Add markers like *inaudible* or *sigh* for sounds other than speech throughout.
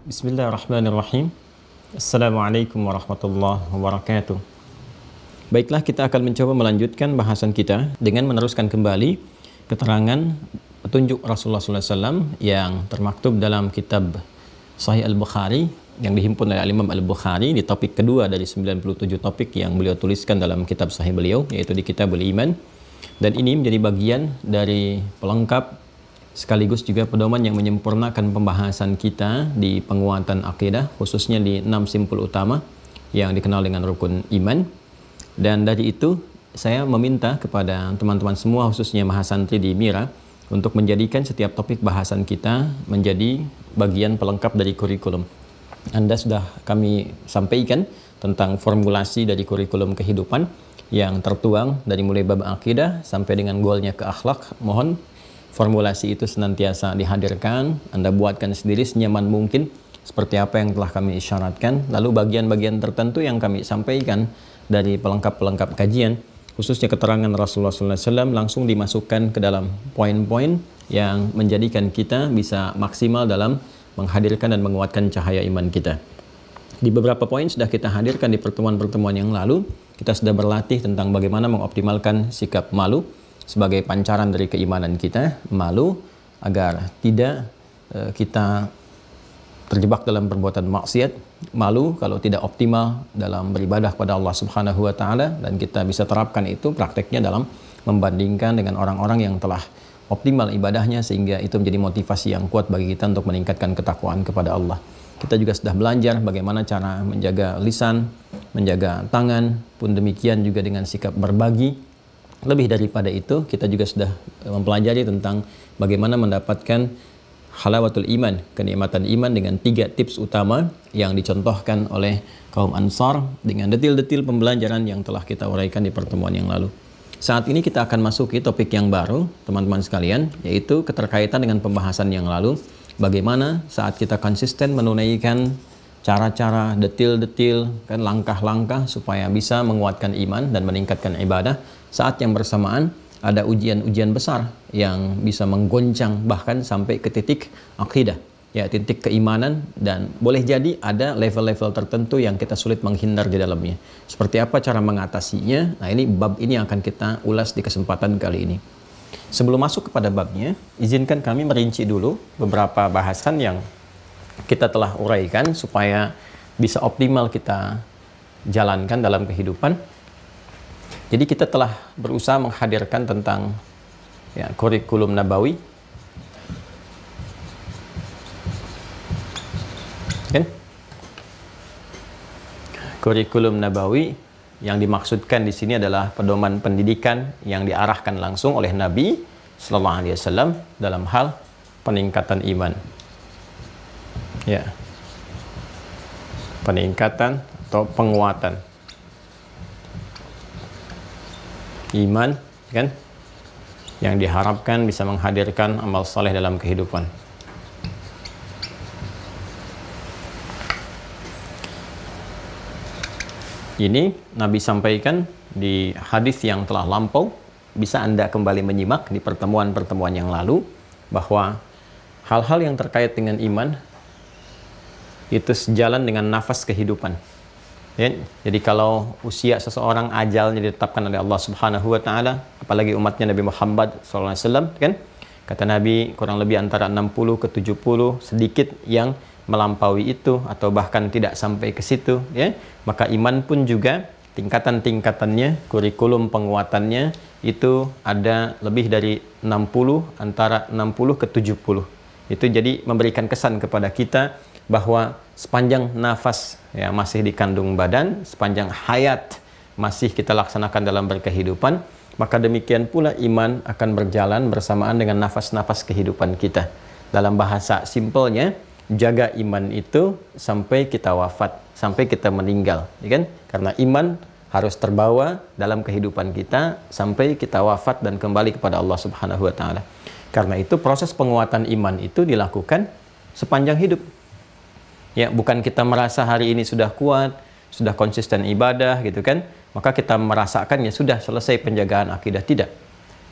Bismillahirrahmanirrahim. Assalamualaikum warahmatullahi wabarakatuh. Baiklah, kita akan mencoba melanjutkan bahasan kita dengan meneruskan kembali keterangan petunjuk Rasulullah SAW yang termaktub dalam kitab Sahih Al-Bukhari yang dihimpun oleh Al Imam Al-Bukhari di topik kedua dari 97 topik yang beliau tuliskan dalam kitab Sahih beliau yaitu di Kitabul Iman dan ini menjadi bagian dari pelengkap sekaligus juga pedoman yang menyempurnakan pembahasan kita di penguatan akidah khususnya di enam simpul utama yang dikenal dengan rukun iman dan dari itu saya meminta kepada teman-teman semua khususnya mahasantri di Mira untuk menjadikan setiap topik bahasan kita menjadi bagian pelengkap dari kurikulum. Anda sudah kami sampaikan tentang formulasi dari kurikulum kehidupan yang tertuang dari mulai bab akidah sampai dengan golnya ke akhlak. Mohon formulasi itu senantiasa dihadirkan, Anda buatkan sendiri senyaman mungkin seperti apa yang telah kami isyaratkan. Lalu bagian-bagian tertentu yang kami sampaikan dari pelengkap-pelengkap kajian, khususnya keterangan Rasulullah SAW langsung dimasukkan ke dalam poin-poin yang menjadikan kita bisa maksimal dalam menghadirkan dan menguatkan cahaya iman kita. Di beberapa poin sudah kita hadirkan di pertemuan-pertemuan yang lalu, kita sudah berlatih tentang bagaimana mengoptimalkan sikap malu, sebagai pancaran dari keimanan kita, malu agar tidak eh, kita terjebak dalam perbuatan maksiat, malu kalau tidak optimal dalam beribadah kepada Allah Subhanahu wa taala dan kita bisa terapkan itu prakteknya dalam membandingkan dengan orang-orang yang telah optimal ibadahnya sehingga itu menjadi motivasi yang kuat bagi kita untuk meningkatkan ketakwaan kepada Allah. Kita juga sudah belajar bagaimana cara menjaga lisan, menjaga tangan, pun demikian juga dengan sikap berbagi lebih daripada itu, kita juga sudah eh, mempelajari tentang bagaimana mendapatkan halawatul iman, kenikmatan iman dengan tiga tips utama yang dicontohkan oleh kaum Ansar dengan detil-detil pembelajaran yang telah kita uraikan di pertemuan yang lalu. Saat ini kita akan masuki topik yang baru, teman-teman sekalian, yaitu keterkaitan dengan pembahasan yang lalu, bagaimana saat kita konsisten menunaikan cara-cara detil-detil, kan langkah-langkah supaya bisa menguatkan iman dan meningkatkan ibadah, saat yang bersamaan ada ujian-ujian besar yang bisa menggoncang bahkan sampai ke titik akidah, ya titik keimanan dan boleh jadi ada level-level tertentu yang kita sulit menghindar di dalamnya. Seperti apa cara mengatasinya? Nah, ini bab ini yang akan kita ulas di kesempatan kali ini. Sebelum masuk kepada babnya, izinkan kami merinci dulu beberapa bahasan yang kita telah uraikan supaya bisa optimal kita jalankan dalam kehidupan jadi kita telah berusaha menghadirkan tentang ya, kurikulum Nabawi. Kan? Kurikulum Nabawi yang dimaksudkan di sini adalah pedoman pendidikan yang diarahkan langsung oleh Nabi Sallallahu Alaihi Wasallam dalam hal peningkatan iman. Ya, peningkatan atau penguatan. iman kan yang diharapkan bisa menghadirkan amal saleh dalam kehidupan. Ini Nabi sampaikan di hadis yang telah lampau, bisa Anda kembali menyimak di pertemuan-pertemuan yang lalu bahwa hal-hal yang terkait dengan iman itu sejalan dengan nafas kehidupan. Ya, jadi kalau usia seseorang ajalnya ditetapkan oleh Allah Subhanahu wa taala, apalagi umatnya Nabi Muhammad sallallahu alaihi wasallam, kan? Kata Nabi kurang lebih antara 60 ke 70 sedikit yang melampaui itu atau bahkan tidak sampai ke situ, ya. Maka iman pun juga tingkatan-tingkatannya, kurikulum penguatannya itu ada lebih dari 60 antara 60 ke 70. Itu jadi memberikan kesan kepada kita bahwa sepanjang nafas ya masih dikandung badan, sepanjang hayat masih kita laksanakan dalam berkehidupan, maka demikian pula iman akan berjalan bersamaan dengan nafas-nafas kehidupan kita. Dalam bahasa simpelnya, jaga iman itu sampai kita wafat, sampai kita meninggal, ya kan? Karena iman harus terbawa dalam kehidupan kita sampai kita wafat dan kembali kepada Allah Subhanahu wa taala. Karena itu proses penguatan iman itu dilakukan sepanjang hidup. Ya, bukan kita merasa hari ini sudah kuat, sudah konsisten ibadah gitu kan, maka kita merasakan ya sudah selesai penjagaan akidah tidak.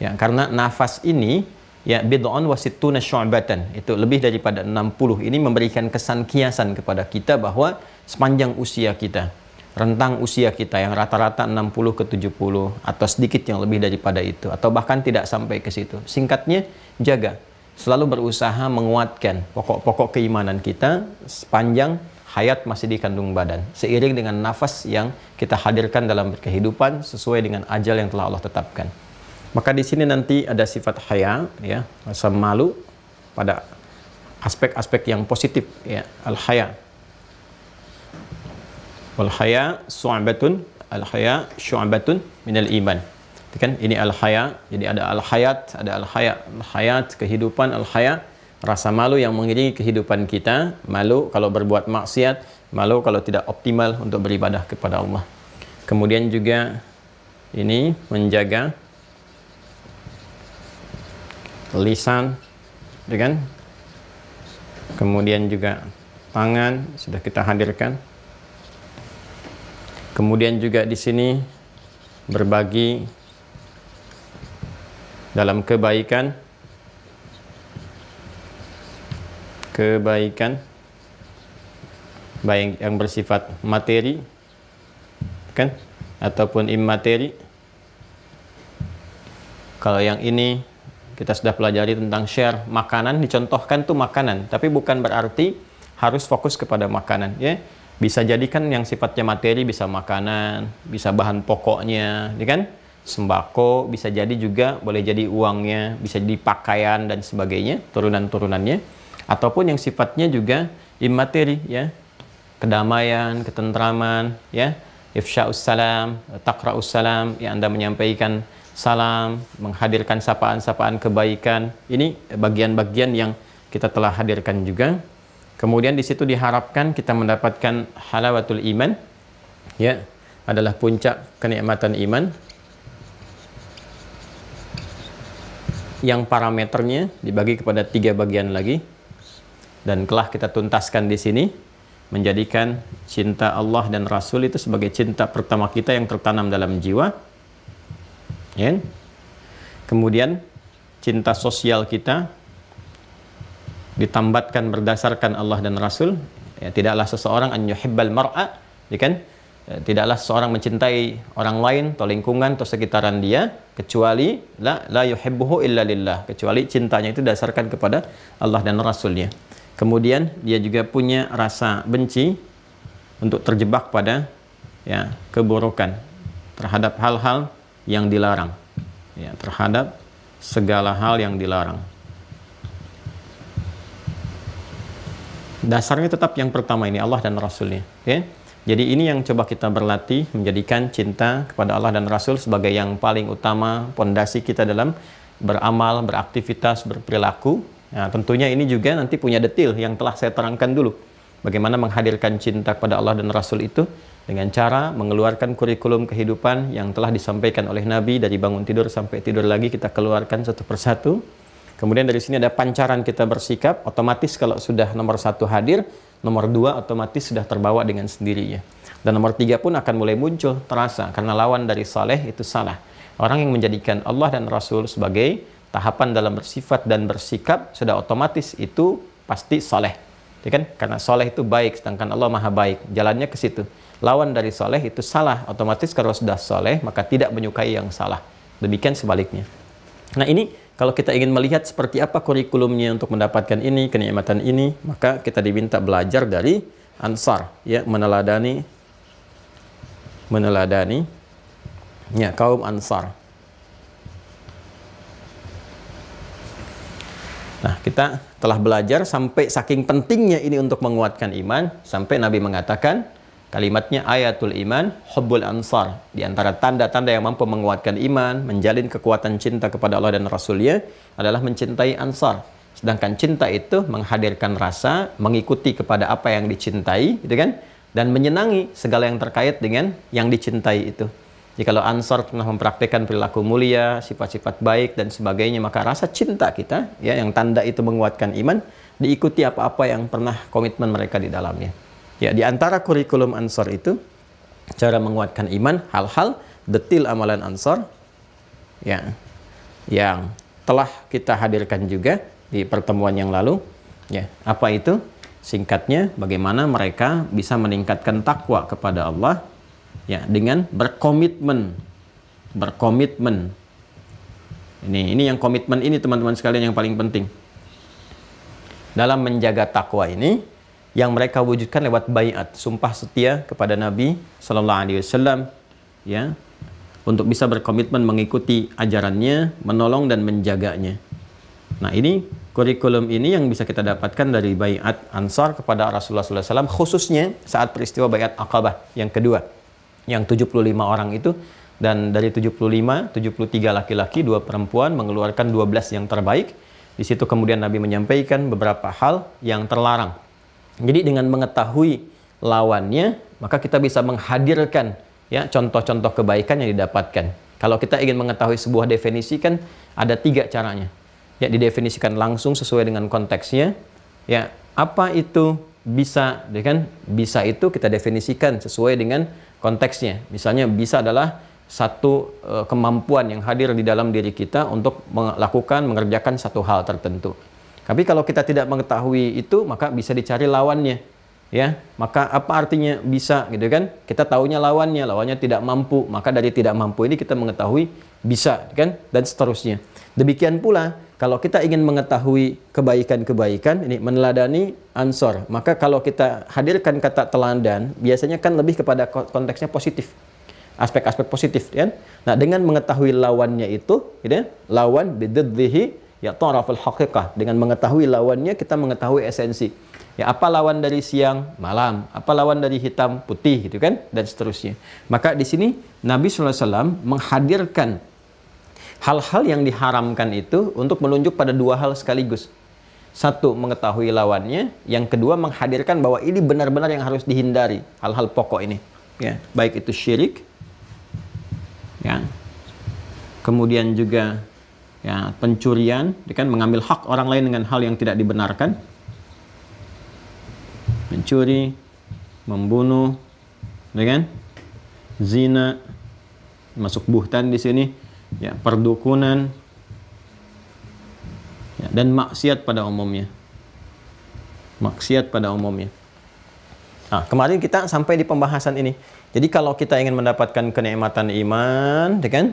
Ya, karena nafas ini ya bid'un wasituna syu'batan itu lebih daripada 60 ini memberikan kesan kiasan kepada kita bahwa sepanjang usia kita rentang usia kita yang rata-rata 60 ke 70 atau sedikit yang lebih daripada itu atau bahkan tidak sampai ke situ. Singkatnya jaga selalu berusaha menguatkan pokok-pokok keimanan kita sepanjang hayat masih di kandung badan seiring dengan nafas yang kita hadirkan dalam kehidupan sesuai dengan ajal yang telah Allah tetapkan. Maka di sini nanti ada sifat haya ya, rasa malu pada aspek-aspek yang positif ya, al haya. Wal haya su'batun al haya syu'batun minal iman kan ini al-haya jadi ada al-hayat ada al-haya al-hayat kehidupan al-haya rasa malu yang mengiringi kehidupan kita malu kalau berbuat maksiat malu kalau tidak optimal untuk beribadah kepada Allah kemudian juga ini menjaga lisan dengan ya kemudian juga tangan sudah kita hadirkan kemudian juga di sini berbagi dalam kebaikan kebaikan baik yang bersifat materi kan ataupun immateri kalau yang ini kita sudah pelajari tentang share makanan dicontohkan tuh makanan tapi bukan berarti harus fokus kepada makanan ya bisa jadikan yang sifatnya materi bisa makanan bisa bahan pokoknya ya kan sembako, bisa jadi juga boleh jadi uangnya, bisa jadi pakaian dan sebagainya, turunan-turunannya, ataupun yang sifatnya juga imateri ya, kedamaian, ketentraman ya, ifsya'us salam, takra'us salam, ya Anda menyampaikan salam, menghadirkan sapaan-sapaan kebaikan. Ini bagian-bagian yang kita telah hadirkan juga. Kemudian di situ diharapkan kita mendapatkan halawatul iman ya, adalah puncak kenikmatan iman yang parameternya dibagi kepada tiga bagian lagi dan telah kita tuntaskan di sini menjadikan cinta Allah dan Rasul itu sebagai cinta pertama kita yang tertanam dalam jiwa. Ya. Kemudian cinta sosial kita ditambatkan berdasarkan Allah dan Rasul. Ya, tidaklah seseorang an yuhibbal mar'a, ya kan? Eh, tidaklah seorang mencintai orang lain atau lingkungan atau sekitaran dia kecuali la la yuhibbuhu illa lillah kecuali cintanya itu dasarkan kepada Allah dan Rasulnya kemudian dia juga punya rasa benci untuk terjebak pada ya keburukan terhadap hal-hal yang dilarang ya terhadap segala hal yang dilarang dasarnya tetap yang pertama ini Allah dan Rasulnya ya okay? Jadi ini yang coba kita berlatih menjadikan cinta kepada Allah dan Rasul sebagai yang paling utama pondasi kita dalam beramal, beraktivitas, berperilaku. Nah, tentunya ini juga nanti punya detail yang telah saya terangkan dulu. Bagaimana menghadirkan cinta kepada Allah dan Rasul itu dengan cara mengeluarkan kurikulum kehidupan yang telah disampaikan oleh Nabi dari bangun tidur sampai tidur lagi kita keluarkan satu persatu. Kemudian dari sini ada pancaran kita bersikap, otomatis kalau sudah nomor satu hadir, Nomor dua otomatis sudah terbawa dengan sendirinya. Dan nomor tiga pun akan mulai muncul, terasa. Karena lawan dari saleh itu salah. Orang yang menjadikan Allah dan Rasul sebagai tahapan dalam bersifat dan bersikap sudah otomatis itu pasti saleh. Ya kan? Karena saleh itu baik, sedangkan Allah maha baik. Jalannya ke situ. Lawan dari saleh itu salah. Otomatis kalau sudah saleh maka tidak menyukai yang salah. Demikian sebaliknya. Nah ini kalau kita ingin melihat seperti apa kurikulumnya untuk mendapatkan ini, kenikmatan ini, maka kita diminta belajar dari Ansar, ya, meneladani meneladani ya, kaum Ansar. Nah, kita telah belajar sampai saking pentingnya ini untuk menguatkan iman, sampai Nabi mengatakan, Kalimatnya ayatul iman, hubbul ansar. Di antara tanda-tanda yang mampu menguatkan iman, menjalin kekuatan cinta kepada Allah dan Rasulnya adalah mencintai ansar. Sedangkan cinta itu menghadirkan rasa, mengikuti kepada apa yang dicintai, gitu kan? Dan menyenangi segala yang terkait dengan yang dicintai itu. Jikalau ansar pernah mempraktikkan perilaku mulia, sifat-sifat baik dan sebagainya, maka rasa cinta kita, ya, yang tanda itu menguatkan iman, diikuti apa-apa yang pernah komitmen mereka di dalamnya. Ya, di antara kurikulum Ansor itu cara menguatkan iman, hal-hal detil amalan Ansor ya yang telah kita hadirkan juga di pertemuan yang lalu. Ya, apa itu? Singkatnya bagaimana mereka bisa meningkatkan takwa kepada Allah ya dengan berkomitmen berkomitmen. Ini ini yang komitmen ini teman-teman sekalian yang paling penting. Dalam menjaga takwa ini yang mereka wujudkan lewat bayat, sumpah setia kepada Nabi Sallallahu Alaihi Wasallam, ya, untuk bisa berkomitmen mengikuti ajarannya, menolong dan menjaganya. Nah ini kurikulum ini yang bisa kita dapatkan dari bayat Ansar kepada Rasulullah SAW khususnya saat peristiwa bayat Aqabah yang kedua yang 75 orang itu dan dari 75, 73 laki-laki, dua perempuan mengeluarkan 12 yang terbaik. Di situ kemudian Nabi menyampaikan beberapa hal yang terlarang jadi dengan mengetahui lawannya, maka kita bisa menghadirkan ya contoh-contoh kebaikan yang didapatkan. Kalau kita ingin mengetahui sebuah definisi kan ada tiga caranya. Ya didefinisikan langsung sesuai dengan konteksnya. Ya apa itu bisa, ya kan? Bisa itu kita definisikan sesuai dengan konteksnya. Misalnya bisa adalah satu eh, kemampuan yang hadir di dalam diri kita untuk melakukan mengerjakan satu hal tertentu. Tapi kalau kita tidak mengetahui itu, maka bisa dicari lawannya. Ya, maka apa artinya bisa gitu kan? Kita tahunya lawannya, lawannya tidak mampu, maka dari tidak mampu ini kita mengetahui bisa kan dan seterusnya. Demikian pula kalau kita ingin mengetahui kebaikan-kebaikan ini meneladani ansor, maka kalau kita hadirkan kata teladan biasanya kan lebih kepada konteksnya positif aspek-aspek positif kan. Nah, dengan mengetahui lawannya itu, gitu ya, lawan bidadlihi ya taraful haqiqah dengan mengetahui lawannya kita mengetahui esensi ya apa lawan dari siang malam apa lawan dari hitam putih gitu kan dan seterusnya maka di sini Nabi SAW menghadirkan hal-hal yang diharamkan itu untuk menunjuk pada dua hal sekaligus satu mengetahui lawannya yang kedua menghadirkan bahwa ini benar-benar yang harus dihindari hal-hal pokok ini ya baik itu syirik ya kemudian juga ya pencurian kan mengambil hak orang lain dengan hal yang tidak dibenarkan mencuri membunuh dengan ya zina masuk buhtan di sini ya perdukunan ya, dan maksiat pada umumnya maksiat pada umumnya Nah, kemarin kita sampai di pembahasan ini. Jadi kalau kita ingin mendapatkan kenikmatan iman, ya kan?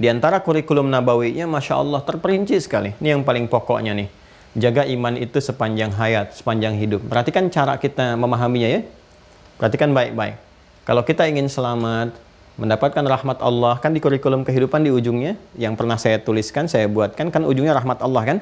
Di antara kurikulum nabawinya, Masya Allah terperinci sekali. Ini yang paling pokoknya nih. Jaga iman itu sepanjang hayat, sepanjang hidup. Perhatikan cara kita memahaminya ya. Perhatikan baik-baik. Kalau kita ingin selamat, mendapatkan rahmat Allah, kan di kurikulum kehidupan di ujungnya, yang pernah saya tuliskan, saya buatkan, kan ujungnya rahmat Allah kan?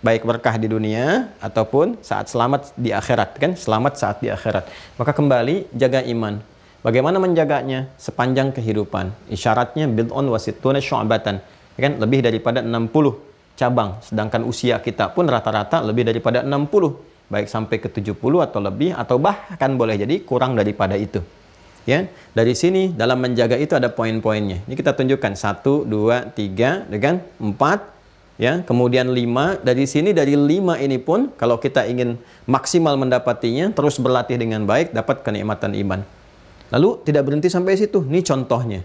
Baik berkah di dunia, ataupun saat selamat di akhirat kan? Selamat saat di akhirat. Maka kembali, jaga iman. Bagaimana menjaganya? Sepanjang kehidupan. Isyaratnya bid'un wasituna syu'batan. Ya kan? Lebih daripada 60 cabang. Sedangkan usia kita pun rata-rata lebih daripada 60. Baik sampai ke 70 atau lebih. Atau bahkan boleh jadi kurang daripada itu. Ya, dari sini dalam menjaga itu ada poin-poinnya. Ini kita tunjukkan satu, dua, tiga, dengan empat, ya kemudian lima dari sini dari lima ini pun kalau kita ingin maksimal mendapatinya terus berlatih dengan baik dapat kenikmatan iman Lalu tidak berhenti sampai situ. Ini contohnya.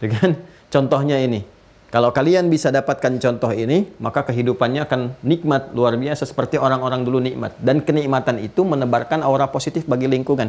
Dengan ya contohnya ini. Kalau kalian bisa dapatkan contoh ini, maka kehidupannya akan nikmat luar biasa seperti orang-orang dulu nikmat. Dan kenikmatan itu menebarkan aura positif bagi lingkungan.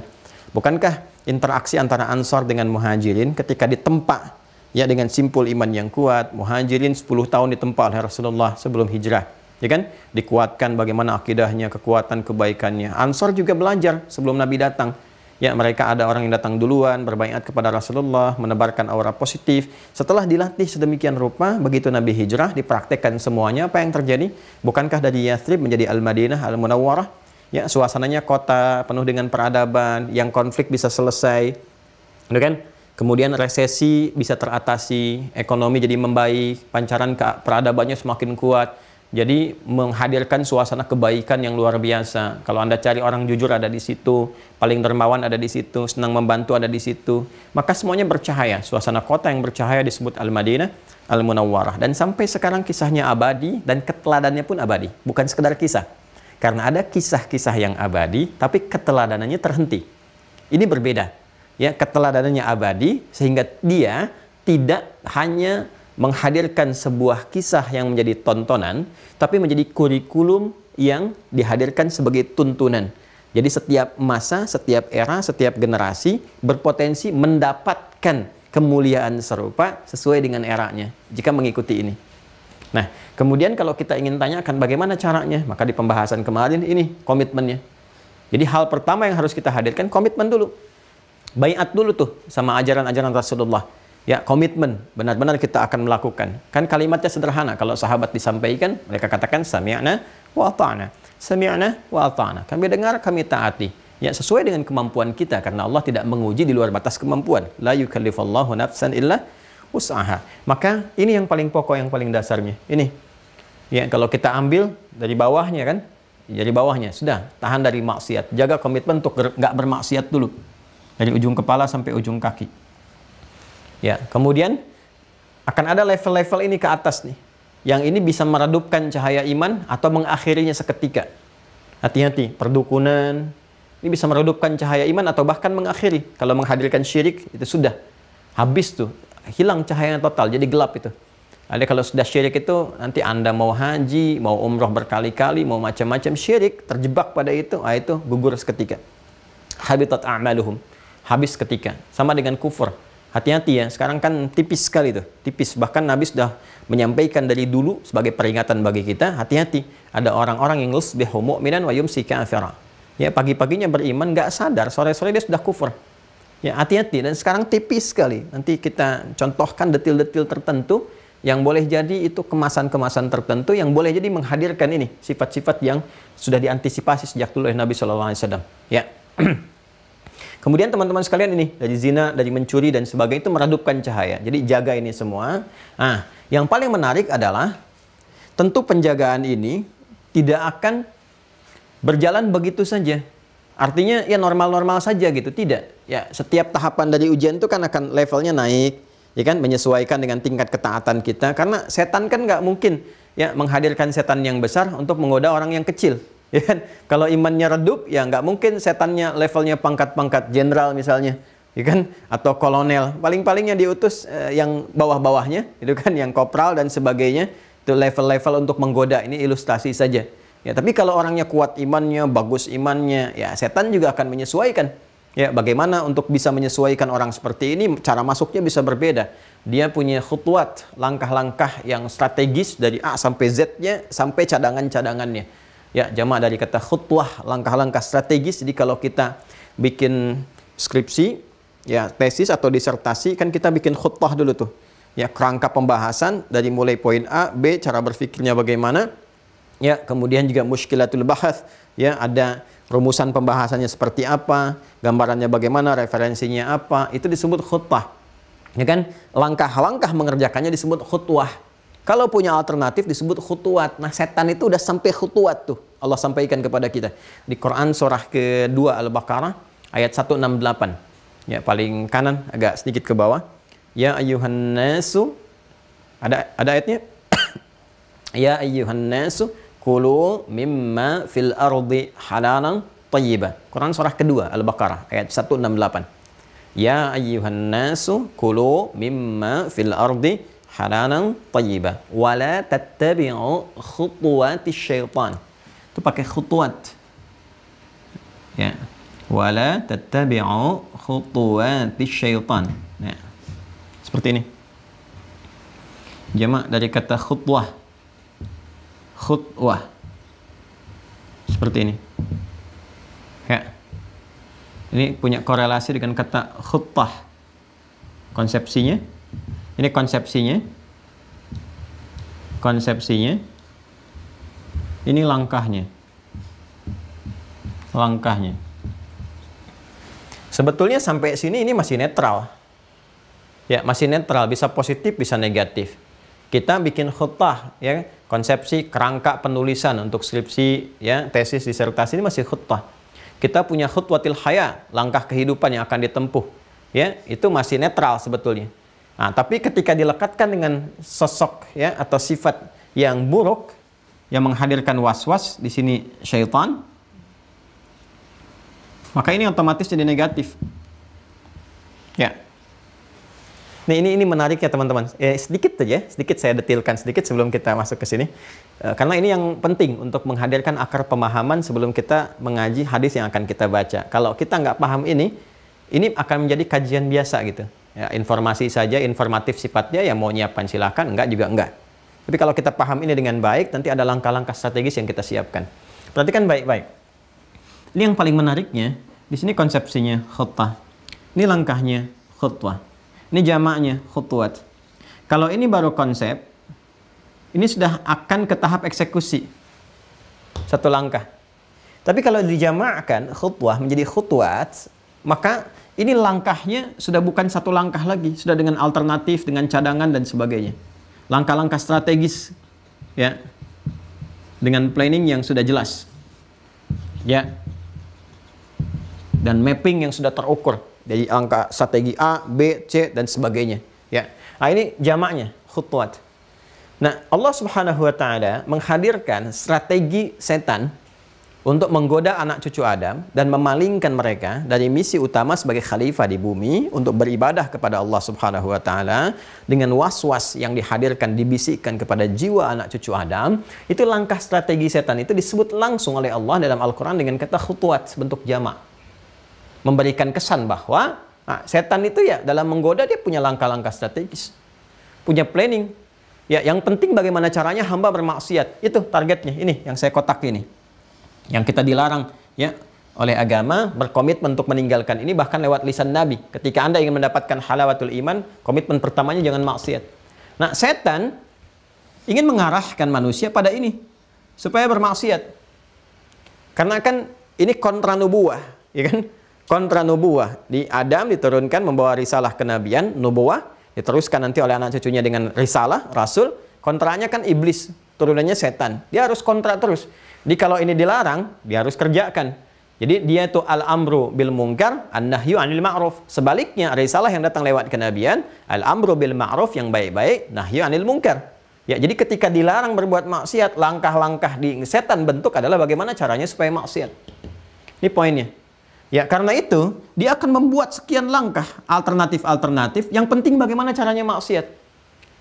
Bukankah interaksi antara Ansor dengan Muhajirin ketika ditempa ya dengan simpul iman yang kuat, Muhajirin 10 tahun ditempa oleh Rasulullah sebelum hijrah. Ya kan? Dikuatkan bagaimana akidahnya, kekuatan kebaikannya. Ansor juga belajar sebelum Nabi datang Ya, mereka ada orang yang datang duluan, berbaikat kepada Rasulullah, menebarkan aura positif. Setelah dilatih sedemikian rupa, begitu Nabi hijrah, dipraktekkan semuanya, apa yang terjadi? Bukankah dari Yathrib menjadi Al-Madinah, Al-Munawwarah? Ya, suasananya kota, penuh dengan peradaban, yang konflik bisa selesai. kan? Kemudian resesi bisa teratasi, ekonomi jadi membaik, pancaran peradabannya semakin kuat jadi menghadirkan suasana kebaikan yang luar biasa. Kalau Anda cari orang jujur ada di situ, paling dermawan ada di situ, senang membantu ada di situ. Maka semuanya bercahaya. Suasana kota yang bercahaya disebut Al-Madinah, Al-Munawwarah. Dan sampai sekarang kisahnya abadi dan keteladannya pun abadi. Bukan sekedar kisah. Karena ada kisah-kisah yang abadi, tapi keteladanannya terhenti. Ini berbeda. Ya, keteladanannya abadi sehingga dia tidak hanya menghadirkan sebuah kisah yang menjadi tontonan, tapi menjadi kurikulum yang dihadirkan sebagai tuntunan. Jadi setiap masa, setiap era, setiap generasi berpotensi mendapatkan kemuliaan serupa sesuai dengan eranya jika mengikuti ini. Nah, kemudian kalau kita ingin tanyakan bagaimana caranya, maka di pembahasan kemarin ini komitmennya. Jadi hal pertama yang harus kita hadirkan komitmen dulu. Bayat dulu tuh sama ajaran-ajaran Rasulullah ya komitmen benar-benar kita akan melakukan kan kalimatnya sederhana kalau sahabat disampaikan mereka katakan sami'na wa ata'na sami'na wa ata'na kami dengar kami taati ya sesuai dengan kemampuan kita karena Allah tidak menguji di luar batas kemampuan la yukallifullahu nafsan illa usaha maka ini yang paling pokok yang paling dasarnya ini ya kalau kita ambil dari bawahnya kan dari bawahnya sudah tahan dari maksiat jaga komitmen untuk nggak bermaksiat dulu dari ujung kepala sampai ujung kaki Ya, kemudian akan ada level-level ini ke atas nih. Yang ini bisa meredupkan cahaya iman atau mengakhirinya seketika. Hati-hati, perdukunan ini bisa meredupkan cahaya iman atau bahkan mengakhiri. Kalau menghadirkan syirik itu sudah habis tuh, hilang cahaya yang total, jadi gelap itu. Ada kalau sudah syirik itu nanti Anda mau haji, mau umroh berkali-kali, mau macam-macam syirik, terjebak pada itu, ah itu gugur seketika. Habitat a'maluhum. Habis ketika. Sama dengan kufur. Hati-hati ya, sekarang kan tipis sekali tuh, tipis. Bahkan Nabi sudah menyampaikan dari dulu sebagai peringatan bagi kita, hati-hati. Ada orang-orang yang homo mu'minan wa yumsi kafira. Ya, pagi-paginya beriman, nggak sadar, sore-sore dia sudah kufur. Ya, hati-hati. Dan sekarang tipis sekali. Nanti kita contohkan detil-detil tertentu yang boleh jadi itu kemasan-kemasan tertentu yang boleh jadi menghadirkan ini sifat-sifat yang sudah diantisipasi sejak dulu oleh Nabi saw Ya. *clears throat* Kemudian teman-teman sekalian ini dari zina, dari mencuri dan sebagainya itu meredupkan cahaya. Jadi jaga ini semua. Nah, yang paling menarik adalah tentu penjagaan ini tidak akan berjalan begitu saja. Artinya ya normal-normal saja gitu, tidak. Ya, setiap tahapan dari ujian itu kan akan levelnya naik, ya kan menyesuaikan dengan tingkat ketaatan kita karena setan kan nggak mungkin ya menghadirkan setan yang besar untuk menggoda orang yang kecil Ya kan? Kalau imannya redup, ya nggak mungkin setannya levelnya pangkat-pangkat jenderal misalnya, ya kan? Atau kolonel. paling palingnya diutus eh, yang bawah-bawahnya, itu kan, yang kopral dan sebagainya, itu level-level untuk menggoda. Ini ilustrasi saja. Ya, tapi kalau orangnya kuat imannya, bagus imannya, ya setan juga akan menyesuaikan. Ya, bagaimana untuk bisa menyesuaikan orang seperti ini, cara masuknya bisa berbeda. Dia punya khutwat, langkah-langkah yang strategis dari A sampai Z-nya, sampai cadangan-cadangannya. Ya, jamak dari kata khutwah, langkah-langkah strategis. Jadi kalau kita bikin skripsi, ya tesis atau disertasi kan kita bikin khutbah dulu tuh. Ya, kerangka pembahasan dari mulai poin A, B, cara berfikirnya bagaimana. Ya, kemudian juga muskilatul bahas ya ada rumusan pembahasannya seperti apa, gambarannya bagaimana, referensinya apa, itu disebut khutbah. Ya kan? Langkah-langkah mengerjakannya disebut khutwah. Kalau punya alternatif disebut khutuat. Nah setan itu udah sampai khutuat tuh. Allah sampaikan kepada kita. Di Quran surah kedua Al-Baqarah ayat 168. Ya paling kanan agak sedikit ke bawah. Ya ayuhan nasu. Ada, ada ayatnya? *coughs* ya ayuhan nasu. Kulu mimma fil ardi halalan tayyiban. Quran surah kedua Al-Baqarah ayat 168. Ya ayuhan nasu kulu mimma fil ardi halalan tayyibah wa la tattabi'u khutuwati syaitan itu pakai khutuwat ya wa la tattabi'u khutuwati syaitan ya. seperti ini jamak dari kata khutwah khutwah seperti ini ya ini punya korelasi dengan kata khutbah konsepsinya ini konsepsinya. Konsepsinya. Ini langkahnya. Langkahnya. Sebetulnya sampai sini ini masih netral. Ya, masih netral, bisa positif, bisa negatif. Kita bikin khutbah, ya, konsepsi kerangka penulisan untuk skripsi, ya, tesis, disertasi ini masih khutbah. Kita punya khutwatil haya, langkah kehidupan yang akan ditempuh. Ya, itu masih netral sebetulnya Nah, tapi ketika dilekatkan dengan sosok ya atau sifat yang buruk yang menghadirkan was-was di sini syaitan maka ini otomatis jadi negatif. Ya. Nah, ini ini menarik ya teman-teman. Eh, sedikit saja, sedikit saya detilkan sedikit sebelum kita masuk ke sini. Eh, karena ini yang penting untuk menghadirkan akar pemahaman sebelum kita mengaji hadis yang akan kita baca. Kalau kita nggak paham ini, ini akan menjadi kajian biasa gitu Ya, informasi saja informatif sifatnya yang mau nyiapkan silahkan, enggak juga enggak. Tapi kalau kita paham ini dengan baik, nanti ada langkah-langkah strategis yang kita siapkan. Perhatikan baik-baik. Ini yang paling menariknya, di sini konsepsinya khutbah. Ini langkahnya khutbah. Ini jamaknya khutwat. Kalau ini baru konsep, ini sudah akan ke tahap eksekusi. Satu langkah. Tapi kalau dijamakkan khutbah menjadi khutwat, maka ini langkahnya sudah bukan satu langkah lagi, sudah dengan alternatif, dengan cadangan dan sebagainya. Langkah-langkah strategis ya. Dengan planning yang sudah jelas. Ya. Dan mapping yang sudah terukur. dari angka strategi A, B, C dan sebagainya. Ya. Nah, ini jamaknya khutwat. Nah, Allah Subhanahu wa taala menghadirkan strategi setan untuk menggoda anak cucu Adam dan memalingkan mereka dari misi utama sebagai khalifah di bumi untuk beribadah kepada Allah Subhanahu wa taala dengan was-was yang dihadirkan dibisikkan kepada jiwa anak cucu Adam itu langkah strategi setan itu disebut langsung oleh Allah dalam Al-Qur'an dengan kata khutuat bentuk jamak memberikan kesan bahwa nah, setan itu ya dalam menggoda dia punya langkah-langkah strategis punya planning ya yang penting bagaimana caranya hamba bermaksiat itu targetnya ini yang saya kotak ini yang kita dilarang ya oleh agama berkomitmen untuk meninggalkan ini bahkan lewat lisan Nabi. Ketika Anda ingin mendapatkan halawatul iman, komitmen pertamanya jangan maksiat. Nah, setan ingin mengarahkan manusia pada ini supaya bermaksiat. Karena kan ini kontra nubuah, ya kan? Kontra nubuah. Di Adam diturunkan membawa risalah kenabian, nubuah, diteruskan nanti oleh anak cucunya dengan risalah, rasul. Kontranya kan iblis turunannya setan. Dia harus kontrak terus. Jadi kalau ini dilarang, dia harus kerjakan. Jadi dia itu al-amru bil mungkar, an-nahyu anil ma'ruf. Sebaliknya risalah yang datang lewat kenabian, al-amru bil ma'ruf yang baik-baik, nahyu anil mungkar. Ya, jadi ketika dilarang berbuat maksiat, langkah-langkah di setan bentuk adalah bagaimana caranya supaya maksiat. Ini poinnya. Ya, karena itu dia akan membuat sekian langkah alternatif-alternatif yang penting bagaimana caranya maksiat.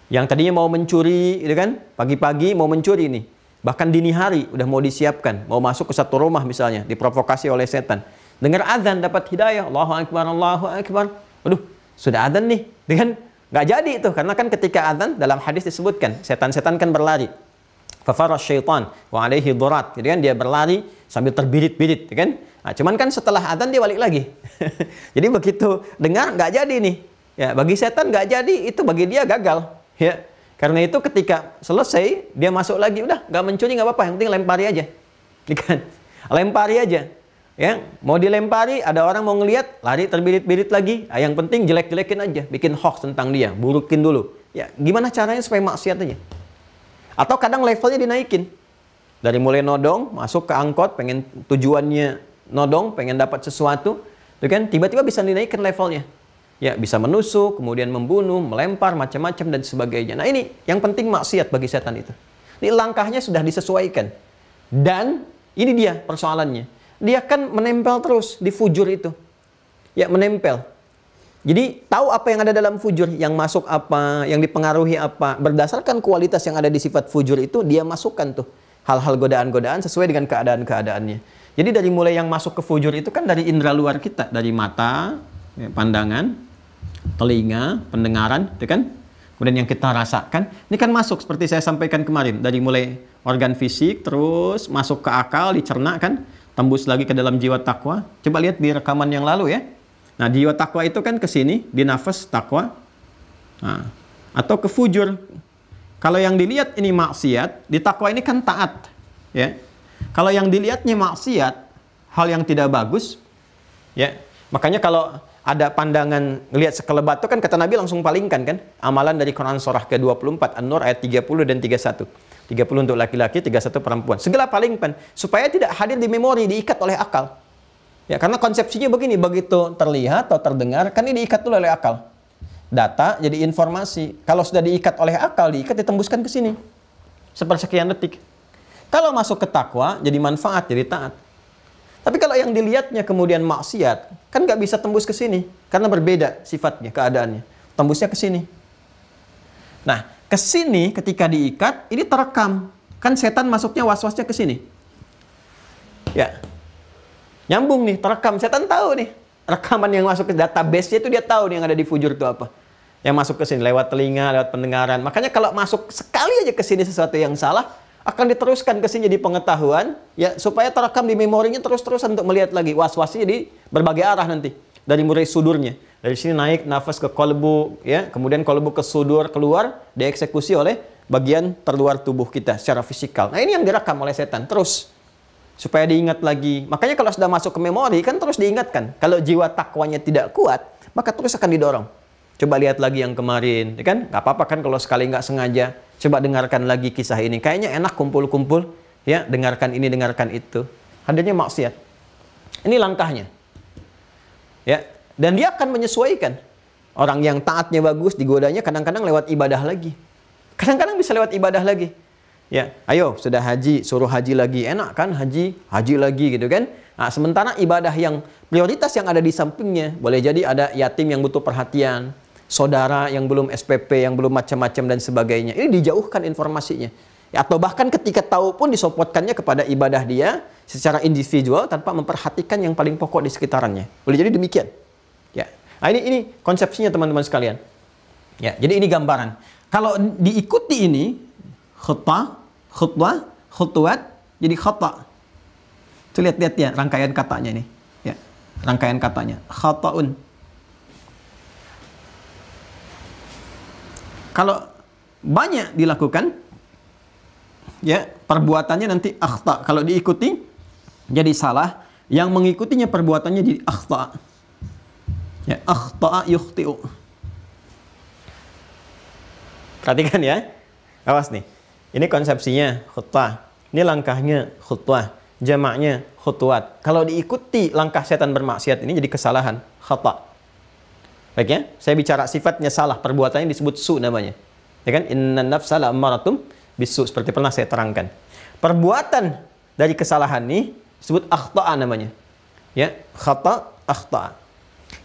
Yang tadinya mau mencuri, gitu kan? Pagi-pagi mau mencuri nih. Bahkan dini hari udah mau disiapkan, mau masuk ke satu rumah misalnya, diprovokasi oleh setan. Dengar azan dapat hidayah, Allahu akbar, Allahu akbar. Aduh, sudah azan nih, dengan gitu nggak jadi itu karena kan ketika azan dalam hadis disebutkan setan-setan kan berlari. Fafaras syaitan wa alaihi dhurat Jadi gitu kan dia berlari sambil terbirit-birit, gitu kan? Nah, cuman kan setelah azan dia balik lagi. *laughs* jadi begitu dengar nggak jadi nih. Ya, bagi setan nggak jadi itu bagi dia gagal. Ya. Karena itu ketika selesai, dia masuk lagi, udah nggak mencuri nggak apa-apa, yang penting lempari aja. *laughs* Ikan. Iya lempari aja. Ya, mau dilempari, ada orang mau ngelihat, lari terbirit-birit lagi. Nah, yang penting jelek-jelekin aja, bikin hoax tentang dia, burukin dulu. Ya, gimana caranya supaya maksiat aja? Atau kadang levelnya dinaikin. Dari mulai nodong, masuk ke angkot, pengen tujuannya nodong, pengen dapat sesuatu, itu kan tiba-tiba bisa dinaikin levelnya ya bisa menusuk, kemudian membunuh, melempar, macam-macam dan sebagainya. Nah ini yang penting maksiat bagi setan itu. Ini langkahnya sudah disesuaikan. Dan ini dia persoalannya. Dia kan menempel terus di fujur itu. Ya menempel. Jadi tahu apa yang ada dalam fujur, yang masuk apa, yang dipengaruhi apa. Berdasarkan kualitas yang ada di sifat fujur itu, dia masukkan tuh hal-hal godaan-godaan sesuai dengan keadaan-keadaannya. Jadi dari mulai yang masuk ke fujur itu kan dari indera luar kita, dari mata, ya, pandangan, telinga, pendengaran, itu kan? Kemudian yang kita rasakan, ini kan masuk seperti saya sampaikan kemarin, dari mulai organ fisik, terus masuk ke akal, dicerna kan, tembus lagi ke dalam jiwa takwa. Coba lihat di rekaman yang lalu ya. Nah, jiwa takwa itu kan ke sini, di nafas takwa. Nah, atau ke fujur. Kalau yang dilihat ini maksiat, di takwa ini kan taat, ya. Kalau yang dilihatnya maksiat, hal yang tidak bagus, ya. Makanya kalau ada pandangan lihat sekelebat itu kan kata Nabi langsung palingkan kan amalan dari Quran surah ke-24 An-Nur ayat 30 dan 31. 30 untuk laki-laki, 31 perempuan. Segala palingkan supaya tidak hadir di memori, diikat oleh akal. Ya, karena konsepsinya begini, begitu terlihat atau terdengar kan ini diikat dulu oleh akal. Data jadi informasi. Kalau sudah diikat oleh akal, diikat ditembuskan ke sini. Sepersekian detik. Kalau masuk ke takwa, jadi manfaat, jadi taat. Tapi kalau yang dilihatnya kemudian maksiat, Kan nggak bisa tembus ke sini karena berbeda sifatnya, keadaannya. Tembusnya ke sini. Nah, ke sini ketika diikat ini terekam. Kan setan masuknya was-wasnya ke sini. Ya. Nyambung nih, terekam. Setan tahu nih. Rekaman yang masuk ke database-nya itu dia tahu nih yang ada di fujur itu apa yang masuk ke sini lewat telinga, lewat pendengaran. Makanya kalau masuk sekali aja ke sini sesuatu yang salah, akan diteruskan ke sini di pengetahuan ya supaya terekam di memorinya terus-terusan untuk melihat lagi was-wasnya di berbagai arah nanti dari mulai sudurnya dari sini naik nafas ke kolbu ya kemudian kolbu ke sudur keluar dieksekusi oleh bagian terluar tubuh kita secara fisikal nah ini yang direkam oleh setan terus supaya diingat lagi makanya kalau sudah masuk ke memori kan terus diingatkan kalau jiwa takwanya tidak kuat maka terus akan didorong Coba lihat lagi yang kemarin, ya kan? Gak apa-apa kan kalau sekali nggak sengaja. Coba dengarkan lagi kisah ini. Kayaknya enak kumpul-kumpul, ya. Dengarkan ini, dengarkan itu. Adanya maksiat. Ini langkahnya. Ya, dan dia akan menyesuaikan. Orang yang taatnya bagus digodanya kadang-kadang lewat ibadah lagi. Kadang-kadang bisa lewat ibadah lagi. Ya, ayo sudah haji, suruh haji lagi. Enak kan haji, haji lagi gitu kan? Nah, sementara ibadah yang prioritas yang ada di sampingnya, boleh jadi ada yatim yang butuh perhatian, saudara yang belum SPP, yang belum macam-macam dan sebagainya. Ini dijauhkan informasinya. Ya, atau bahkan ketika tahu pun disopotkannya kepada ibadah dia secara individual tanpa memperhatikan yang paling pokok di sekitarannya. Boleh jadi demikian. Ya. Nah, ini ini konsepsinya teman-teman sekalian. Ya, jadi ini gambaran. Kalau diikuti ini khutbah, khutbah, khutwat jadi khata. Tuh lihat-lihat ya rangkaian katanya ini. Ya, rangkaian katanya. Khataun kalau banyak dilakukan ya perbuatannya nanti akhta kalau diikuti jadi salah yang mengikutinya perbuatannya jadi akhta ya akhta yukhti'u perhatikan ya awas nih ini konsepsinya khutbah ini langkahnya khutbah jamaknya khutwat kalau diikuti langkah setan bermaksiat ini jadi kesalahan khata Baik ya, saya bicara sifatnya salah, perbuatannya disebut su namanya. Ya kan? Inna nafsa la ammaratum bisu seperti pernah saya terangkan. Perbuatan dari kesalahan ini disebut akhta'a namanya. Ya, khata akhta'a.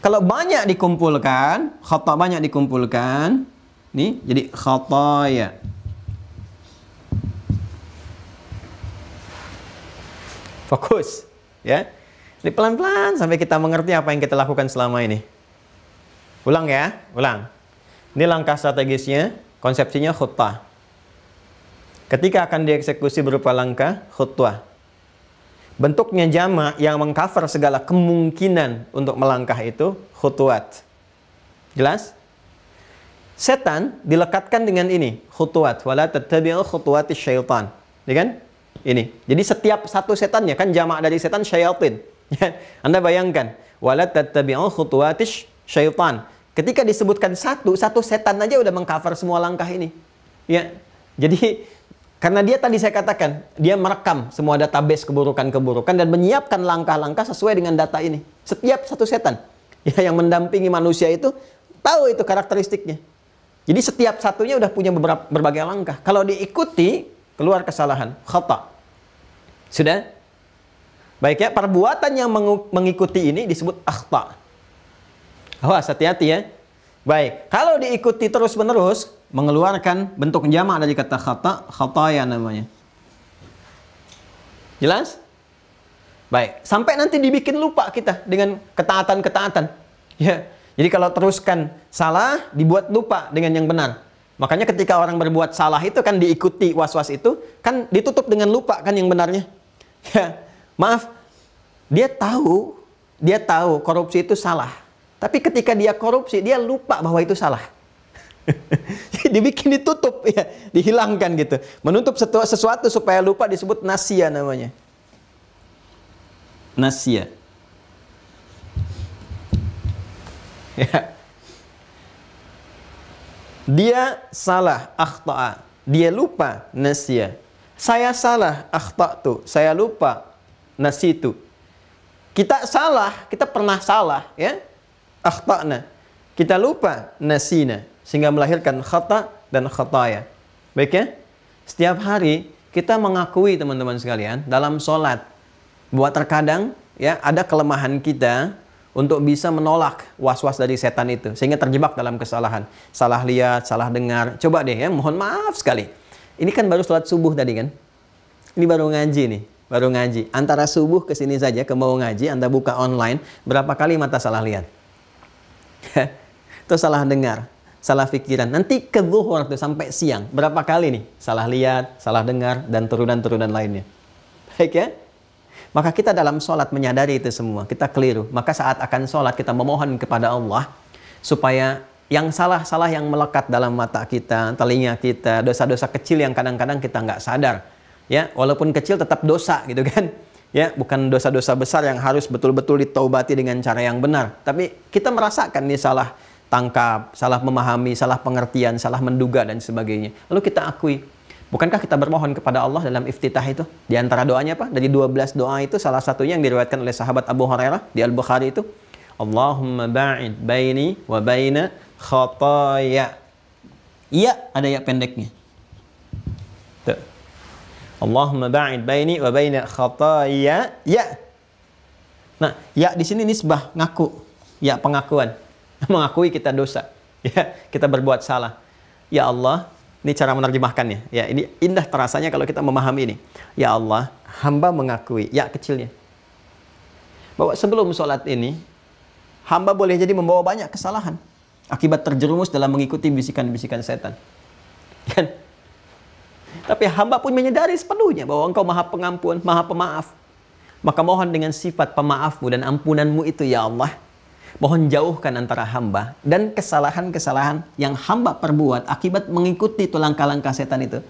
Kalau banyak dikumpulkan, khata banyak dikumpulkan, nih jadi khataya. Fokus, ya. Jadi pelan-pelan sampai kita mengerti apa yang kita lakukan selama ini. Ulang ya, ulang. Ini langkah strategisnya, konsepsinya khutbah. Ketika akan dieksekusi berupa langkah khutbah. Bentuknya jama yang mengcover segala kemungkinan untuk melangkah itu khutwat. Jelas? Setan dilekatkan dengan ini, khutwat. Wala tattabi'u is syaitan. Ya kan? Ini. Jadi setiap satu setannya kan jamaah dari setan syaitan. *laughs* Ya, Anda bayangkan, wala tattabi'u is syaitan. Ketika disebutkan satu, satu setan aja udah mengcover semua langkah ini. Ya. Jadi karena dia tadi saya katakan, dia merekam semua database keburukan-keburukan dan menyiapkan langkah-langkah sesuai dengan data ini. Setiap satu setan *laughs* ya yang mendampingi manusia itu tahu itu karakteristiknya. Jadi setiap satunya udah punya beberapa berbagai langkah. Kalau diikuti keluar kesalahan, khata. Sudah? Baik ya, perbuatan yang mengikuti ini disebut akhta. Awas, hati-hati ya. Baik, kalau diikuti terus-menerus, mengeluarkan bentuk jamak dari kata khata, ya namanya. Jelas? Baik, sampai nanti dibikin lupa kita dengan ketaatan-ketaatan. Ya. Jadi kalau teruskan salah, dibuat lupa dengan yang benar. Makanya ketika orang berbuat salah itu kan diikuti was-was itu, kan ditutup dengan lupa kan yang benarnya. Ya. Maaf, dia tahu, dia tahu korupsi itu salah. Tapi ketika dia korupsi, dia lupa bahwa itu salah. *laughs* Dibikin ditutup, ya, dihilangkan gitu. Menutup sesuatu supaya lupa disebut nasia namanya. Nasia. Ya. Dia salah, akhta'a. Dia lupa, nasia. Saya salah, akhta'tu. Saya lupa, nasitu. Kita salah, kita pernah salah, ya akhtana. Kita lupa nasina sehingga melahirkan khata dan khataya. Baik ya? Setiap hari kita mengakui teman-teman sekalian dalam sholat Buat terkadang ya ada kelemahan kita untuk bisa menolak was-was dari setan itu sehingga terjebak dalam kesalahan salah lihat salah dengar coba deh ya mohon maaf sekali ini kan baru sholat subuh tadi kan ini baru ngaji nih baru ngaji antara subuh ke sini saja ke mau ngaji anda buka online berapa kali mata salah lihat *laughs* itu salah dengar, salah pikiran. Nanti ke zuhur tuh sampai siang. Berapa kali nih? Salah lihat, salah dengar, dan turunan-turunan lainnya. Baik ya? Maka kita dalam sholat menyadari itu semua. Kita keliru. Maka saat akan sholat kita memohon kepada Allah supaya yang salah-salah yang melekat dalam mata kita, telinga kita, dosa-dosa kecil yang kadang-kadang kita nggak sadar. Ya, walaupun kecil tetap dosa gitu kan ya bukan dosa-dosa besar yang harus betul-betul ditaubati dengan cara yang benar tapi kita merasakan nih salah tangkap salah memahami salah pengertian salah menduga dan sebagainya lalu kita akui bukankah kita bermohon kepada Allah dalam iftitah itu di antara doanya apa dari 12 doa itu salah satunya yang diriwayatkan oleh sahabat Abu Hurairah di Al-Bukhari itu Allahumma ba'id baini wa baina khataya iya ada ya pendeknya Allahumma ba'id baini wa baina khataya ya. Nah, ya di sini nisbah ngaku. Ya pengakuan. *laughs* Mengakui kita dosa. *laughs* Ya, kita berbuat salah. Ya Allah, ini cara menerjemahkannya. Ya, ini indah terasanya kalau kita memahami ini. Ya Allah, hamba mengakui ya kecilnya. Bahwa sebelum sholat ini, hamba boleh jadi membawa banyak kesalahan. Akibat terjerumus dalam mengikuti bisikan-bisikan setan. *laughs* Kan? Tapi hamba pun menyadari sepenuhnya bahwa engkau maha pengampun, maha pemaaf. Maka mohon dengan sifat pemaafmu dan ampunanmu itu ya Allah. Mohon jauhkan antara hamba dan kesalahan-kesalahan yang hamba perbuat akibat mengikuti itu langkah-langkah setan itu.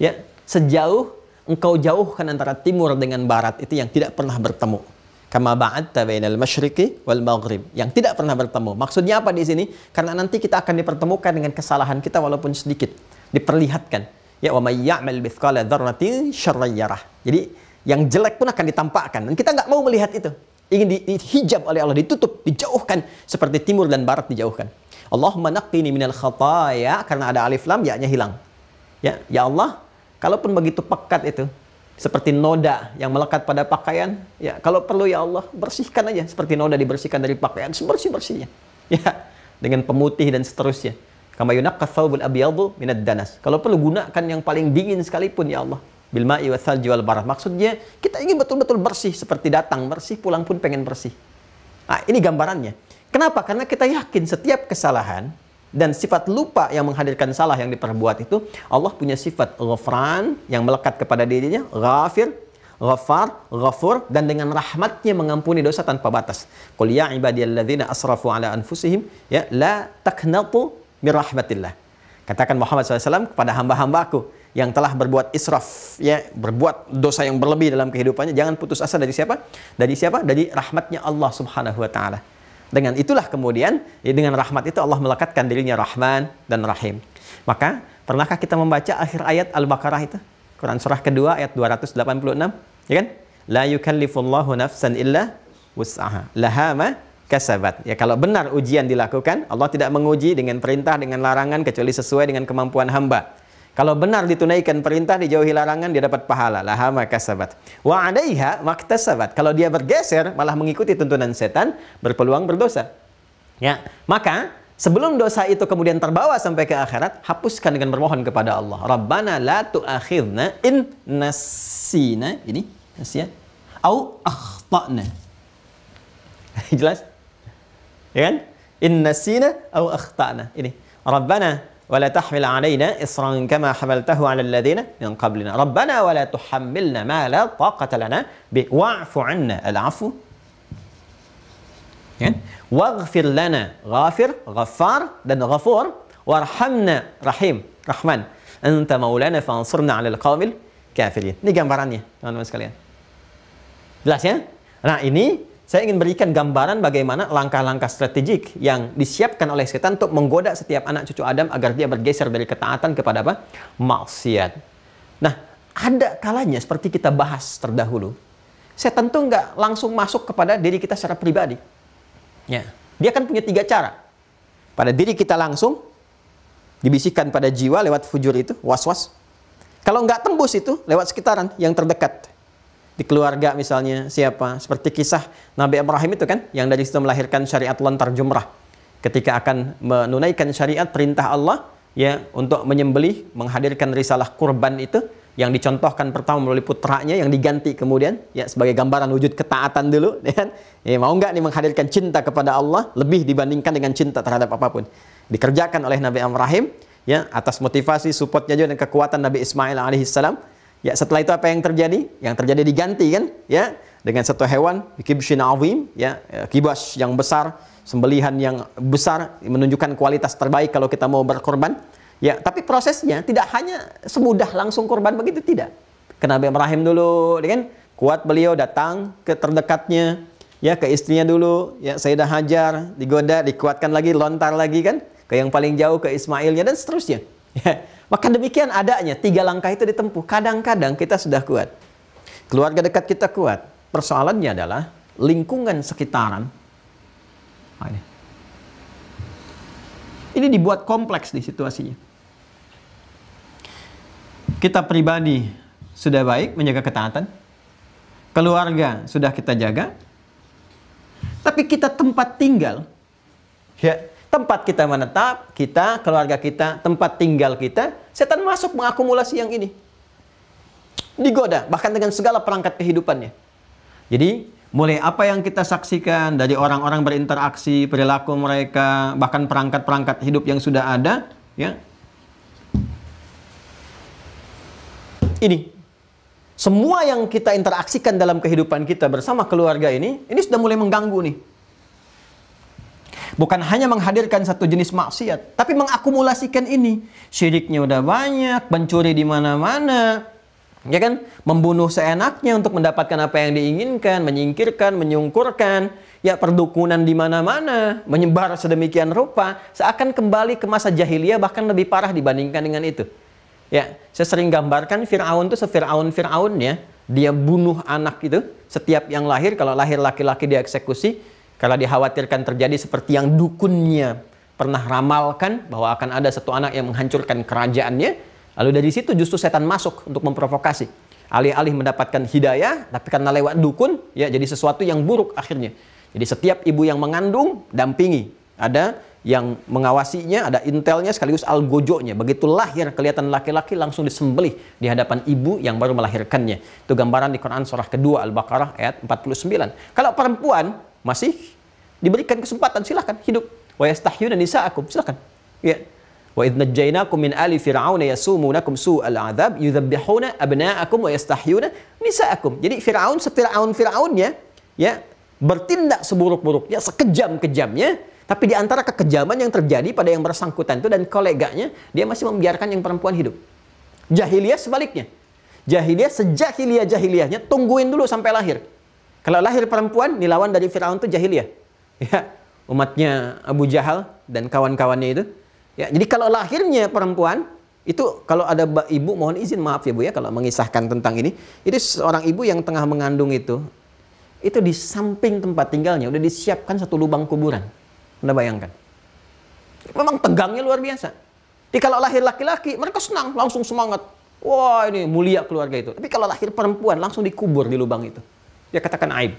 Ya, sejauh engkau jauhkan antara timur dengan barat itu yang tidak pernah bertemu. Kama ba'adta bainal masyriqi wal maghrib. Yang tidak pernah bertemu. Maksudnya apa di sini? Karena nanti kita akan dipertemukan dengan kesalahan kita walaupun sedikit. Diperlihatkan ya wa may ya'mal mithqala dzarratin syarran yarah. Jadi yang jelek pun akan ditampakkan dan kita nggak mau melihat itu. Ingin dihijab oleh Allah, ditutup, dijauhkan seperti timur dan barat dijauhkan. Allahumma naqqini minal khataya karena ada alif lam ya-nya hilang. Ya, ya Allah, kalaupun begitu pekat itu seperti noda yang melekat pada pakaian, ya kalau perlu ya Allah bersihkan aja seperti noda dibersihkan dari pakaian sebersih-bersihnya. Ya, dengan pemutih dan seterusnya. Kama yunakka thawbul abyadu minad danas. Kalau perlu gunakan yang paling dingin sekalipun ya Allah. Bil ma'i wa thalji wal barah. Maksudnya kita ingin betul-betul bersih seperti datang bersih pulang pun pengen bersih. Nah, ini gambarannya. Kenapa? Karena kita yakin setiap kesalahan dan sifat lupa yang menghadirkan salah yang diperbuat itu Allah punya sifat ghafran yang melekat kepada dirinya, ghafir, ghafar, ghafur dan dengan rahmatnya mengampuni dosa tanpa batas. Qul ya ibadiyalladzina asrafu ala anfusihim ya la taqnatu mirahmatillah. Katakan Muhammad SAW kepada hamba-hambaku yang telah berbuat israf, ya berbuat dosa yang berlebih dalam kehidupannya, jangan putus asa dari siapa? Dari siapa? Dari rahmatnya Allah Subhanahu Wa Taala. Dengan itulah kemudian ya dengan rahmat itu Allah melekatkan dirinya Rahman dan Rahim. Maka pernahkah kita membaca akhir ayat Al-Baqarah itu? Quran surah kedua ayat 286, ya kan? La yukallifullahu nafsan illa wus'aha. Laha kasabat. Ya kalau benar ujian dilakukan, Allah tidak menguji dengan perintah dengan larangan kecuali sesuai dengan kemampuan hamba. Kalau benar ditunaikan perintah, dijauhi larangan, dia dapat pahala. Laha makasabat. Wa adaiha maktasabat. Kalau dia bergeser, malah mengikuti tuntunan setan, berpeluang berdosa. Ya, maka Sebelum dosa itu kemudian terbawa sampai ke akhirat, hapuskan dengan bermohon kepada Allah. Rabbana la tu'akhidna in nasina. Ini, nasya. Au akhtana. *laughs* Jelas? ya kan? Inna sina au akhtana. Ini. Rabbana ولا تحمل علينا إصرا كما حملته على الذين من قبلنا ربنا ولا تحملنا ما لا طاقة لنا به واعف عنا العفو يعني واغفر لنا غافر غفار dan غفور وارحمنا رحيم رحمن أنت مولانا فانصرنا على القوم الكافرين ini gambarannya teman-teman sekalian jelas ya nah ini Saya ingin berikan gambaran bagaimana langkah-langkah strategik yang disiapkan oleh setan untuk menggoda setiap anak cucu Adam agar dia bergeser dari ketaatan kepada apa? Maksiat. Nah, ada kalanya seperti kita bahas terdahulu. Setan tuh nggak langsung masuk kepada diri kita secara pribadi. Ya. Dia kan punya tiga cara. Pada diri kita langsung, dibisikkan pada jiwa lewat fujur itu, was-was. Kalau nggak tembus itu, lewat sekitaran yang terdekat di keluarga misalnya siapa seperti kisah Nabi Ibrahim itu kan yang dari situ melahirkan syariat lontar jumrah ketika akan menunaikan syariat perintah Allah ya untuk menyembelih menghadirkan risalah kurban itu yang dicontohkan pertama melalui putranya yang diganti kemudian ya sebagai gambaran wujud ketaatan dulu *laughs* ya, kan? ya mau nggak nih menghadirkan cinta kepada Allah lebih dibandingkan dengan cinta terhadap apapun dikerjakan oleh Nabi Ibrahim ya atas motivasi supportnya juga dan kekuatan Nabi Ismail alaihissalam Ya, setelah itu apa yang terjadi? Yang terjadi diganti kan? Ya, dengan satu hewan kibshin awim, ya, ya kibas yang besar, sembelihan yang besar menunjukkan kualitas terbaik kalau kita mau berkorban. Ya, tapi prosesnya tidak hanya semudah langsung korban begitu tidak. Kena Ibrahim dulu, ya kan? Kuat beliau datang ke terdekatnya, ya ke istrinya dulu, ya Sayyidah Hajar digoda, dikuatkan lagi, lontar lagi kan? Ke yang paling jauh ke Ismailnya dan seterusnya. *laughs* Ya. Maka demikian adanya tiga langkah itu ditempuh. Kadang-kadang kita sudah kuat. Keluarga dekat kita kuat. Persoalannya adalah lingkungan sekitaran. Nah, ini. dibuat kompleks di situasinya. Kita pribadi sudah baik menjaga ketaatan. Keluarga sudah kita jaga. Tapi kita tempat tinggal. Ya, tempat kita menetap, kita, keluarga kita, tempat tinggal kita, setan masuk mengakumulasi yang ini. Digoda, bahkan dengan segala perangkat kehidupannya. Jadi, mulai apa yang kita saksikan dari orang-orang berinteraksi, perilaku mereka, bahkan perangkat-perangkat hidup yang sudah ada, ya. Ini semua yang kita interaksikan dalam kehidupan kita bersama keluarga ini, ini sudah mulai mengganggu nih. Bukan hanya menghadirkan satu jenis maksiat, tapi mengakumulasikan ini. Syiriknya udah banyak, mencuri di mana-mana, ya kan? Membunuh seenaknya untuk mendapatkan apa yang diinginkan, menyingkirkan, menyungkurkan, ya perdukunan di mana-mana, menyebar sedemikian rupa, seakan kembali ke masa jahiliyah bahkan lebih parah dibandingkan dengan itu. Ya, saya sering gambarkan Firaun itu sefiraun Firaun ya. Dia bunuh anak itu setiap yang lahir kalau lahir laki-laki dia eksekusi, kalau dikhawatirkan terjadi seperti yang dukunnya pernah ramalkan bahwa akan ada satu anak yang menghancurkan kerajaannya, lalu dari situ justru setan masuk untuk memprovokasi. Alih-alih mendapatkan hidayah, tapi karena lewat dukun, ya jadi sesuatu yang buruk akhirnya. Jadi setiap ibu yang mengandung, dampingi. Ada yang mengawasinya, ada intelnya sekaligus algojonya. Begitu lahir, kelihatan laki-laki langsung disembelih di hadapan ibu yang baru melahirkannya. Itu gambaran di Quran surah kedua Al-Baqarah ayat 49. Kalau perempuan, masih diberikan kesempatan silahkan hidup wa yastahyuna nisa'akum silahkan ya wa idh najjaynakum min ali fir'auna yasumunakum su'al adzab yudhabbihuna abna'akum wa yastahyuna nisa'akum jadi fir'aun sefir'aun fir'aunnya ya bertindak seburuk-buruknya sekejam-kejamnya tapi di antara kekejaman yang terjadi pada yang bersangkutan itu dan koleganya dia masih membiarkan yang perempuan hidup jahiliyah sebaliknya jahiliyah sejak jahiliyah jahiliyahnya tungguin dulu sampai lahir kalau lahir perempuan, dilawan dari Firaun itu jahiliyah. *laughs* Ya, umatnya Abu Jahal dan kawan-kawannya itu. Ya, jadi kalau lahirnya perempuan, itu kalau ada ibu mohon izin maaf ya Bu ya kalau mengisahkan tentang ini. Itu seorang ibu yang tengah mengandung itu, itu di samping tempat tinggalnya udah disiapkan satu lubang kuburan. Anda bayangkan. Memang tegangnya luar biasa. Jadi kalau lahir laki-laki, mereka senang, langsung semangat. Wah ini mulia keluarga itu. Tapi kalau lahir perempuan, langsung dikubur di lubang itu dia katakan aib.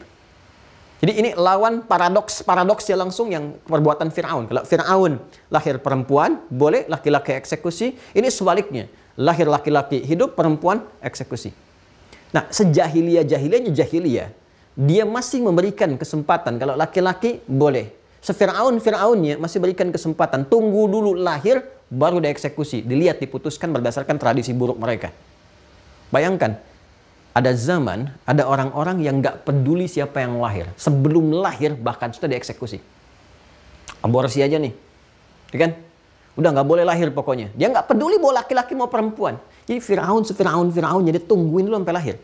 Jadi ini lawan paradoks paradoksnya langsung yang perbuatan Firaun. Kalau Firaun lahir perempuan, boleh laki-laki eksekusi. Ini sebaliknya, lahir laki-laki hidup, perempuan eksekusi. Nah, sejahiliyah jahiliyahnya jahiliyah. Dia masih memberikan kesempatan kalau laki-laki boleh. Sefiraun Firaunnya masih berikan kesempatan tunggu dulu lahir baru dieksekusi, dilihat diputuskan berdasarkan tradisi buruk mereka. Bayangkan, ada zaman, ada orang-orang yang nggak peduli siapa yang lahir. Sebelum lahir bahkan sudah dieksekusi. Aborsi aja nih. Ya kan? Udah nggak boleh lahir pokoknya. Dia nggak peduli mau laki-laki mau perempuan. Jadi Fir'aun, Fir'aun, Fir'aun. Jadi tungguin dulu sampai lahir.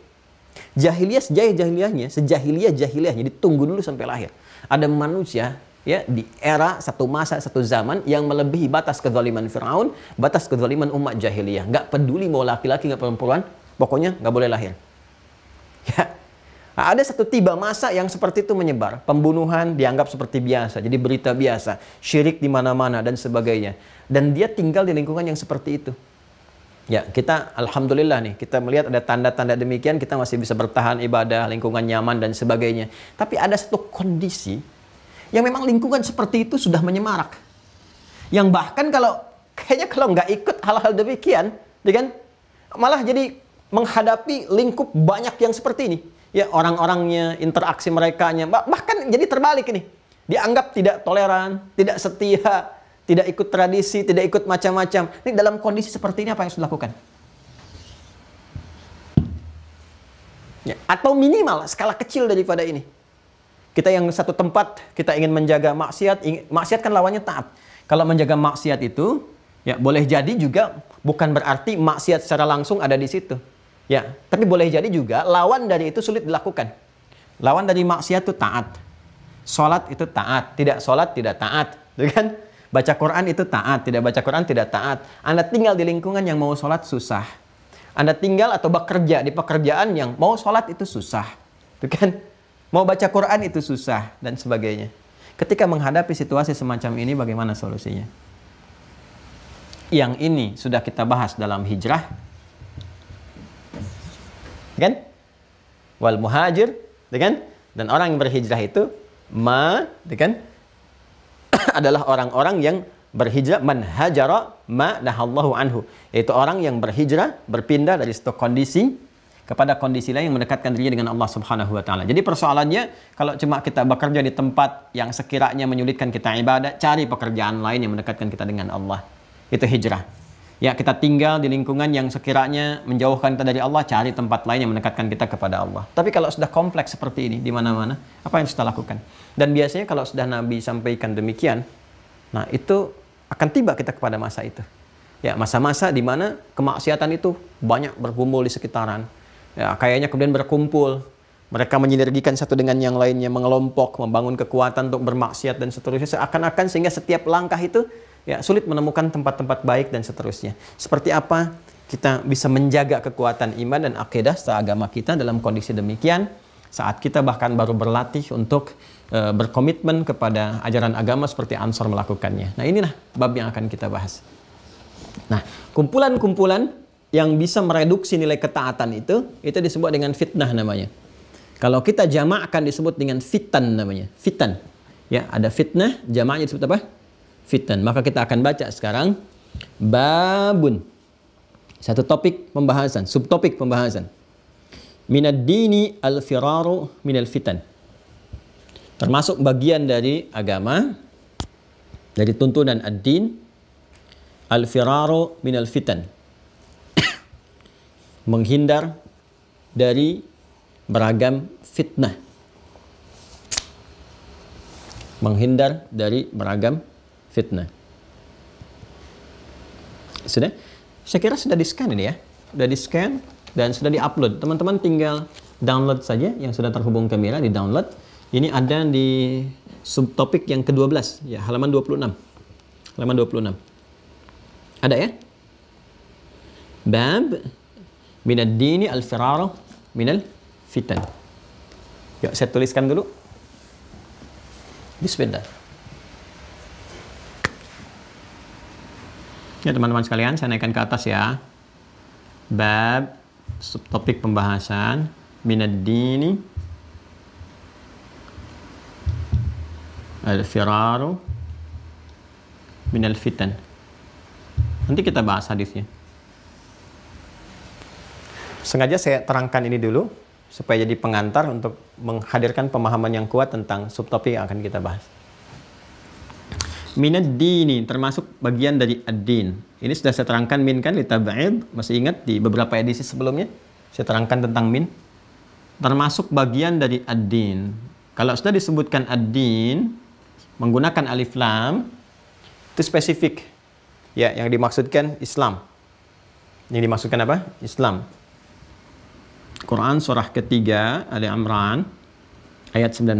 Jahiliyah sejaya jahiliyahnya, sejahiliyah jahiliyahnya tunggu dulu sampai lahir. Ada manusia ya di era satu masa satu zaman yang melebihi batas kezaliman Firaun, batas kezaliman umat jahiliyah. Nggak peduli mau laki-laki nggak perempuan, pokoknya nggak boleh lahir. Ya. Nah, ada satu tiba masa yang seperti itu menyebar. Pembunuhan dianggap seperti biasa, jadi berita biasa. Syirik di mana-mana dan sebagainya. Dan dia tinggal di lingkungan yang seperti itu. Ya, kita alhamdulillah nih, kita melihat ada tanda-tanda demikian, kita masih bisa bertahan ibadah, lingkungan nyaman dan sebagainya. Tapi ada satu kondisi yang memang lingkungan seperti itu sudah menyemarak. Yang bahkan kalau kayaknya kalau nggak ikut hal-hal demikian, ya kan, malah jadi menghadapi lingkup banyak yang seperti ini. Ya orang-orangnya, interaksi mereka, bahkan jadi terbalik ini. Dianggap tidak toleran, tidak setia, tidak ikut tradisi, tidak ikut macam-macam. Ini dalam kondisi seperti ini apa yang harus dilakukan? Ya, atau minimal skala kecil daripada ini. Kita yang satu tempat, kita ingin menjaga maksiat, ingin, maksiat kan lawannya taat. Kalau menjaga maksiat itu, ya boleh jadi juga bukan berarti maksiat secara langsung ada di situ. Ya, tapi boleh jadi juga lawan dari itu sulit dilakukan. Lawan dari maksiat itu taat. Salat itu taat, tidak salat tidak taat, *laughs* gitu kan? Baca Quran itu taat, tidak baca Quran tidak taat. Anda tinggal di lingkungan yang mau salat susah. Anda tinggal atau bekerja di pekerjaan yang mau salat itu susah. Itu kan? Mau baca Quran itu susah dan sebagainya. Ketika menghadapi situasi semacam ini bagaimana solusinya? Yang ini sudah kita bahas dalam hijrah Kan? Wal muhajir, ya kan? Dan orang yang berhijrah itu ma, ya kan? *coughs* adalah orang-orang yang berhijrah hajara ma nahallahu anhu yaitu orang yang berhijrah berpindah dari satu kondisi kepada kondisi lain yang mendekatkan dirinya dengan Allah Subhanahu wa taala. Jadi persoalannya kalau cuma kita bekerja di tempat yang sekiranya menyulitkan kita ibadah, cari pekerjaan lain yang mendekatkan kita dengan Allah. Itu hijrah ya kita tinggal di lingkungan yang sekiranya menjauhkan kita dari Allah, cari tempat lain yang mendekatkan kita kepada Allah. Tapi kalau sudah kompleks seperti ini di mana-mana, apa yang kita lakukan? Dan biasanya kalau sudah Nabi sampaikan demikian, nah itu akan tiba kita kepada masa itu. Ya, masa-masa di mana kemaksiatan itu banyak bergumul di sekitaran. Ya, kayaknya kemudian berkumpul, mereka menyinergikan satu dengan yang lainnya, mengelompok, membangun kekuatan untuk bermaksiat dan seterusnya. Seakan-akan sehingga setiap langkah itu ya sulit menemukan tempat-tempat baik dan seterusnya. Seperti apa kita bisa menjaga kekuatan iman dan akidah seagama kita dalam kondisi demikian saat kita bahkan baru berlatih untuk e, berkomitmen kepada ajaran agama seperti Ansor melakukannya. Nah, inilah bab yang akan kita bahas. Nah, kumpulan-kumpulan yang bisa mereduksi nilai ketaatan itu itu disebut dengan fitnah namanya. Kalau kita akan disebut dengan fitan namanya. Fitan. Ya, ada fitnah, jamaknya disebut apa? fitan. Maka kita akan baca sekarang babun. Satu topik pembahasan, subtopik pembahasan. Minad dini al-firaru minal fitan. Termasuk bagian dari agama, dari tuntunan ad-din, al-firaru minal fitan. *coughs* Menghindar dari beragam fitnah menghindar dari beragam fitnah. Sudah? Saya kira sudah di-scan ini ya. Sudah di-scan dan sudah di-upload. Teman-teman tinggal download saja yang sudah terhubung ke Mira di-download. Ini ada di subtopik yang ke-12 ya, halaman 26. Halaman 26. Ada ya? Bab min ad-dini al firar min al-fitan. Yuk, saya tuliskan dulu. Bismillah. Ya teman-teman sekalian, saya naikkan ke atas ya. Bab subtopik pembahasan minad-dini al-firaru minal fitan. Nanti kita bahas hadisnya. Sengaja saya terangkan ini dulu supaya jadi pengantar untuk menghadirkan pemahaman yang kuat tentang subtopik yang akan kita bahas minad dini termasuk bagian dari ad-din. Ini sudah saya terangkan min kan litab'id, masih ingat di beberapa edisi sebelumnya saya terangkan tentang min. Termasuk bagian dari ad-din. Kalau sudah disebutkan ad-din menggunakan alif lam itu spesifik. Ya, yang dimaksudkan Islam. Ini dimaksudkan apa? Islam. Quran surah ketiga Ali Imran ayat 19.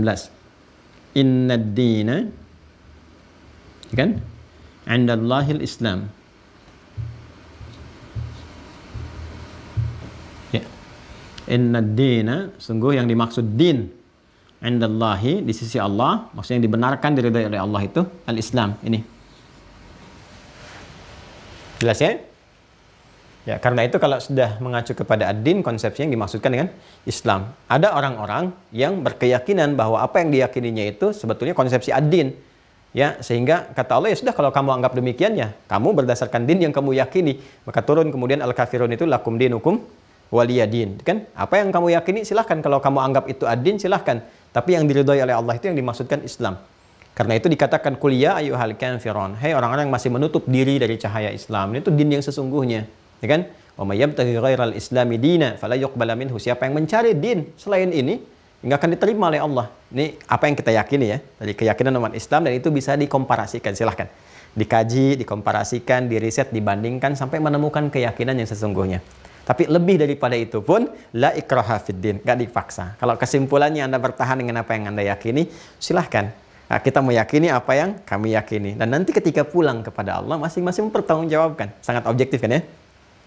Inna dina kan indallahil islam ya inna dina sungguh yang dimaksud din indallahi di sisi Allah maksudnya yang dibenarkan dari dari Allah itu al-islam ini jelas ya Ya, karena itu kalau sudah mengacu kepada ad-din, konsepsi yang dimaksudkan dengan Islam. Ada orang-orang yang berkeyakinan bahwa apa yang diyakininya itu sebetulnya konsepsi ad-din. Ya, sehingga kata Allah ya sudah kalau kamu anggap demikiannya, kamu berdasarkan din yang kamu yakini, maka turun kemudian al-kafirun itu lakum dinukum waliyadin, kan? Apa yang kamu yakini silahkan kalau kamu anggap itu adin silahkan. Tapi yang diridhoi oleh Allah itu yang dimaksudkan Islam. Karena itu dikatakan kuliah ya ayu ayuhal kafirun. Hei orang-orang yang masih menutup diri dari cahaya Islam, itu din yang sesungguhnya, ya kan? Wa may islami dina fala Siapa yang mencari din selain ini, nggak akan diterima oleh Allah. Ini apa yang kita yakini ya, dari keyakinan umat Islam dan itu bisa dikomparasikan, silahkan. Dikaji, dikomparasikan, diriset, dibandingkan sampai menemukan keyakinan yang sesungguhnya. Tapi lebih daripada itu pun, la ikraha fiddin, nggak dipaksa. Kalau kesimpulannya Anda bertahan dengan apa yang Anda yakini, silahkan. Nah, kita meyakini apa yang kami yakini. Dan nanti ketika pulang kepada Allah, masing-masing mempertanggungjawabkan. Sangat objektif kan ya?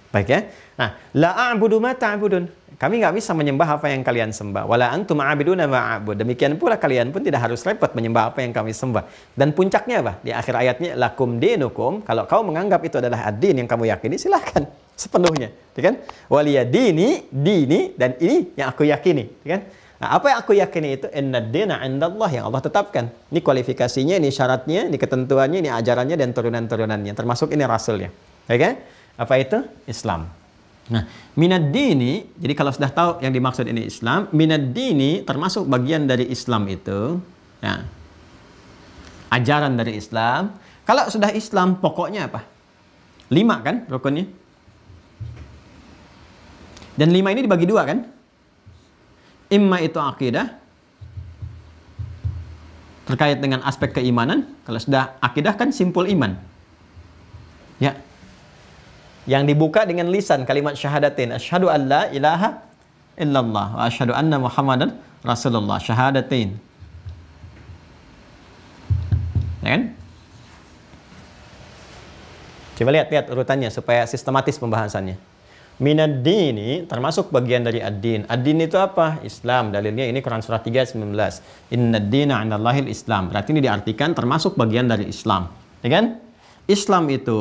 Baik ya. Nah, la a'budu ma ta'budun. Kami nggak bisa menyembah apa yang kalian sembah. Wala antum a'biduna ma Demikian pula kalian pun tidak harus repot menyembah apa yang kami sembah. Dan puncaknya apa? Di akhir ayatnya lakum dinukum. Kalau kau menganggap itu adalah ad-din yang kamu yakini, silahkan *laughs* sepenuhnya, ya kan? Waliya dini, dini dan ini yang aku yakini, ya kan? Nah, apa yang aku yakini itu inna dina indallah yang Allah tetapkan. Ini kualifikasinya, ini syaratnya, ini ketentuannya, ini ajarannya dan turunan-turunannya termasuk ini rasulnya. Ya kan? Apa itu? Islam. Nah, minad dini, jadi kalau sudah tahu yang dimaksud ini Islam, minad dini termasuk bagian dari Islam itu, ya, ajaran dari Islam. Kalau sudah Islam, pokoknya apa? Lima kan rukunnya? Dan lima ini dibagi dua kan? Imma itu akidah, terkait dengan aspek keimanan. Kalau sudah akidah kan simpul iman. Ya, yang dibuka dengan lisan kalimat syahadatin asyhadu alla ilaha illallah wa asyhadu anna muhammadan rasulullah syahadatin ya kan coba lihat lihat urutannya supaya sistematis pembahasannya minad termasuk bagian dari ad-din ad-din itu apa Islam dalilnya ini Quran surah 3 19 innad dina Islam berarti ini diartikan termasuk bagian dari Islam ya kan Islam itu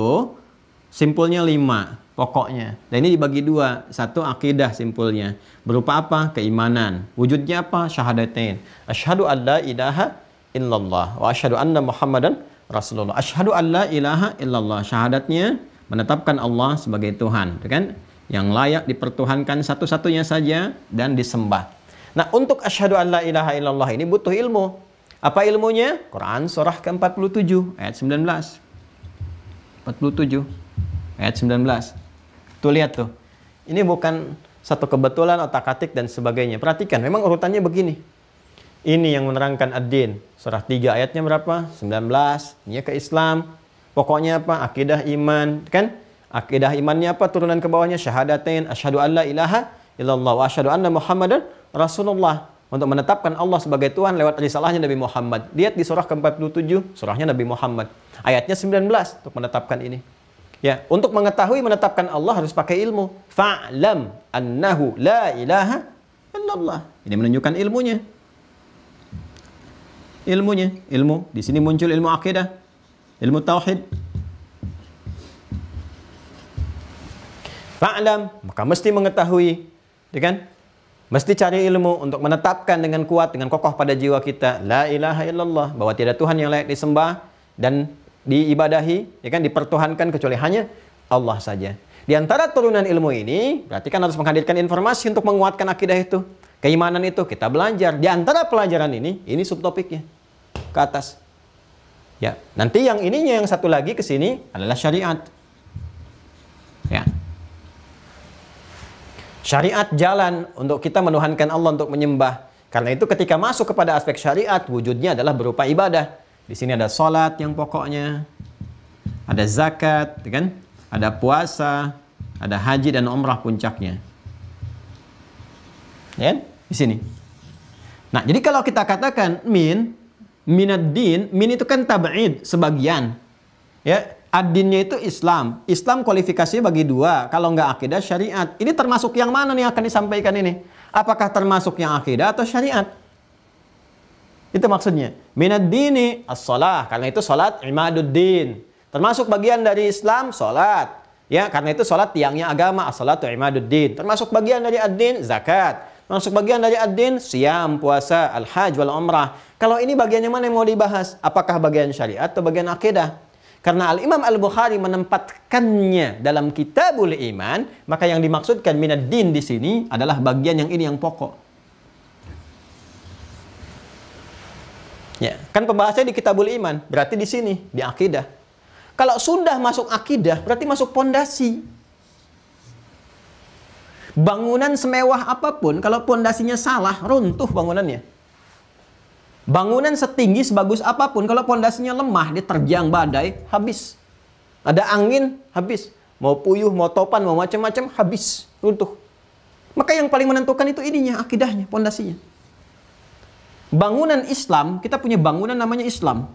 simpulnya lima pokoknya. Dan ini dibagi dua. Satu akidah simpulnya. Berupa apa? Keimanan. Wujudnya apa? Syahadatain. ashadu an la ilaha illallah. Wa ashadu anna muhammadan rasulullah. ashadu an la ilaha illallah. Syahadatnya menetapkan Allah sebagai Tuhan. Ya kan? Yang layak dipertuhankan satu-satunya saja dan disembah. Nah untuk ashadu an la ilaha illallah ini butuh ilmu. Apa ilmunya? Quran surah ke-47 ayat 19. 47 ayat 19. Tuh lihat tuh. Ini bukan satu kebetulan otak-atik dan sebagainya. Perhatikan, memang urutannya begini. Ini yang menerangkan ad-din. Surah 3 ayatnya berapa? 19. Ini ke Islam. Pokoknya apa? Akidah iman, kan? Akidah imannya apa? Turunan ke bawahnya syahadatain asyhadu alla ilaha illallah wa asyhadu anna Muhammadan Rasulullah untuk menetapkan Allah sebagai Tuhan lewat risalahnya Nabi Muhammad. Lihat di surah ke-47, surahnya Nabi Muhammad. Ayatnya 19 untuk menetapkan ini. Ya, untuk mengetahui menetapkan Allah harus pakai ilmu. Fa'lam annahu la ilaha illallah. Ini menunjukkan ilmunya. Ilmunya, ilmu. Di sini muncul ilmu akidah, ilmu tauhid. Fa'lam, maka mesti mengetahui, ya kan? Mesti cari ilmu untuk menetapkan dengan kuat, dengan kokoh pada jiwa kita. La ilaha illallah. Bahwa tidak Tuhan yang layak disembah. Dan diibadahi, ya kan dipertuhankan kecuali hanya Allah saja. Di antara turunan ilmu ini, berarti kan harus menghadirkan informasi untuk menguatkan akidah itu, keimanan itu, kita belajar. Di antara pelajaran ini, ini subtopiknya ke atas. Ya, nanti yang ininya yang satu lagi ke sini adalah syariat. Ya. Syariat jalan untuk kita menuhankan Allah untuk menyembah. Karena itu ketika masuk kepada aspek syariat, wujudnya adalah berupa ibadah. Di sini ada sholat yang pokoknya, ada zakat, ya kan? Ada puasa, ada haji dan umrah puncaknya. Ya, kan? di sini. Nah, jadi kalau kita katakan min minad din, min itu kan tab'id, sebagian. Ya, adinnya dinnya itu Islam. Islam kualifikasinya bagi dua. Kalau nggak akidah syariat. Ini termasuk yang mana nih akan disampaikan ini? Apakah termasuk yang akidah atau syariat? Itu maksudnya. Minad dini as-salah. Karena itu salat imaduddin. Termasuk bagian dari Islam salat. Ya, karena itu salat tiangnya agama as-salatu imaduddin. Termasuk bagian dari ad-din zakat. Termasuk bagian dari ad-din siam, puasa, al-hajj wal umrah. Kalau ini bagian yang mana yang mau dibahas? Apakah bagian syariat atau bagian akidah? Karena Al-Imam Al-Bukhari menempatkannya dalam Kitabul Iman, maka yang dimaksudkan minad din di sini adalah bagian yang ini yang pokok. Ya, kan pembahasannya di Kitabul Iman, berarti di sini di akidah. Kalau sudah masuk akidah, berarti masuk pondasi. Bangunan semewah apapun, kalau pondasinya salah, runtuh bangunannya. Bangunan setinggi sebagus apapun, kalau pondasinya lemah, diterjang badai, habis. Ada angin, habis. Mau puyuh, mau topan, mau macam-macam, habis, runtuh. Maka yang paling menentukan itu ininya, akidahnya, pondasinya bangunan Islam, kita punya bangunan namanya Islam.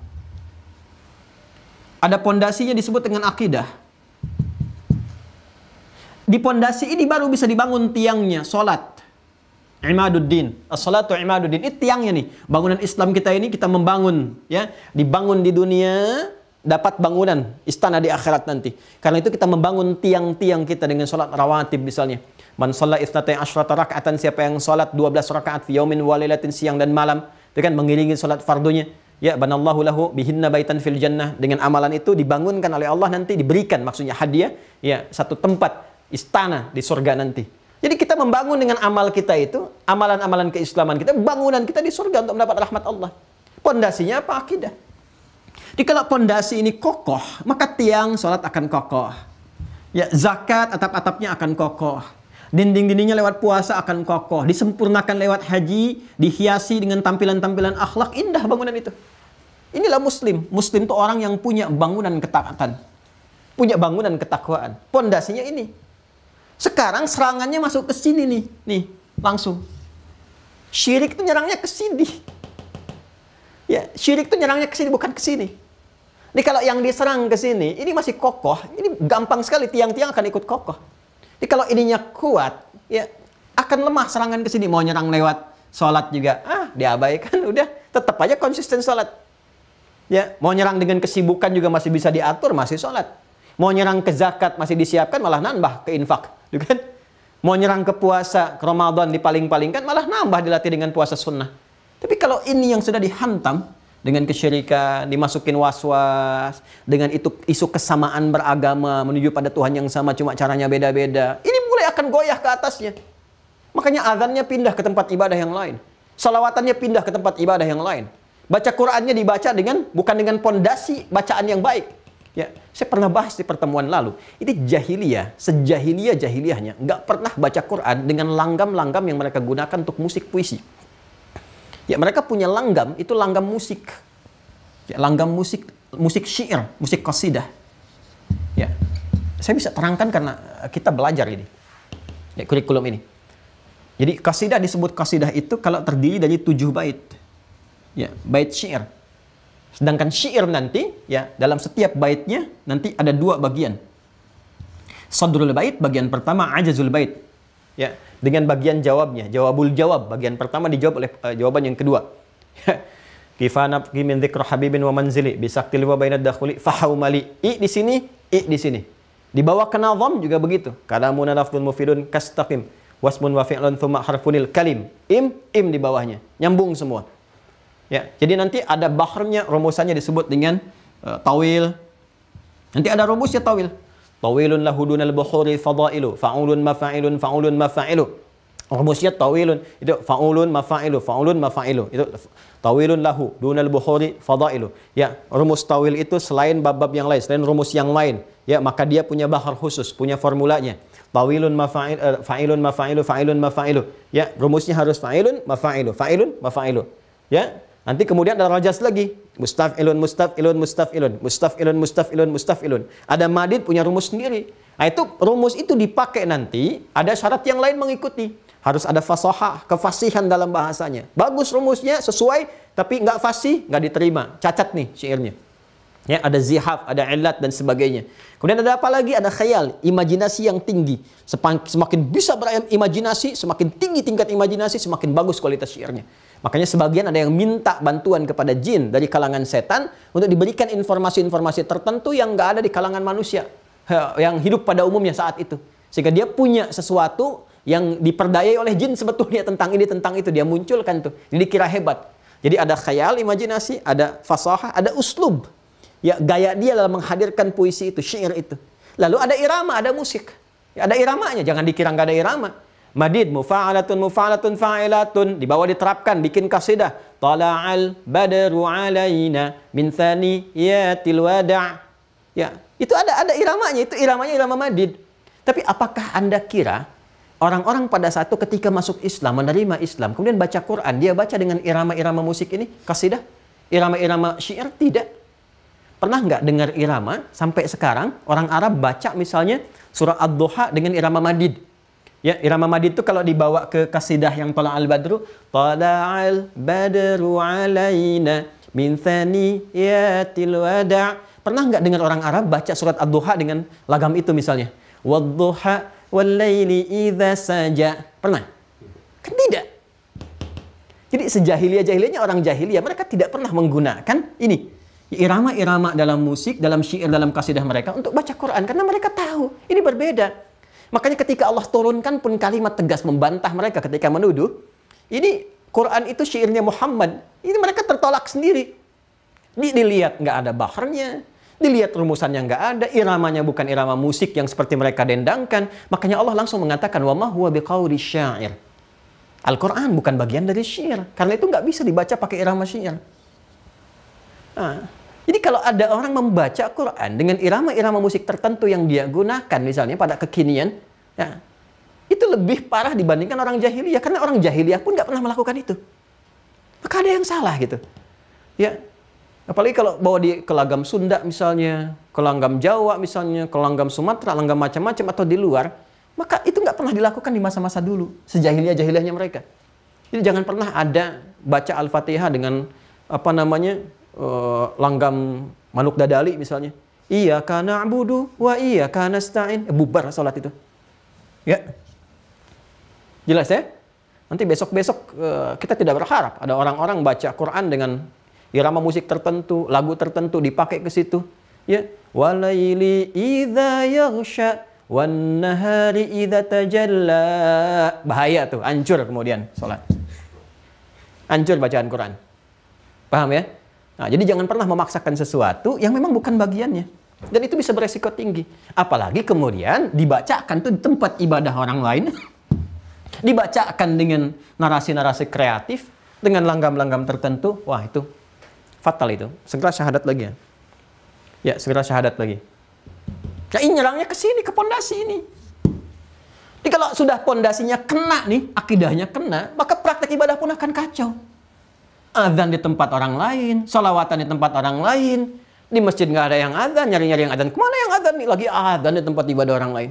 Ada pondasinya disebut dengan akidah. Di pondasi ini baru bisa dibangun tiangnya, salat. Imaduddin, as-salatu imaduddin. Itu tiangnya nih, bangunan Islam kita ini kita membangun ya, dibangun di dunia, dapat bangunan istana di akhirat nanti. Karena itu kita membangun tiang-tiang kita dengan sholat rawatib misalnya. Man sholat isnatai asyrata raka'atan siapa yang sholat 12 rakaat fi yaumin walilatin siang dan malam. Itu kan mengiringi sholat fardunya. Ya banallahu lahu bihinna baitan fil jannah. Dengan amalan itu dibangunkan oleh Allah nanti diberikan maksudnya hadiah. Ya satu tempat istana di surga nanti. Jadi kita membangun dengan amal kita itu, amalan-amalan keislaman kita, bangunan kita di surga untuk mendapat rahmat Allah. Pondasinya apa? Akidah. Jadi kalau pondasi ini kokoh, maka tiang sholat akan kokoh. Ya, zakat atap-atapnya akan kokoh. Dinding-dindingnya lewat puasa akan kokoh. Disempurnakan lewat haji, dihiasi dengan tampilan-tampilan akhlak indah bangunan itu. Inilah muslim. Muslim itu orang yang punya bangunan ketakatan. Punya bangunan ketakwaan. Pondasinya ini. Sekarang serangannya masuk ke sini nih. Nih, langsung. Syirik itu nyerangnya ke sini. Ya, syirik itu nyerangnya ke sini bukan ke sini. Ini kalau yang diserang ke sini, ini masih kokoh, ini gampang sekali tiang-tiang akan ikut kokoh. Jadi kalau ininya kuat, ya akan lemah serangan ke sini. Mau nyerang lewat sholat juga, ah diabaikan, *laughs* udah tetap aja konsisten sholat. Ya, mau nyerang dengan kesibukan juga masih bisa diatur, masih sholat. Mau nyerang ke zakat masih disiapkan, malah nambah ke infak, *laughs* gitu kan? Mau nyerang ke puasa, ke Ramadan dipaling-palingkan, malah nambah dilatih dengan puasa sunnah. Tapi kalau ini yang sudah dihantam, dengan kesyirikan, dimasukin was-was, dengan itu isu kesamaan beragama menuju pada Tuhan yang sama cuma caranya beda-beda. Ini mulai akan goyah ke atasnya. Makanya azannya pindah ke tempat ibadah yang lain. Salawatannya pindah ke tempat ibadah yang lain. Baca Qur'annya dibaca dengan bukan dengan pondasi bacaan yang baik. Ya, saya pernah bahas di pertemuan lalu. Ini jahiliyah, sejahiliyah jahiliyahnya nggak pernah baca Qur'an dengan langgam-langgam yang mereka gunakan untuk musik puisi. Ya mereka punya langgam, itu langgam musik. Ya, langgam musik musik syair, musik qasidah. Ya. Saya bisa terangkan karena eh, kita belajar ini. Ya, kurikulum ini. Jadi kasidah disebut kasidah itu kalau terdiri dari tujuh bait. Ya, bait syair. Sedangkan syair nanti ya dalam setiap baitnya nanti ada dua bagian. Sadrul bait bagian pertama, ajazul bait ya dengan bagian jawabnya jawabul jawab bagian pertama dijawab oleh uh, jawaban yang kedua *laughs* kifana min dzikra habibin wa manzili bisaktil liwa bainad dakhuli fahaumali i di sini i di sini di bawah kena juga begitu kalamuna lafdun mufidun kastaqim wasmun wa fi'lun thumma harfunil kalim im im di bawahnya nyambung semua ya jadi nanti ada bahrnya rumusannya disebut dengan uh, tawil nanti ada rumusnya tawil Tawilun lahu dunal bukhuri fadailu. Fa'ulun mafa'ilun fa'ulun mafailu Rumusnya tawilun. Itu fa'ulun mafa'ilu. Fa'ulun mafa'ilu. Itu tawilun lahu dunal bukhuri fadailu. Ya, rumus tawil itu selain bab-bab yang lain, selain rumus yang lain. Ya, maka dia punya bahar khusus, punya formulanya. Tawilun mafa'il, uh, fa'ilun mafa'ilu, fa'ilun mafa'ilu. Ya, rumusnya harus fa'ilun mafa'ilu, fa'ilun mafa'ilu. Ya, Nanti kemudian ada rajas lagi. Ilun Ilun Ilun Mustaf mustaf mustaf Mustaf Ilun mustaf Ilun mustaf Ilun Ada madid punya rumus sendiri. Nah, itu rumus itu dipakai nanti, ada syarat yang lain mengikuti. Harus ada fasoha, kefasihan dalam bahasanya. Bagus rumusnya, sesuai, tapi nggak fasih, nggak diterima. Cacat nih syairnya. Ya, ada zihaf, ada elat dan sebagainya. Kemudian ada apa lagi? Ada khayal, imajinasi yang tinggi. Semakin bisa berimajinasi, semakin tinggi tingkat imajinasi, semakin bagus kualitas syairnya. Makanya sebagian ada yang minta bantuan kepada jin dari kalangan setan untuk diberikan informasi-informasi tertentu yang nggak ada di kalangan manusia yang hidup pada umumnya saat itu. Sehingga dia punya sesuatu yang diperdayai oleh jin sebetulnya tentang ini tentang itu dia munculkan tuh. Jadi kira hebat. Jadi ada khayal, imajinasi, ada fasahah, ada uslub. Ya gaya dia dalam menghadirkan puisi itu, syair itu. Lalu ada irama, ada musik. Ya, ada iramanya, jangan dikira nggak ada irama. Madid mufa'alatun mufa'alatun fa'ilatun di bawah diterapkan bikin kasidah tala'al badru alaina min ya tilwada' ya itu ada ada iramanya itu iramanya irama madid tapi apakah Anda kira orang-orang pada satu ketika masuk Islam menerima Islam kemudian baca Quran dia baca dengan irama-irama musik ini kasidah irama-irama syair tidak pernah nggak dengar irama sampai sekarang orang Arab baca misalnya surah Ad-Duha dengan irama madid Ya, irama madi itu kalau dibawa ke kasidah yang Tala al-Badru, Tala al-Badru alaina min thaniyatil wada' Pernah nggak dengar orang Arab baca surat Ad-Duha dengan lagam itu misalnya? Wadduha walaili idza saja. Pernah? Kan tidak. Jadi sejahiliyah-jahiliyahnya orang jahiliyah, mereka tidak pernah menggunakan ini irama-irama dalam musik, dalam syair, dalam kasidah mereka untuk baca Quran karena mereka tahu ini berbeda. Makanya ketika Allah turunkan pun kalimat tegas membantah mereka ketika menuduh, ini Quran itu syairnya Muhammad, ini mereka tertolak sendiri. Dilihat nggak ada baharnya, dilihat rumusannya nggak ada, iramanya bukan irama musik yang seperti mereka dendangkan. Makanya Allah langsung mengatakan, wa huwa biqauli syair. Al-Quran bukan bagian dari syair. Karena itu nggak bisa dibaca pakai irama syair. Nah, jadi kalau ada orang membaca Quran dengan irama-irama musik tertentu yang dia gunakan misalnya pada kekinian, ya, itu lebih parah dibandingkan orang jahiliyah karena orang jahiliyah pun nggak pernah melakukan itu. Maka ada yang salah gitu. Ya, apalagi kalau bawa di kelagam Sunda misalnya, kelagam Jawa misalnya, kelagam Sumatera, langgam macam-macam atau di luar, maka itu nggak pernah dilakukan di masa-masa dulu sejahiliyah-jahiliyahnya mereka. Jadi jangan pernah ada baca Al-Fatihah dengan apa namanya Eh, langgam manuk dadali misalnya. Iya karena abudu wah iya karena stain. Eh, bubar salat itu. Ya. Jelas ya? Nanti besok-besok uh, kita tidak berharap ada orang-orang baca Quran dengan irama musik tertentu, lagu tertentu dipakai ke situ. Ya, walaili ida yaghsha wan nahari idza tajalla. Bahaya tuh, hancur kemudian salat. Hancur bacaan Quran. Paham ya? Nah, jadi jangan pernah memaksakan sesuatu yang memang bukan bagiannya. Dan itu bisa beresiko tinggi. Apalagi kemudian dibacakan tuh di tempat ibadah orang lain. *laughs* dibacakan dengan narasi-narasi kreatif, dengan langgam-langgam tertentu. Wah, itu fatal itu. Segera syahadat lagi ya. Ya, segera syahadat lagi. Ya, ini nyerangnya ke sini, ke pondasi ini. Jadi kalau sudah pondasinya kena nih, akidahnya kena, maka praktek ibadah pun akan kacau. Adzan di tempat orang lain, salawatan di tempat orang lain. Di masjid nggak ada yang adzan, nyari-nyari yang adzan. Kemana yang adzan nih? Lagi adzan di tempat ibadah orang lain.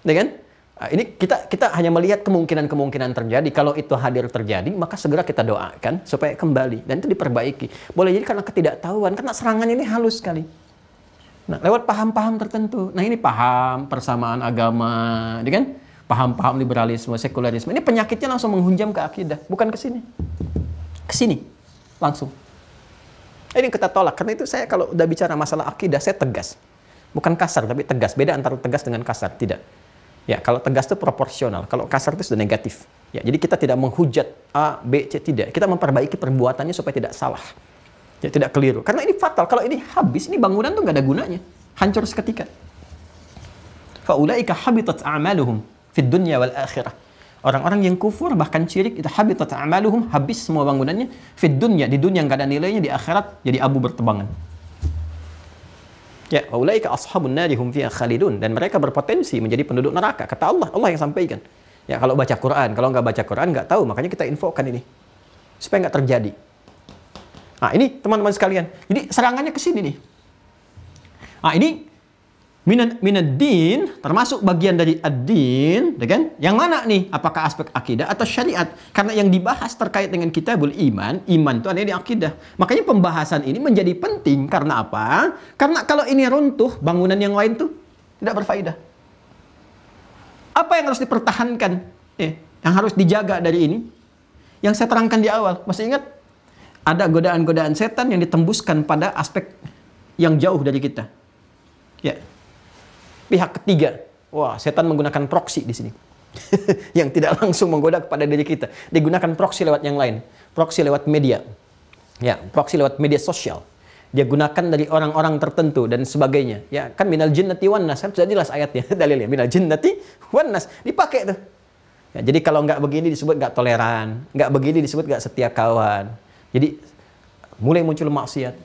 Ya kan? Nah, ini kita kita hanya melihat kemungkinan-kemungkinan terjadi. Kalau itu hadir terjadi, maka segera kita doakan supaya kembali dan itu diperbaiki. Boleh jadi karena ketidaktahuan, karena serangan ini halus sekali. Nah, lewat paham-paham tertentu. Nah, ini paham persamaan agama, ya kan? Paham-paham liberalisme, sekularisme. Ini penyakitnya langsung menghunjam ke akidah, bukan ke sini ke sini langsung. Ini kita tolak karena itu saya kalau udah bicara masalah akidah saya tegas. Bukan kasar tapi tegas. Beda antara tegas dengan kasar, tidak. Ya, kalau tegas itu proporsional, kalau kasar itu sudah negatif. Ya, jadi kita tidak menghujat A, B, C tidak. Kita memperbaiki perbuatannya supaya tidak salah. Ya, tidak keliru. Karena ini fatal. Kalau ini habis, ini bangunan tuh nggak ada gunanya. Hancur seketika. Faulaika habitat a'maluhum fid dunya wal akhirah. Orang-orang yang kufur bahkan syirik itu habitat amaluhum habis semua bangunannya fit dunia di dunia nggak ada nilainya di akhirat jadi abu bertebangan. Ya, waulaika ashabun nari hum fiha khalidun dan mereka berpotensi menjadi penduduk neraka. Kata Allah, Allah yang sampaikan. Ya, kalau baca Quran, kalau nggak baca Quran nggak tahu, makanya kita infokan ini supaya nggak terjadi. Nah, ini teman-teman sekalian. Jadi serangannya ke sini nih. Nah, ini Minad, minad din termasuk bagian dari ad-din, ya kan? Yang mana nih? Apakah aspek akidah atau syariat? Karena yang dibahas terkait dengan kitabul iman, iman itu ada di akidah. Makanya pembahasan ini menjadi penting karena apa? Karena kalau ini runtuh, bangunan yang lain tuh tidak berfaedah. Apa yang harus dipertahankan? Eh, yang harus dijaga dari ini? Yang saya terangkan di awal, masih ingat? Ada godaan-godaan setan yang ditembuskan pada aspek yang jauh dari kita. Ya pihak ketiga. Wah, setan menggunakan proxy di sini. *laughs* yang tidak langsung menggoda kepada diri kita. Digunakan proxy lewat yang lain. proxy lewat media. Ya, proksi lewat media sosial. Dia gunakan dari orang-orang tertentu dan sebagainya. Ya, kan minal jinnati wan nas. sudah jelas ayatnya, *laughs* dalilnya. Minal jinnati wan Dipakai tuh. Ya, jadi kalau nggak begini disebut nggak toleran. Nggak begini disebut nggak setia kawan. Jadi mulai muncul maksiat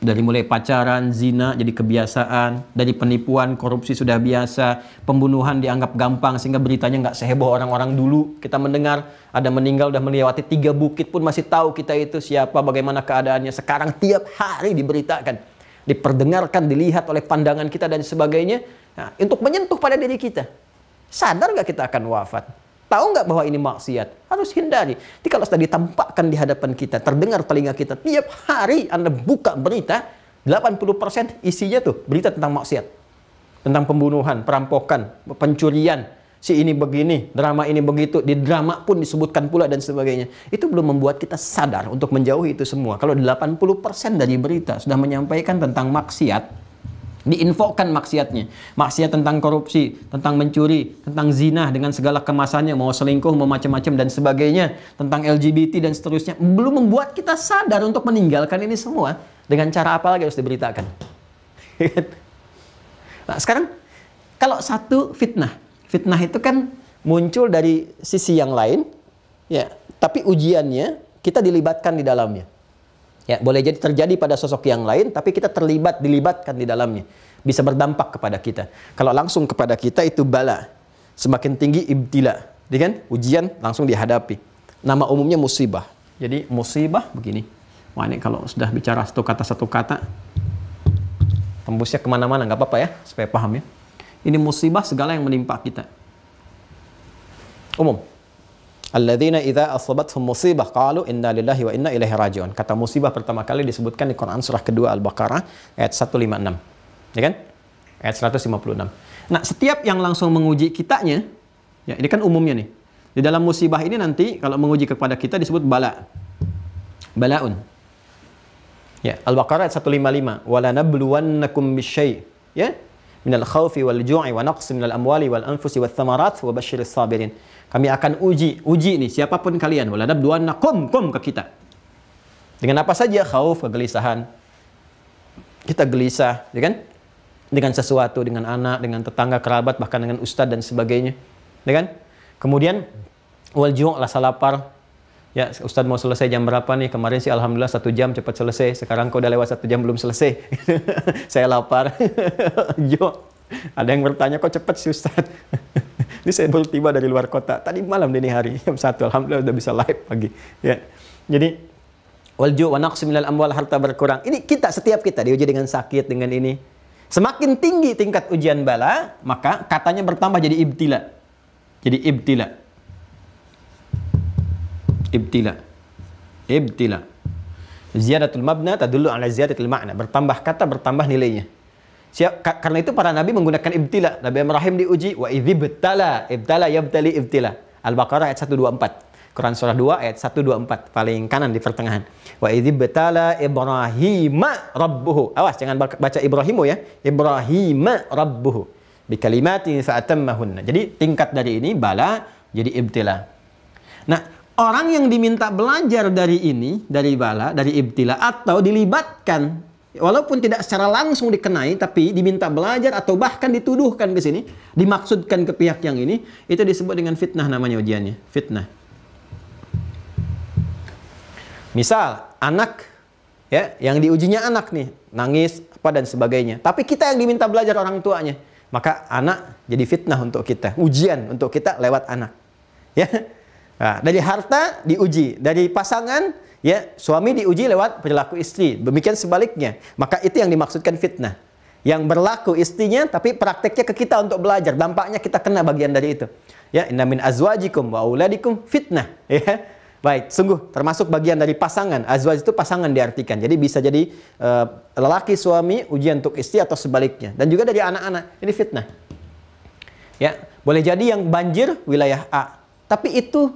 dari mulai pacaran, zina jadi kebiasaan, dari penipuan, korupsi sudah biasa, pembunuhan dianggap gampang sehingga beritanya nggak seheboh orang-orang dulu. Kita mendengar ada meninggal udah melewati tiga bukit pun masih tahu kita itu siapa, bagaimana keadaannya. Sekarang tiap hari diberitakan, diperdengarkan, dilihat oleh pandangan kita dan sebagainya nah, untuk menyentuh pada diri kita. Sadar nggak kita akan wafat? Tahu nggak bahwa ini maksiat? Harus hindari. Jadi kalau sudah ditampakkan di hadapan kita, terdengar telinga kita, tiap hari Anda buka berita, 80% isinya tuh berita tentang maksiat. Tentang pembunuhan, perampokan, pencurian, si ini begini, drama ini begitu, di drama pun disebutkan pula dan sebagainya. Itu belum membuat kita sadar untuk menjauhi itu semua. Kalau 80% dari berita sudah menyampaikan tentang maksiat, diinfokan maksiatnya maksiat tentang korupsi tentang mencuri tentang zina dengan segala kemasannya mau selingkuh mau macam-macam dan sebagainya tentang LGBT dan seterusnya belum membuat kita sadar untuk meninggalkan ini semua dengan cara apa lagi harus diberitakan *laughs* nah sekarang kalau satu fitnah fitnah itu kan muncul dari sisi yang lain ya tapi ujiannya kita dilibatkan di dalamnya Ya, boleh jadi terjadi pada sosok yang lain, tapi kita terlibat, dilibatkan di dalamnya. Bisa berdampak kepada kita. Kalau langsung kepada kita itu bala. Semakin tinggi ibtila. Jadi kan? ujian langsung dihadapi. Nama umumnya musibah. Jadi musibah begini. Wah ini kalau sudah bicara satu kata satu kata, tembusnya kemana-mana, nggak apa-apa ya, supaya paham ya. Ini musibah segala yang menimpa kita. Umum. Alladzina idza asabatuhum musibah qalu inna lillahi wa inna ilaihi rajiun. Kata musibah pertama kali disebutkan di Quran surah kedua Al-Baqarah ayat 156. Ya kan? Ayat 156. Nah, setiap yang langsung menguji kitanya, ya ini kan umumnya nih. Di dalam musibah ini nanti kalau menguji kepada kita disebut bala. Balaun. Ya, Al-Baqarah ayat 155, wala nabluwannakum bisyai." Ya, minal khawfi wal ju'i wa naqsi minal amwali wal anfusi wal thamarat wa basyiris sabirin. Kami akan uji, uji ini siapapun kalian. Waladab duanna kum, kum ke kita. Dengan apa saja khauf, kegelisahan. Kita gelisah, ya kan? Dengan sesuatu, dengan anak, dengan tetangga, kerabat, bahkan dengan ustadz dan sebagainya. Ya kan? Kemudian, wal ju' rasa lapar, ya Ustadz mau selesai jam berapa nih kemarin sih alhamdulillah satu jam cepat selesai sekarang kau udah lewat satu jam belum selesai *laughs* saya lapar *laughs* Jo ada yang bertanya kok cepat sih Ustadz *laughs* ini saya baru tiba dari luar kota tadi malam dini hari jam satu alhamdulillah udah bisa live pagi ya jadi Waljo wanak sembilan amwal harta berkurang ini kita setiap kita diuji dengan sakit dengan ini semakin tinggi tingkat ujian bala maka katanya bertambah jadi ibtila jadi ibtila Ibtila. Ibtila. Ziyadatul mabna tadullu ala ziyadatul makna. Bertambah kata, bertambah nilainya. Siap, karena itu para nabi menggunakan ibtila. Nabi Ibrahim diuji wa idzibtala, ibtala yabtali ibtila. Al-Baqarah ayat 124. Quran surah 2 ayat 124 paling kanan di pertengahan. Wa idzibtala Ibrahima rabbuhu. Awas jangan baca Ibrahimu ya. Ibrahima rabbuhu. Bi kalimatin fa'atammahunna. Jadi tingkat dari ini bala jadi ibtila. Nah, orang yang diminta belajar dari ini, dari bala, dari ibtila atau dilibatkan walaupun tidak secara langsung dikenai tapi diminta belajar atau bahkan dituduhkan ke sini, dimaksudkan ke pihak yang ini, itu disebut dengan fitnah namanya ujiannya, fitnah. Misal anak ya, yang diujinya anak nih, nangis apa dan sebagainya. Tapi kita yang diminta belajar orang tuanya, maka anak jadi fitnah untuk kita, ujian untuk kita lewat anak. Ya Nah, dari harta diuji, dari pasangan ya suami diuji lewat perilaku istri. Demikian sebaliknya. Maka itu yang dimaksudkan fitnah. Yang berlaku istrinya tapi prakteknya ke kita untuk belajar. Dampaknya kita kena bagian dari itu. Ya, inna min azwajikum wa auladikum fitnah. *laughs* Ya. Baik, sungguh termasuk bagian dari pasangan. Azwaj itu pasangan diartikan. Jadi bisa jadi uh, lelaki suami ujian untuk istri atau sebaliknya. Dan juga dari anak-anak. Ini fitnah. Ya, boleh jadi yang banjir wilayah A. Tapi itu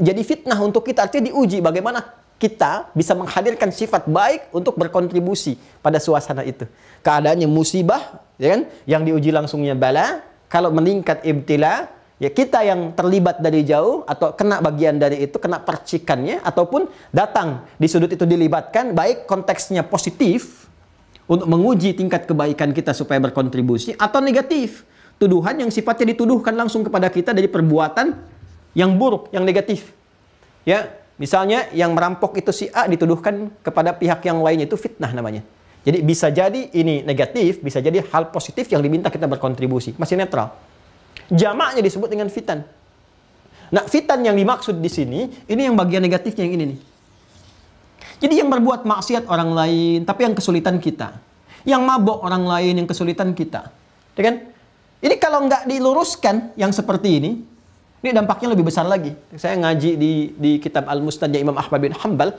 jadi fitnah untuk kita artinya diuji bagaimana kita bisa menghadirkan sifat baik untuk berkontribusi pada suasana itu. Keadaannya musibah, ya kan? Yang diuji langsungnya bala, kalau meningkat ibtila, ya kita yang terlibat dari jauh atau kena bagian dari itu, kena percikannya ataupun datang di sudut itu dilibatkan, baik konteksnya positif untuk menguji tingkat kebaikan kita supaya berkontribusi atau negatif, tuduhan yang sifatnya dituduhkan langsung kepada kita dari perbuatan yang buruk, yang negatif. Ya, misalnya yang merampok itu si A dituduhkan kepada pihak yang lainnya itu fitnah namanya. Jadi bisa jadi ini negatif, bisa jadi hal positif yang diminta kita berkontribusi. Masih netral. Jamaknya disebut dengan fitan. Nah, fitan yang dimaksud di sini, ini yang bagian negatifnya yang ini nih. Jadi yang berbuat maksiat orang lain, tapi yang kesulitan kita. Yang mabok orang lain, yang kesulitan kita. Ya kan? Ini kalau nggak diluruskan yang seperti ini, ini dampaknya lebih besar lagi. Saya ngaji di, di kitab Al-Mustadnya Imam Ahmad bin Hanbal.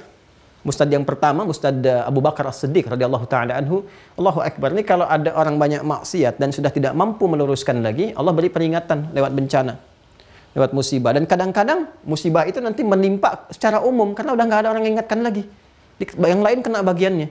Mustad yang pertama, Mustad eh, Abu Bakar As-Siddiq radhiyallahu taala anhu. Allahu Akbar. Ini kalau ada orang banyak maksiat dan sudah tidak mampu meluruskan lagi, Allah beri peringatan lewat bencana lewat musibah dan kadang-kadang musibah itu nanti menimpa secara umum karena udah nggak ada orang yang ingatkan lagi yang lain kena bagiannya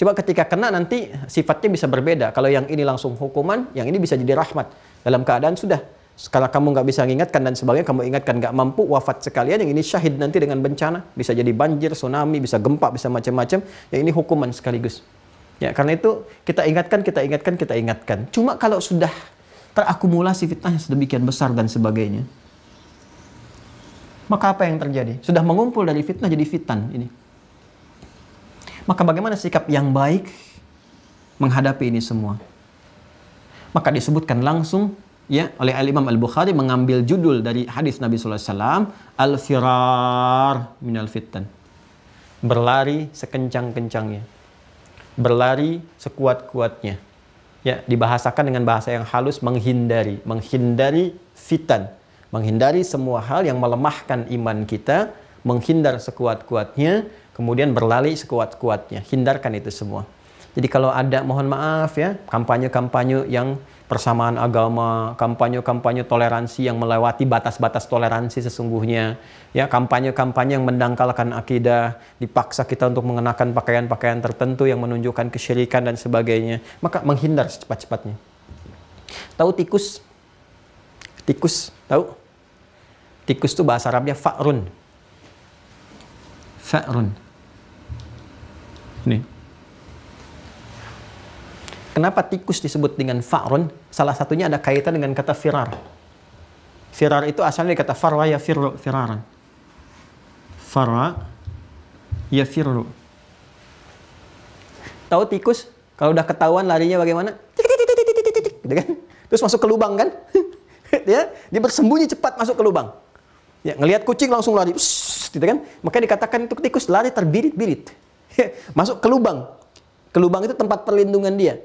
coba ketika kena nanti sifatnya bisa berbeda kalau yang ini langsung hukuman yang ini bisa jadi rahmat dalam keadaan sudah kalau kamu nggak bisa mengingatkan dan sebagainya, kamu ingatkan nggak mampu wafat sekalian. Yang ini syahid nanti dengan bencana, bisa jadi banjir, tsunami, bisa gempa, bisa macam-macam. Yang ini hukuman sekaligus. Ya, karena itu kita ingatkan, kita ingatkan, kita ingatkan. Cuma kalau sudah terakumulasi fitnah sedemikian besar dan sebagainya, maka apa yang terjadi? Sudah mengumpul dari fitnah jadi fitan ini. Maka bagaimana sikap yang baik menghadapi ini semua? Maka disebutkan langsung ya oleh Al Imam Al Bukhari mengambil judul dari hadis Nabi SAW al firar Al fitan berlari sekencang kencangnya berlari sekuat kuatnya ya dibahasakan dengan bahasa yang halus menghindari menghindari fitan menghindari semua hal yang melemahkan iman kita menghindar sekuat kuatnya kemudian berlari sekuat kuatnya hindarkan itu semua jadi kalau ada mohon maaf ya kampanye kampanye yang persamaan agama, kampanye-kampanye toleransi yang melewati batas-batas toleransi sesungguhnya, ya kampanye-kampanye yang mendangkalkan akidah, dipaksa kita untuk mengenakan pakaian-pakaian tertentu yang menunjukkan kesyirikan dan sebagainya, maka menghindar secepat-cepatnya. Tahu tikus? Tikus, tahu? Tikus itu bahasa Arabnya fa'run. Fa'run. Nih, Kenapa tikus disebut dengan fa'run? Salah satunya ada kaitan dengan kata firar. Firar itu asalnya dari kata farwa ya firru, firaran. Farwa ya firru. Tahu tikus? Kalau udah ketahuan larinya bagaimana? Gitu kan? Terus masuk ke lubang kan? dia, *laughs* ya, dia bersembunyi cepat masuk ke lubang. Ya, ngelihat kucing langsung lari. gitu kan? Maka dikatakan itu tikus lari terbirit-birit. *laughs* Ya, masuk ke lubang. Ke lubang itu tempat perlindungan dia.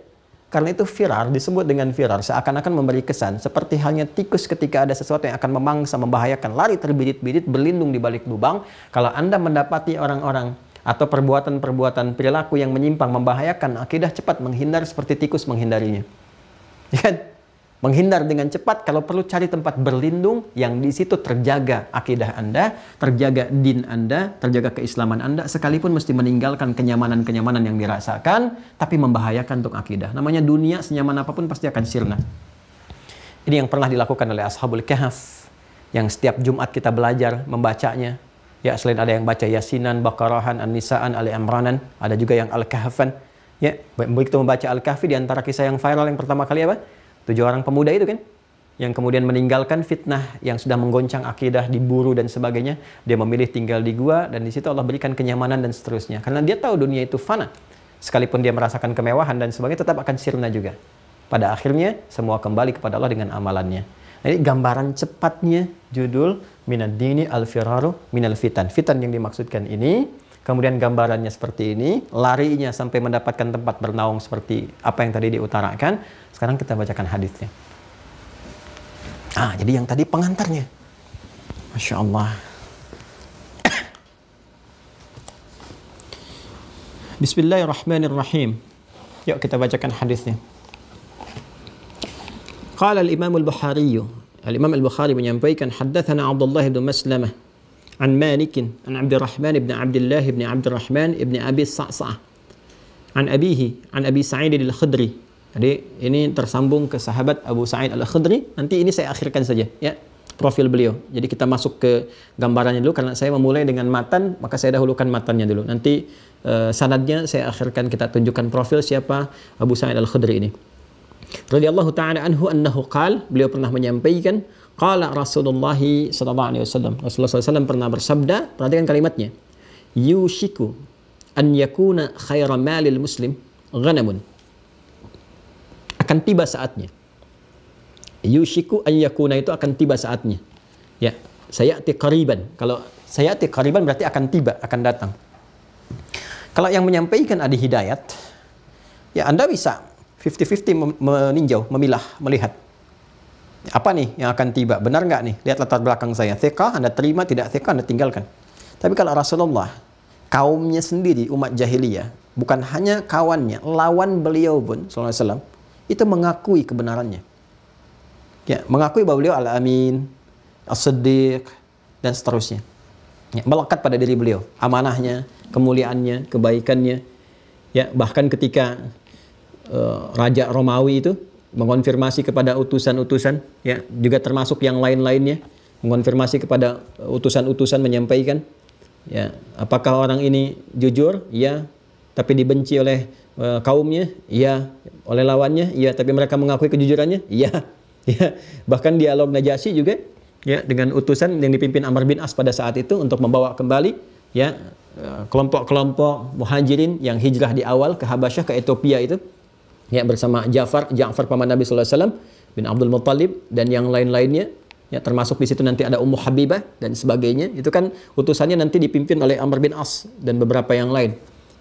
Karena itu firar disebut dengan firar seakan-akan memberi kesan seperti halnya tikus ketika ada sesuatu yang akan memangsa, membahayakan, lari terbirit-birit, berlindung di balik lubang. Kalau Anda mendapati orang-orang atau perbuatan-perbuatan perilaku yang menyimpang, membahayakan akidah cepat menghindar seperti tikus menghindarinya. *laughs* Ya kan? Menghindar dengan cepat, kalau perlu cari tempat berlindung yang di situ terjaga akidah Anda, terjaga din Anda, terjaga keislaman Anda, sekalipun mesti meninggalkan kenyamanan-kenyamanan yang dirasakan, tapi membahayakan untuk akidah. Namanya dunia, senyaman apapun pasti akan sirna. Ini yang pernah dilakukan oleh Ashabul kehaf yang setiap Jumat kita belajar membacanya. Ya, selain ada yang baca Yasinan, Bakarahan, An-Nisaan, Ali Imranan, ada juga yang Al-Kahfan. Ya, begitu membaca Al-Kahfi di antara kisah yang viral yang pertama kali apa? Tujuh orang pemuda itu kan, yang kemudian meninggalkan fitnah yang sudah menggoncang akidah, diburu dan sebagainya. Dia memilih tinggal di gua dan di situ Allah berikan kenyamanan dan seterusnya. Karena dia tahu dunia itu fana. Sekalipun dia merasakan kemewahan dan sebagainya tetap akan sirna juga. Pada akhirnya semua kembali kepada Allah dengan amalannya. jadi nah, gambaran cepatnya judul minad dini al firaru minal fitan. Fitan yang dimaksudkan ini kemudian gambarannya seperti ini, larinya sampai mendapatkan tempat bernaung seperti apa yang tadi diutarakan. Sekarang kita bacakan hadisnya. Ah, jadi yang tadi pengantarnya. Masya Allah. *coughs* Bismillahirrahmanirrahim. Yuk kita bacakan hadisnya. Qala al-Imam al-Bukhari. Al-Imam al-Bukhari menyampaikan haddatsana Abdullah bin Maslamah عن مالك عن عبد الرحمن بن عبد الله بن عبد الرحمن بن أبي الصعصع عن أبيه عن أبي سعيد الخدري jadi ini tersambung ke sahabat Abu Sa'id Al-Khudri. Nanti ini saya akhirkan saja ya profil beliau. Jadi kita masuk ke gambarannya dulu karena saya memulai dengan matan, maka saya dahulukan matannya dulu. Nanti uh, sanadnya saya akhirkan kita tunjukkan profil siapa Abu Sa'id Al-Khudri ini. Radhiyallahu taala anhu annahu qal, beliau pernah menyampaikan Qala Rasulullah sallallahu alaihi wasallam. Rasulullah SAW pernah bersabda, perhatikan kalimatnya. Yushiku an yakuna khaira malil muslim ghanamun. Akan tiba saatnya. Yushiku an yakuna itu akan tiba saatnya. Ya, saya ati kariban. Kalau saya ati kariban berarti akan tiba, akan datang. Kalau yang menyampaikan ada hidayat, ya Anda bisa 50-50 meninjau, memilah, melihat apa nih yang akan tiba? Benar nggak nih? Lihat latar belakang saya. Thiqah, Anda terima, tidak thiqah, Anda tinggalkan. Tapi kalau Rasulullah, kaumnya sendiri, umat jahiliyah, bukan hanya kawannya, lawan beliau pun, SAW, itu mengakui kebenarannya. Ya, mengakui bahwa beliau al-amin, as-siddiq, dan seterusnya. Ya, melekat pada diri beliau, amanahnya, kemuliaannya, kebaikannya. Ya, bahkan ketika uh, Raja Romawi itu mengonfirmasi kepada utusan-utusan ya juga termasuk yang lain-lainnya mengonfirmasi kepada utusan-utusan menyampaikan ya apakah orang ini jujur ya tapi dibenci oleh uh, kaumnya ya oleh lawannya ya tapi mereka mengakui kejujurannya ya *laughs* ya bahkan dialog najasi juga ya dengan utusan yang dipimpin Amr bin As pada saat itu untuk membawa kembali ya eh, kelompok-kelompok muhajirin yang hijrah di awal ke Habasyah ke Ethiopia itu ya bersama Ja'far Ja'far paman Nabi sallallahu alaihi wasallam bin Abdul Muthalib dan yang lain-lainnya ya termasuk di situ nanti ada Ummu Habibah dan sebagainya itu kan utusannya nanti dipimpin oleh Amr bin As dan beberapa yang lain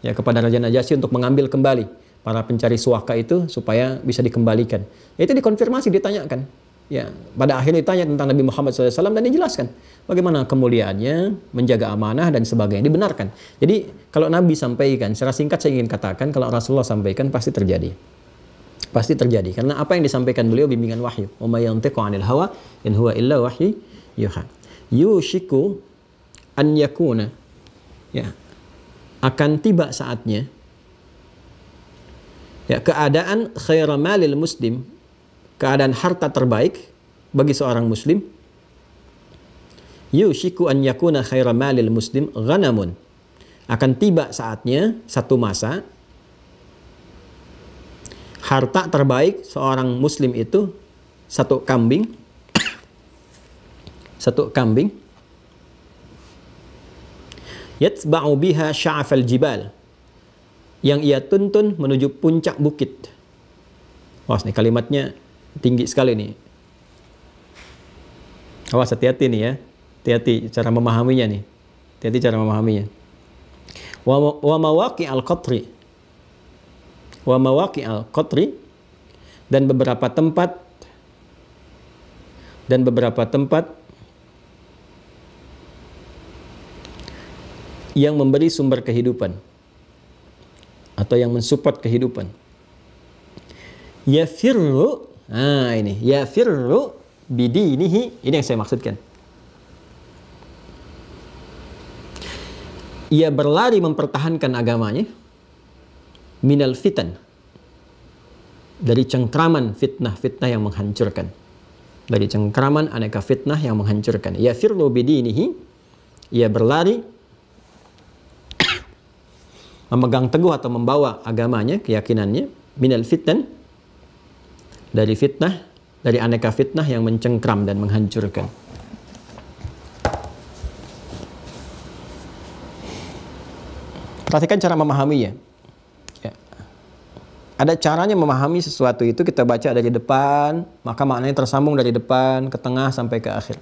ya kepada Raja Najasyi untuk mengambil kembali para pencari suaka itu supaya bisa dikembalikan ya, itu dikonfirmasi ditanyakan ya pada akhirnya ditanya tentang Nabi Muhammad SAW dan dijelaskan bagaimana kemuliaannya menjaga amanah dan sebagainya dibenarkan jadi kalau Nabi sampaikan secara singkat saya ingin katakan kalau Rasulullah sampaikan pasti terjadi pasti terjadi karena apa yang disampaikan beliau bimbingan wahyu wa yantiqu 'anil hawa in huwa illa wahyu yuha yushiku an yakuna ya akan tiba saatnya ya keadaan khair malil muslim keadaan harta terbaik bagi seorang muslim yushiku an yakuna khair malil muslim ghanamun akan tiba saatnya satu masa harta terbaik seorang muslim itu satu kambing satu kambing yatsba'u biha sya'fal jibal yang ia tuntun menuju puncak bukit awas nih kalimatnya tinggi sekali nih awas hati-hati nih ya hati-hati cara memahaminya nih hati-hati cara memahaminya wa mawaqi al-qatri wa mawaki al kotri dan beberapa tempat dan beberapa tempat yang memberi sumber kehidupan atau yang mensupport kehidupan. firru, nah ini, bidi bidinihi, ini yang saya maksudkan. Ia berlari mempertahankan agamanya minal fitan dari cengkraman fitnah-fitnah yang menghancurkan dari cengkraman aneka fitnah yang menghancurkan ya firlu bidinihi ia berlari *coughs* memegang teguh atau membawa agamanya keyakinannya minal fitan dari fitnah dari aneka fitnah yang mencengkram dan menghancurkan perhatikan cara memahaminya ada caranya memahami sesuatu itu kita baca dari depan, maka maknanya tersambung dari depan ke tengah sampai ke akhir.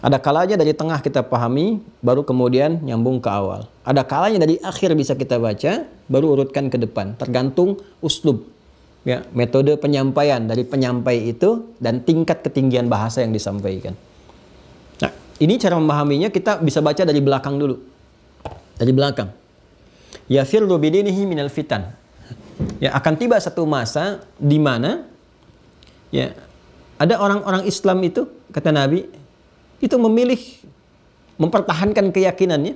Ada kalanya dari tengah kita pahami, baru kemudian nyambung ke awal. Ada kalanya dari akhir bisa kita baca, baru urutkan ke depan. Tergantung uslub, ya, metode penyampaian dari penyampai itu dan tingkat ketinggian bahasa yang disampaikan. Nah, ini cara memahaminya kita bisa baca dari belakang dulu. Dari belakang. Yafirru bidinihi minal fitan Ya, akan tiba satu masa di mana ya ada orang-orang Islam itu kata Nabi itu memilih mempertahankan keyakinannya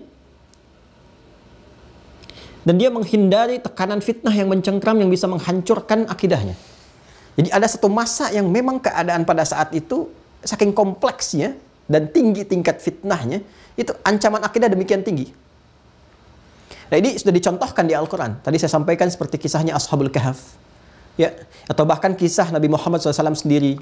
dan dia menghindari tekanan fitnah yang mencengkram yang bisa menghancurkan akidahnya. Jadi ada satu masa yang memang keadaan pada saat itu saking kompleksnya dan tinggi tingkat fitnahnya, itu ancaman akidah demikian tinggi. Nah ini sudah dicontohkan di Al-Quran. Tadi saya sampaikan seperti kisahnya Ashabul Kahf. Ya, atau bahkan kisah Nabi Muhammad SAW sendiri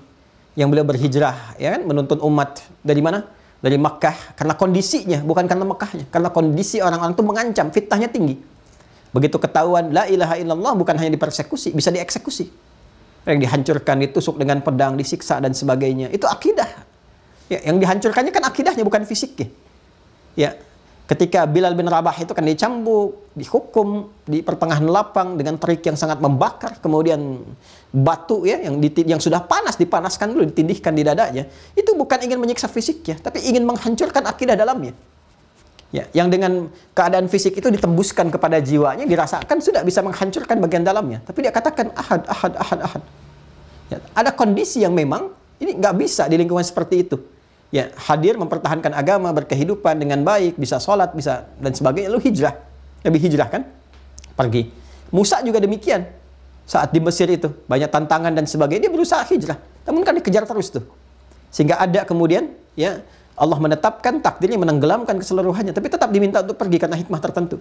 yang beliau berhijrah ya kan menuntun umat dari mana dari Makkah karena kondisinya bukan karena Makkahnya karena kondisi orang-orang itu mengancam fitnahnya tinggi begitu ketahuan la ilaha illallah bukan hanya dipersekusi bisa dieksekusi yang dihancurkan ditusuk dengan pedang disiksa dan sebagainya itu akidah ya, yang dihancurkannya kan akidahnya bukan fisiknya ya Ketika Bilal bin Rabah itu kan dicambuk, dihukum di pertengahan lapang dengan terik yang sangat membakar, kemudian batu ya yang yang sudah panas dipanaskan dulu ditindihkan di dadanya. Itu bukan ingin menyiksa fisik ya, tapi ingin menghancurkan akidah dalamnya. Ya, yang dengan keadaan fisik itu ditembuskan kepada jiwanya dirasakan sudah bisa menghancurkan bagian dalamnya. Tapi dia katakan ahad, ahad, ahad, ahad. Ya, ada kondisi yang memang ini nggak bisa di lingkungan seperti itu ya hadir mempertahankan agama, berkehidupan dengan baik, bisa sholat, bisa dan sebagainya, lu hijrah. Lebih hijrah kan? Pergi. Musa juga demikian. Saat di Mesir itu, banyak tantangan dan sebagainya, dia berusaha hijrah. Namun kan dikejar terus tuh. Sehingga ada kemudian, ya Allah menetapkan takdirnya menenggelamkan keseluruhannya, tapi tetap diminta untuk pergi karena hikmah tertentu.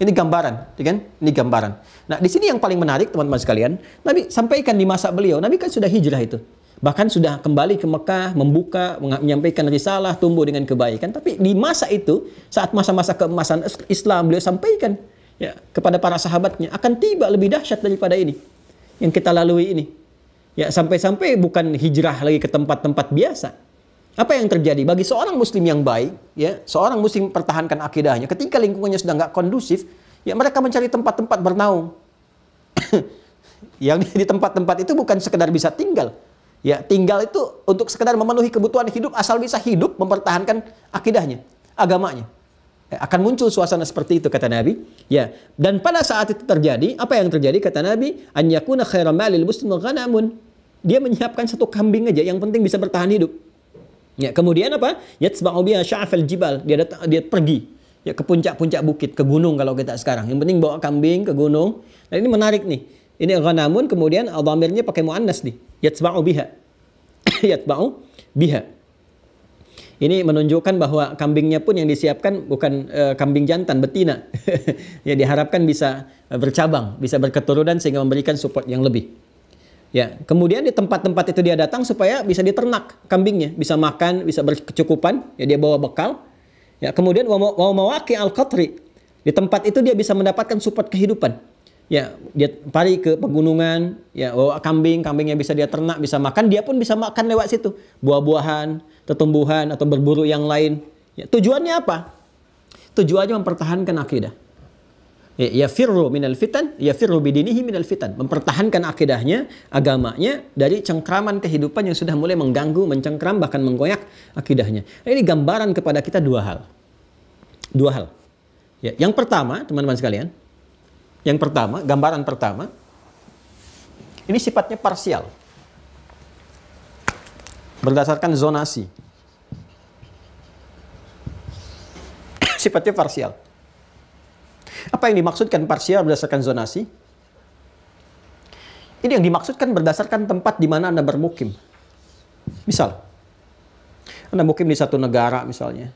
Ini gambaran, ya kan? Ini gambaran. Nah, di sini yang paling menarik teman-teman sekalian, Nabi sampaikan di masa beliau, Nabi kan sudah hijrah itu bahkan sudah kembali ke Mekah, membuka, menyampaikan risalah, tumbuh dengan kebaikan. Tapi di masa itu, saat masa-masa keemasan Islam, beliau sampaikan ya, kepada para sahabatnya, akan tiba lebih dahsyat daripada ini yang kita lalui ini. Ya, sampai-sampai bukan hijrah lagi ke tempat-tempat biasa. Apa yang terjadi bagi seorang muslim yang baik, ya, seorang muslim pertahankan akidahnya ketika lingkungannya sudah nggak kondusif, ya mereka mencari tempat-tempat bernaung. *coughs* yang di tempat-tempat itu bukan sekedar bisa tinggal, Ya, tinggal itu untuk sekedar memenuhi kebutuhan hidup asal bisa hidup mempertahankan akidahnya, agamanya. Ya, akan muncul suasana seperti itu kata Nabi. Ya, dan pada saat itu terjadi, apa yang terjadi kata Nabi? An yakuna malil muslimin ghanamun. Dia menyiapkan satu kambing aja yang penting bisa bertahan hidup. Ya, kemudian apa? Yatsba'u biha sya'fal jibal. Dia datang, dia pergi ya ke puncak-puncak bukit, ke gunung kalau kita sekarang. Yang penting bawa kambing ke gunung. Nah, ini menarik nih. Ini ghanamun kemudian dhamirnya pakai muannas nih. Yatba'u biha. *coughs* Yatba'u biha. Ini menunjukkan bahwa kambingnya pun yang disiapkan bukan e, kambing jantan, betina. *laughs* ya diharapkan bisa eh, bercabang, bisa berketurunan sehingga memberikan support yang lebih. Ya, kemudian di tempat-tempat itu dia datang supaya bisa diternak kambingnya, bisa makan, bisa berkecukupan, ya dia bawa bekal. Ya, kemudian wa mawaki al-qatri. Di tempat itu dia bisa mendapatkan support kehidupan ya dia pari ke pegunungan ya bawa kambing kambingnya bisa dia ternak bisa makan dia pun bisa makan lewat situ buah-buahan tertumbuhan atau berburu yang lain ya, tujuannya apa tujuannya mempertahankan akidah ya firru minal fitan ya firru bidinihi minal fitan mempertahankan akidahnya agamanya dari cengkraman kehidupan yang sudah mulai mengganggu mencengkram bahkan menggoyak akidahnya nah, ini gambaran kepada kita dua hal dua hal ya yang pertama teman-teman sekalian yang pertama, gambaran pertama, ini sifatnya parsial. Berdasarkan zonasi. sifatnya parsial. Apa yang dimaksudkan parsial berdasarkan zonasi? Ini yang dimaksudkan berdasarkan tempat di mana Anda bermukim. Misal, Anda mukim di satu negara misalnya,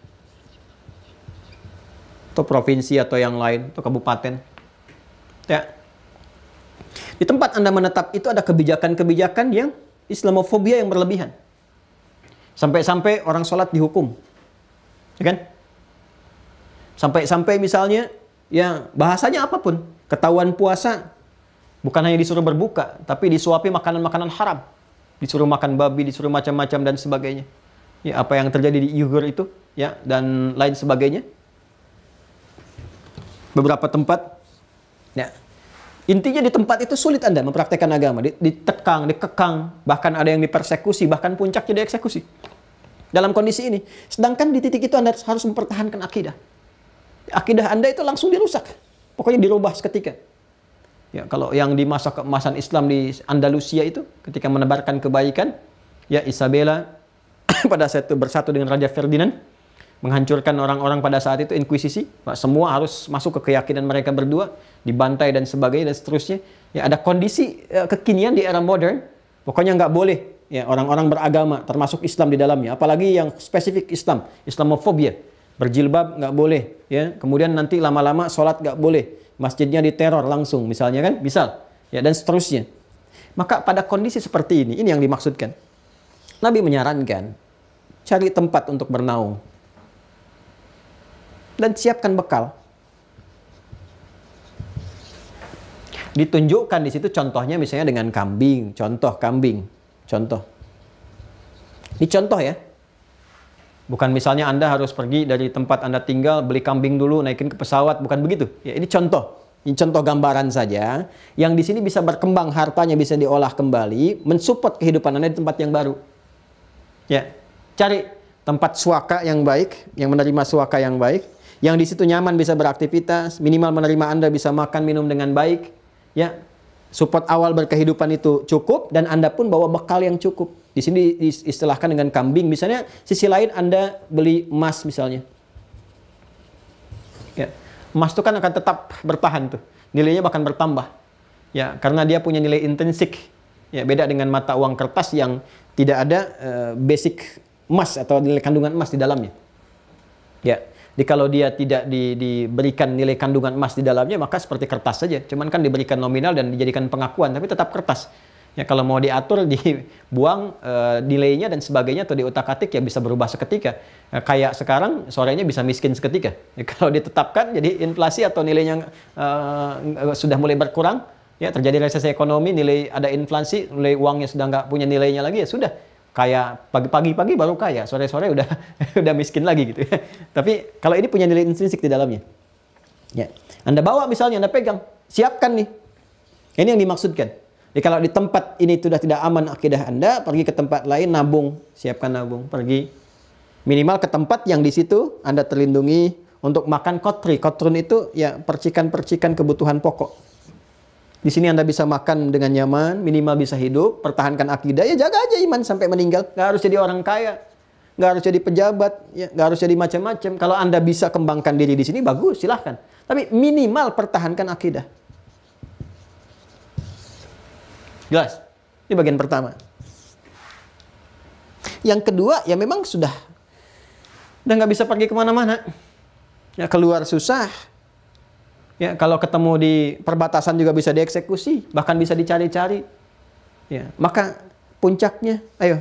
atau provinsi atau yang lain, atau kabupaten, Ya. Di tempat Anda menetap itu ada kebijakan-kebijakan yang Islamofobia yang berlebihan. Sampai-sampai orang sholat dihukum. Ya kan? Sampai-sampai misalnya, ya bahasanya apapun. Ketahuan puasa, bukan hanya disuruh berbuka, tapi disuapi makanan-makanan haram. Disuruh makan babi, disuruh macam-macam dan sebagainya. Ya, apa yang terjadi di Uyghur itu, ya, dan lain sebagainya. Beberapa tempat Nah, intinya di tempat itu sulit Anda mempraktekkan agama. Ditekang, dikekang, bahkan ada yang dipersekusi, bahkan puncaknya dieksekusi. Dalam kondisi ini. Sedangkan di titik itu Anda harus mempertahankan akidah. Akidah Anda itu langsung dirusak. Pokoknya dirubah seketika. Ya, kalau yang di masa keemasan Islam di Andalusia itu, ketika menebarkan kebaikan, ya Isabella *coughs* pada saat itu bersatu dengan Raja Ferdinand, menghancurkan orang-orang pada saat itu inkuisisi, semua harus masuk ke keyakinan mereka berdua, dibantai dan sebagainya dan seterusnya. Ya, ada kondisi uh, kekinian di era modern, pokoknya nggak boleh ya orang-orang beragama termasuk Islam di dalamnya, apalagi yang spesifik Islam, Islamofobia, berjilbab nggak boleh, ya. Kemudian nanti lama-lama sholat nggak boleh, masjidnya diteror langsung misalnya kan, misal, ya dan seterusnya. Maka pada kondisi seperti ini, ini yang dimaksudkan. Nabi menyarankan cari tempat untuk bernaung dan siapkan bekal Ditunjukkan di situ contohnya misalnya dengan kambing, contoh kambing, contoh. Ini contoh ya. Bukan misalnya Anda harus pergi dari tempat Anda tinggal beli kambing dulu naikin ke pesawat, bukan begitu. Ya, ini contoh. Ini contoh gambaran saja. Yang di sini bisa berkembang hartanya bisa diolah kembali, mensupport kehidupan Anda di tempat yang baru. Ya. Cari tempat suaka yang baik, yang menerima suaka yang baik, yang di situ nyaman bisa beraktivitas, minimal menerima Anda bisa makan minum dengan baik, Ya, support awal berkehidupan itu cukup dan Anda pun bawa bekal yang cukup. Di sini diistilahkan dengan kambing. Misalnya sisi lain Anda beli emas misalnya. Ya. Emas itu kan akan tetap bertahan tuh. Nilainya bahkan bertambah. Ya, karena dia punya nilai intrinsik. Ya, beda dengan mata uang kertas yang tidak ada uh, basic emas atau nilai kandungan emas di dalamnya. Ya. Jadi kalau dia tidak di, diberikan nilai kandungan emas di dalamnya, maka seperti kertas saja. Cuman kan diberikan nominal dan dijadikan pengakuan, tapi tetap kertas. Ya kalau mau diatur *laughs* dibuang e, nilainya dan sebagainya atau diutak-atik ya bisa berubah seketika. Ya, kayak sekarang sorenya bisa miskin seketika. *laughs* Ya, kalau ditetapkan jadi inflasi atau nilainya e, sudah mulai berkurang, ya terjadi resesi ekonomi, nilai ada inflasi, nilai uangnya sudah nggak punya nilainya lagi ya sudah kaya pagi-pagi baru kaya, sore-sore udah *laughs* udah miskin lagi gitu. Tapi kalau ini punya nilai intrinsik di dalamnya. Ya. Anda bawa misalnya, Anda pegang, siapkan nih. Ini yang dimaksudkan. Jadi kalau di tempat ini sudah tidak aman akidah Anda, pergi ke tempat lain nabung, siapkan nabung, pergi minimal ke tempat yang di situ Anda terlindungi untuk makan kotri. Kotrun itu ya percikan-percikan kebutuhan pokok. Di sini Anda bisa makan dengan nyaman, minimal bisa hidup, pertahankan akidah, ya jaga aja iman sampai meninggal. Nggak harus jadi orang kaya, nggak harus jadi pejabat, ya, nggak harus jadi macam-macam. Kalau Anda bisa kembangkan diri di sini, bagus, silahkan. Tapi minimal pertahankan akidah. Jelas? Ini bagian pertama. Yang kedua, ya memang sudah udah nggak bisa pergi kemana-mana. Ya keluar susah, Ya, kalau ketemu di perbatasan juga bisa dieksekusi, bahkan bisa dicari-cari. Ya, maka puncaknya, ayo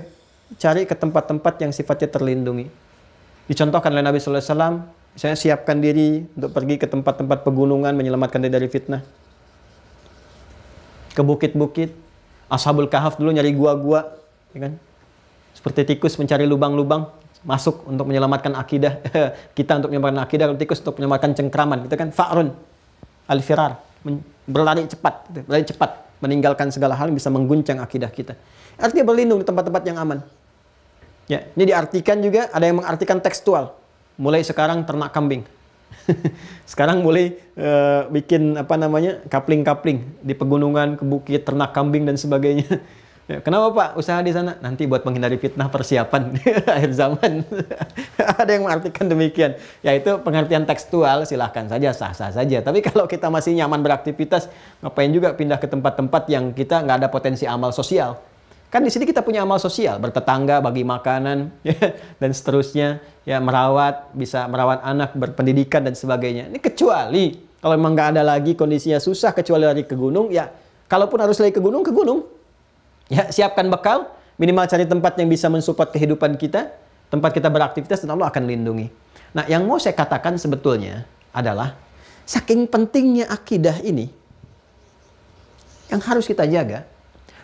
cari ke tempat-tempat yang sifatnya terlindungi. Dicontohkan oleh Nabi Sallallahu Alaihi Wasallam, saya siapkan diri untuk pergi ke tempat-tempat pegunungan menyelamatkan diri dari fitnah. Ke bukit-bukit, Ashabul Kahaf dulu nyari gua-gua, ya kan? Seperti tikus mencari lubang-lubang, masuk untuk menyelamatkan akidah *laughs* kita untuk menyelamatkan akidah, tikus untuk menyelamatkan cengkraman, gitu kan? Fa'run, al-firar, berlari cepat, gitu, berlari cepat, meninggalkan segala hal yang bisa mengguncang akidah kita. Artinya berlindung di tempat-tempat yang aman. Ya, ini diartikan juga ada yang mengartikan tekstual. Mulai sekarang ternak kambing. *laughs* sekarang mulai e, bikin apa namanya? kapling-kapling di pegunungan, ke bukit, ternak kambing dan sebagainya. Ya, kenapa Pak? Usaha di sana nanti buat menghindari fitnah persiapan *laughs* akhir zaman. *laughs* Ada yang mengartikan demikian, yaitu pengertian tekstual silahkan saja sah-sah saja. Tapi kalau kita masih nyaman beraktivitas, ngapain juga pindah ke tempat-tempat yang kita nggak ada potensi amal sosial? Kan di sini kita punya amal sosial, bertetangga, bagi makanan, *laughs* ya, dan seterusnya, ya merawat, bisa merawat anak, berpendidikan dan sebagainya. Ini kecuali kalau memang nggak ada lagi kondisinya susah kecuali lari ke gunung, ya kalaupun harus lari ke gunung, ke gunung Ya, siapkan bekal, minimal cari tempat yang bisa mensupport kehidupan kita, tempat kita beraktivitas dan Allah akan lindungi. Nah, yang mau saya katakan sebetulnya adalah saking pentingnya akidah ini yang harus kita jaga,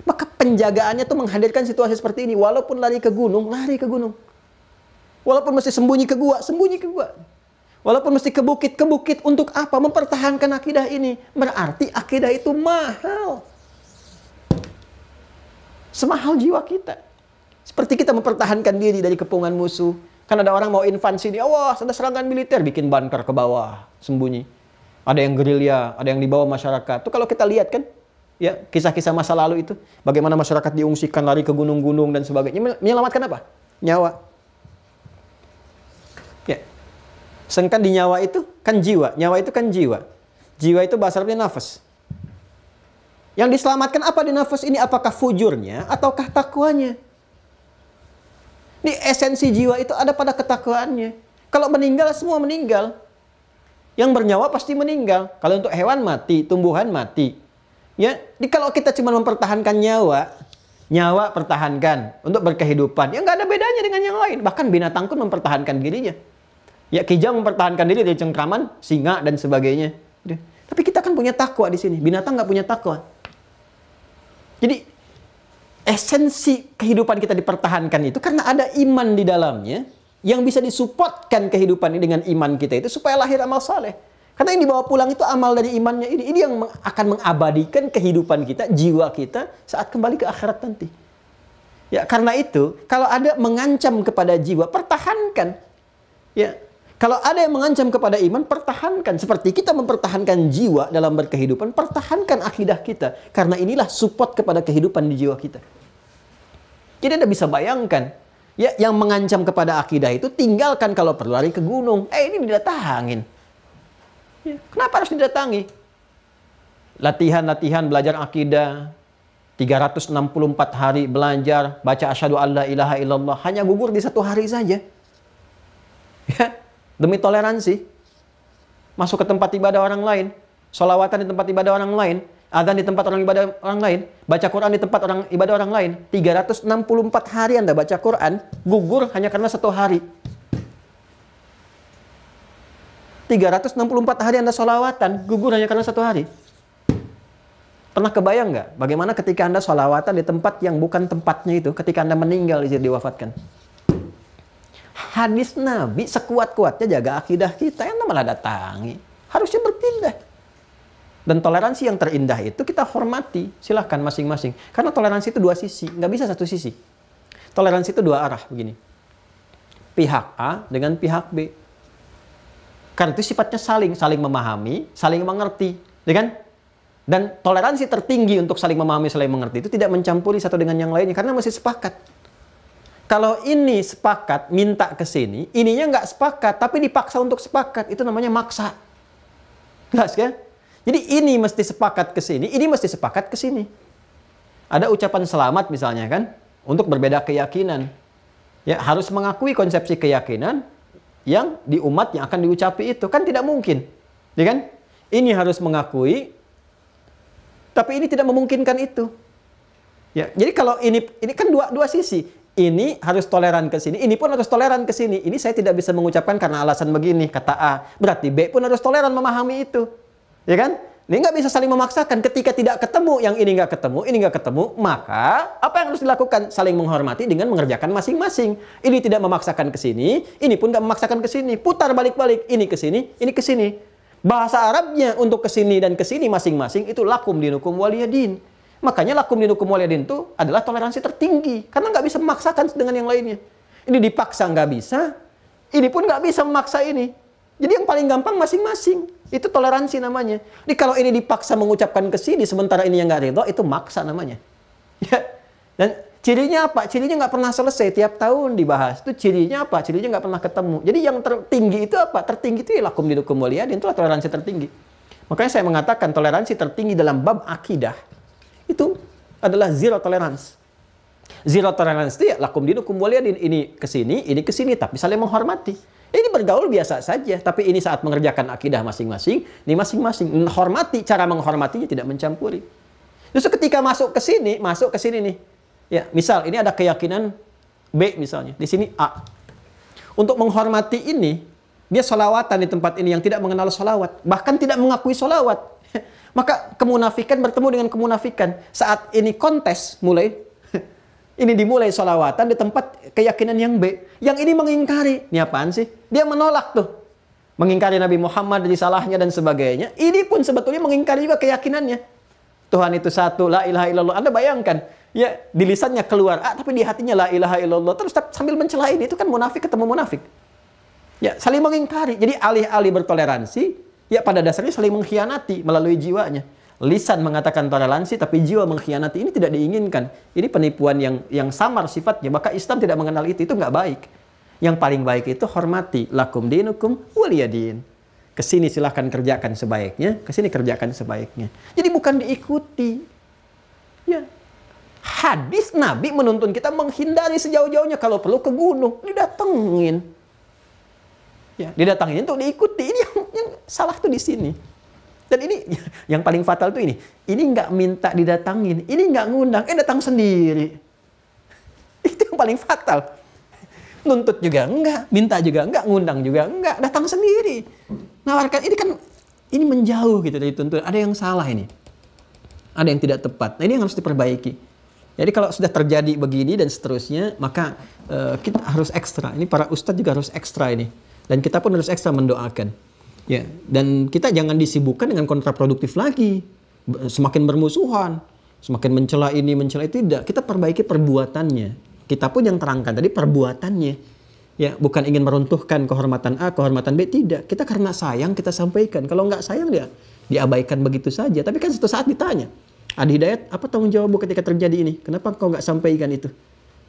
maka penjagaannya tuh menghadirkan situasi seperti ini. Walaupun lari ke gunung, lari ke gunung. Walaupun mesti sembunyi ke gua, sembunyi ke gua. Walaupun mesti ke bukit, ke bukit. Untuk apa? Mempertahankan akidah ini. Berarti akidah itu mahal semahal jiwa kita. Seperti kita mempertahankan diri dari kepungan musuh. Kan ada orang mau invasi di, oh ada serangan militer, bikin bunker ke bawah, sembunyi. Ada yang gerilya, ada yang dibawa masyarakat. Itu kalau kita lihat kan, ya kisah-kisah masa lalu itu, bagaimana masyarakat diungsikan lari ke gunung-gunung dan sebagainya. Menyelamatkan apa? Nyawa. Ya. Sengkan di nyawa itu kan jiwa, nyawa itu kan jiwa. Jiwa itu bahasa Arabnya nafas. Yang diselamatkan apa di nafas ini? Apakah fujurnya ataukah takwanya? Di esensi jiwa itu ada pada ketakwaannya. Kalau meninggal, semua meninggal. Yang bernyawa pasti meninggal. Kalau untuk hewan mati, tumbuhan mati. Ya, di, kalau kita cuma mempertahankan nyawa, nyawa pertahankan untuk berkehidupan. Ya nggak ada bedanya dengan yang lain. Bahkan binatang pun mempertahankan dirinya. Ya kijang mempertahankan diri dari cengkraman, singa dan sebagainya. Tapi kita kan punya takwa di sini. Binatang nggak punya takwa. Jadi esensi kehidupan kita dipertahankan itu karena ada iman di dalamnya yang bisa disupportkan kehidupan ini dengan iman kita itu supaya lahir amal saleh. Karena yang dibawa pulang itu amal dari imannya ini. Ini yang akan mengabadikan kehidupan kita, jiwa kita saat kembali ke akhirat nanti. Ya, karena itu kalau ada mengancam kepada jiwa, pertahankan. Ya, kalau ada yang mengancam kepada iman, pertahankan. Seperti kita mempertahankan jiwa dalam berkehidupan, pertahankan akidah kita. Karena inilah support kepada kehidupan di jiwa kita. Jadi Anda bisa bayangkan, ya yang mengancam kepada akidah itu tinggalkan kalau perlu lari ke gunung. Eh ini didatangin. Ya, kenapa harus didatangi? Latihan-latihan belajar akidah, 364 hari belajar, baca asyhadu allah ilaha illallah, hanya gugur di satu hari saja. Ya, Demi toleransi. Masuk ke tempat ibadah orang lain. Solawatan di tempat ibadah orang lain. Adhan di tempat orang ibadah orang lain. Baca Quran di tempat orang ibadah orang lain. 364 hari Anda baca Quran. Gugur hanya karena satu hari. 364 hari Anda solawatan. Gugur hanya karena satu hari. Pernah kebayang nggak bagaimana ketika Anda solawatan di tempat yang bukan tempatnya itu, ketika Anda meninggal, izin diwafatkan? hadis Nabi sekuat-kuatnya jaga akidah kita yang malah datangi. Harusnya berpindah. Dan toleransi yang terindah itu kita hormati. Silahkan masing-masing. Karena toleransi itu dua sisi. Nggak bisa satu sisi. Toleransi itu dua arah begini. Pihak A dengan pihak B. Karena itu sifatnya saling. Saling memahami, saling mengerti. Ya kan? Dan toleransi tertinggi untuk saling memahami, saling mengerti itu tidak mencampuri satu dengan yang lainnya. Karena masih sepakat. Kalau ini sepakat, minta ke sini, ininya nggak sepakat, tapi dipaksa untuk sepakat, itu namanya maksa. Jelas ya? Jadi ini mesti sepakat ke sini, ini mesti sepakat ke sini. Ada ucapan selamat misalnya kan, untuk berbeda keyakinan. Ya, harus mengakui konsepsi keyakinan yang di umat yang akan diucapi itu kan tidak mungkin. Ya kan? Ini harus mengakui tapi ini tidak memungkinkan itu. Ya, jadi kalau ini ini kan dua dua sisi ini harus toleran ke sini, ini pun harus toleran ke sini. Ini saya tidak bisa mengucapkan karena alasan begini, kata A. Berarti B pun harus toleran memahami itu. Ya kan? Ini nggak bisa saling memaksakan. Ketika tidak ketemu, yang ini nggak ketemu, ini nggak ketemu, maka apa yang harus dilakukan? Saling menghormati dengan mengerjakan masing-masing. Ini tidak memaksakan ke sini, ini pun nggak memaksakan ke sini. Putar balik-balik, ini ke sini, ini ke sini. Bahasa Arabnya untuk ke sini dan ke sini masing-masing itu lakum dinukum waliyadin. Makanya lakum dinukum waliyadin itu adalah toleransi tertinggi. Karena nggak bisa memaksakan dengan yang lainnya. Ini dipaksa nggak bisa, ini pun nggak bisa memaksa ini. Jadi yang paling gampang masing-masing. Itu toleransi namanya. Jadi kalau ini dipaksa mengucapkan ke sini, sementara ini yang nggak ridho, itu maksa namanya. *laughs* Ya. Dan cirinya apa? Cirinya nggak pernah selesai, tiap tahun dibahas. Itu cirinya apa? Cirinya nggak pernah ketemu. Jadi yang tertinggi itu apa? Tertinggi itu ya lakum didukum waliyadin, itulah toleransi tertinggi. Makanya saya mengatakan toleransi tertinggi dalam bab akidah itu adalah zero tolerance. Zero tolerance itu ya lakum dinukum waliyadin. Ini ke sini, ini ke sini, tapi saling menghormati. Ini bergaul biasa saja, tapi ini saat mengerjakan akidah masing-masing, ini masing-masing. Menghormati. cara menghormatinya tidak mencampuri. Terus ketika masuk ke sini, masuk ke sini nih. Ya, misal ini ada keyakinan B misalnya, di sini A. Untuk menghormati ini, dia solawatan di tempat ini yang tidak mengenal solawat, bahkan tidak mengakui solawat. Maka kemunafikan bertemu dengan kemunafikan. Saat ini kontes mulai, *laughs* ini dimulai solawatan di tempat keyakinan yang B. Yang ini mengingkari. Ini apaan sih? Dia menolak tuh. Mengingkari Nabi Muhammad dari salahnya dan sebagainya. Ini pun sebetulnya mengingkari juga keyakinannya. Tuhan itu satu, la ilaha illallah. Anda bayangkan, ya di lisannya keluar ah tapi di hatinya la ilaha illallah. Terus sambil mencela ini, itu kan munafik ketemu munafik. Ya, saling mengingkari. Jadi alih-alih bertoleransi, ya pada dasarnya saling mengkhianati melalui jiwanya. Lisan mengatakan toleransi tapi jiwa mengkhianati ini tidak diinginkan. Ini penipuan yang yang samar sifatnya. Maka Islam tidak mengenal itu, itu nggak baik. Yang paling baik itu hormati lakum dinukum waliyadin. Kesini silahkan kerjakan sebaiknya, kesini kerjakan sebaiknya. Jadi bukan diikuti. Ya, Hadis Nabi menuntun kita menghindari sejauh-jauhnya kalau perlu ke gunung, didatengin. Ya, didatangi untuk diikuti. Ini yang, yang salah tuh di sini. Dan ini *laughs* yang paling fatal tuh ini. Ini nggak minta didatangin, ini nggak ngundang, eh datang sendiri. *laughs* Itu yang paling fatal. Nuntut juga enggak, minta juga enggak, ngundang juga enggak, datang sendiri. Nawarkan ini kan ini menjauh gitu dari tuntutan. Ada yang salah ini. Ada yang tidak tepat. Nah, ini yang harus diperbaiki. Jadi kalau sudah terjadi begini dan seterusnya, maka uh, kita harus ekstra. Ini para ustadz juga harus ekstra ini. Dan kita pun harus ekstra mendoakan. Ya, dan kita jangan disibukkan dengan kontraproduktif lagi. Semakin bermusuhan, semakin mencela ini, mencela itu tidak. Kita perbaiki perbuatannya. Kita pun yang terangkan tadi perbuatannya. Ya, bukan ingin meruntuhkan kehormatan A, kehormatan B, tidak. Kita karena sayang kita sampaikan. Kalau nggak sayang dia ya diabaikan begitu saja. Tapi kan suatu saat ditanya, Adi Hidayat, apa tanggung jawabmu ketika terjadi ini? Kenapa kau nggak sampaikan itu?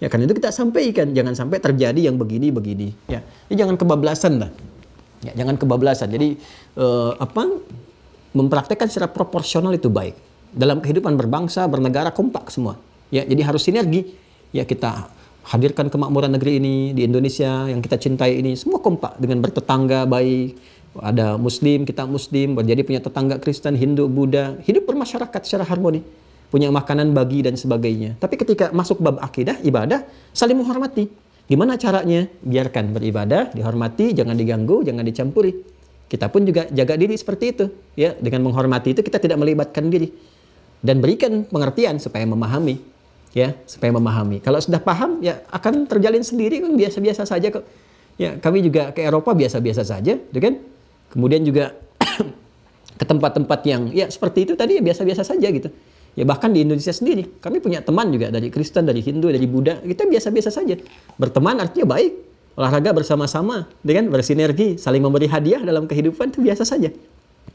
Ya karena itu kita sampaikan, jangan sampai terjadi yang begini-begini. Ya, ini jangan kebablasan lah. Ya, jangan kebablasan. Jadi eh, apa? Mempraktekkan secara proporsional itu baik. Dalam kehidupan berbangsa, bernegara kompak semua. Ya, jadi harus sinergi. Ya kita hadirkan kemakmuran negeri ini di Indonesia yang kita cintai ini semua kompak dengan bertetangga baik. Ada Muslim, kita Muslim, berjadi punya tetangga Kristen, Hindu, Buddha, hidup bermasyarakat secara harmoni punya makanan bagi dan sebagainya. Tapi ketika masuk bab akidah, ibadah, saling menghormati. Gimana caranya? Biarkan beribadah, dihormati, jangan diganggu, jangan dicampuri. Kita pun juga jaga diri seperti itu. ya Dengan menghormati itu kita tidak melibatkan diri. Dan berikan pengertian supaya memahami. ya Supaya memahami. Kalau sudah paham, ya akan terjalin sendiri, kan biasa-biasa saja kok. Ya, kami juga ke Eropa biasa-biasa saja, gitu kan? Kemudian juga *clears throat* ke tempat-tempat yang ya seperti itu tadi ya biasa-biasa saja gitu. Ya bahkan di Indonesia sendiri, kami punya teman juga dari Kristen, dari Hindu, dari Buddha. Kita biasa-biasa saja. Berteman artinya baik. Olahraga bersama-sama, dengan bersinergi, saling memberi hadiah dalam kehidupan itu biasa saja.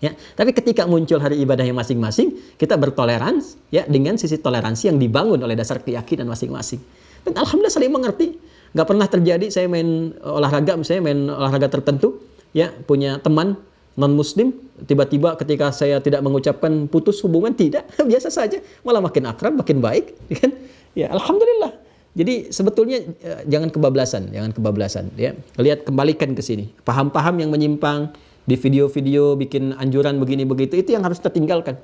Ya, tapi ketika muncul hari ibadah yang masing-masing, kita bertoleransi ya dengan sisi toleransi yang dibangun oleh dasar keyakinan masing-masing. Dan alhamdulillah saling mengerti. Gak pernah terjadi saya main olahraga, misalnya main olahraga tertentu, ya punya teman non-muslim, tiba-tiba ketika saya tidak mengucapkan putus hubungan, tidak, *laughs* biasa saja, malah makin akrab, makin baik, *laughs* kan? Ya, alhamdulillah. Jadi sebetulnya eh, jangan kebablasan, jangan kebablasan, ya. Lihat kembalikan ke sini. Paham-paham yang menyimpang di video-video bikin anjuran begini begitu itu yang harus tertinggalkan.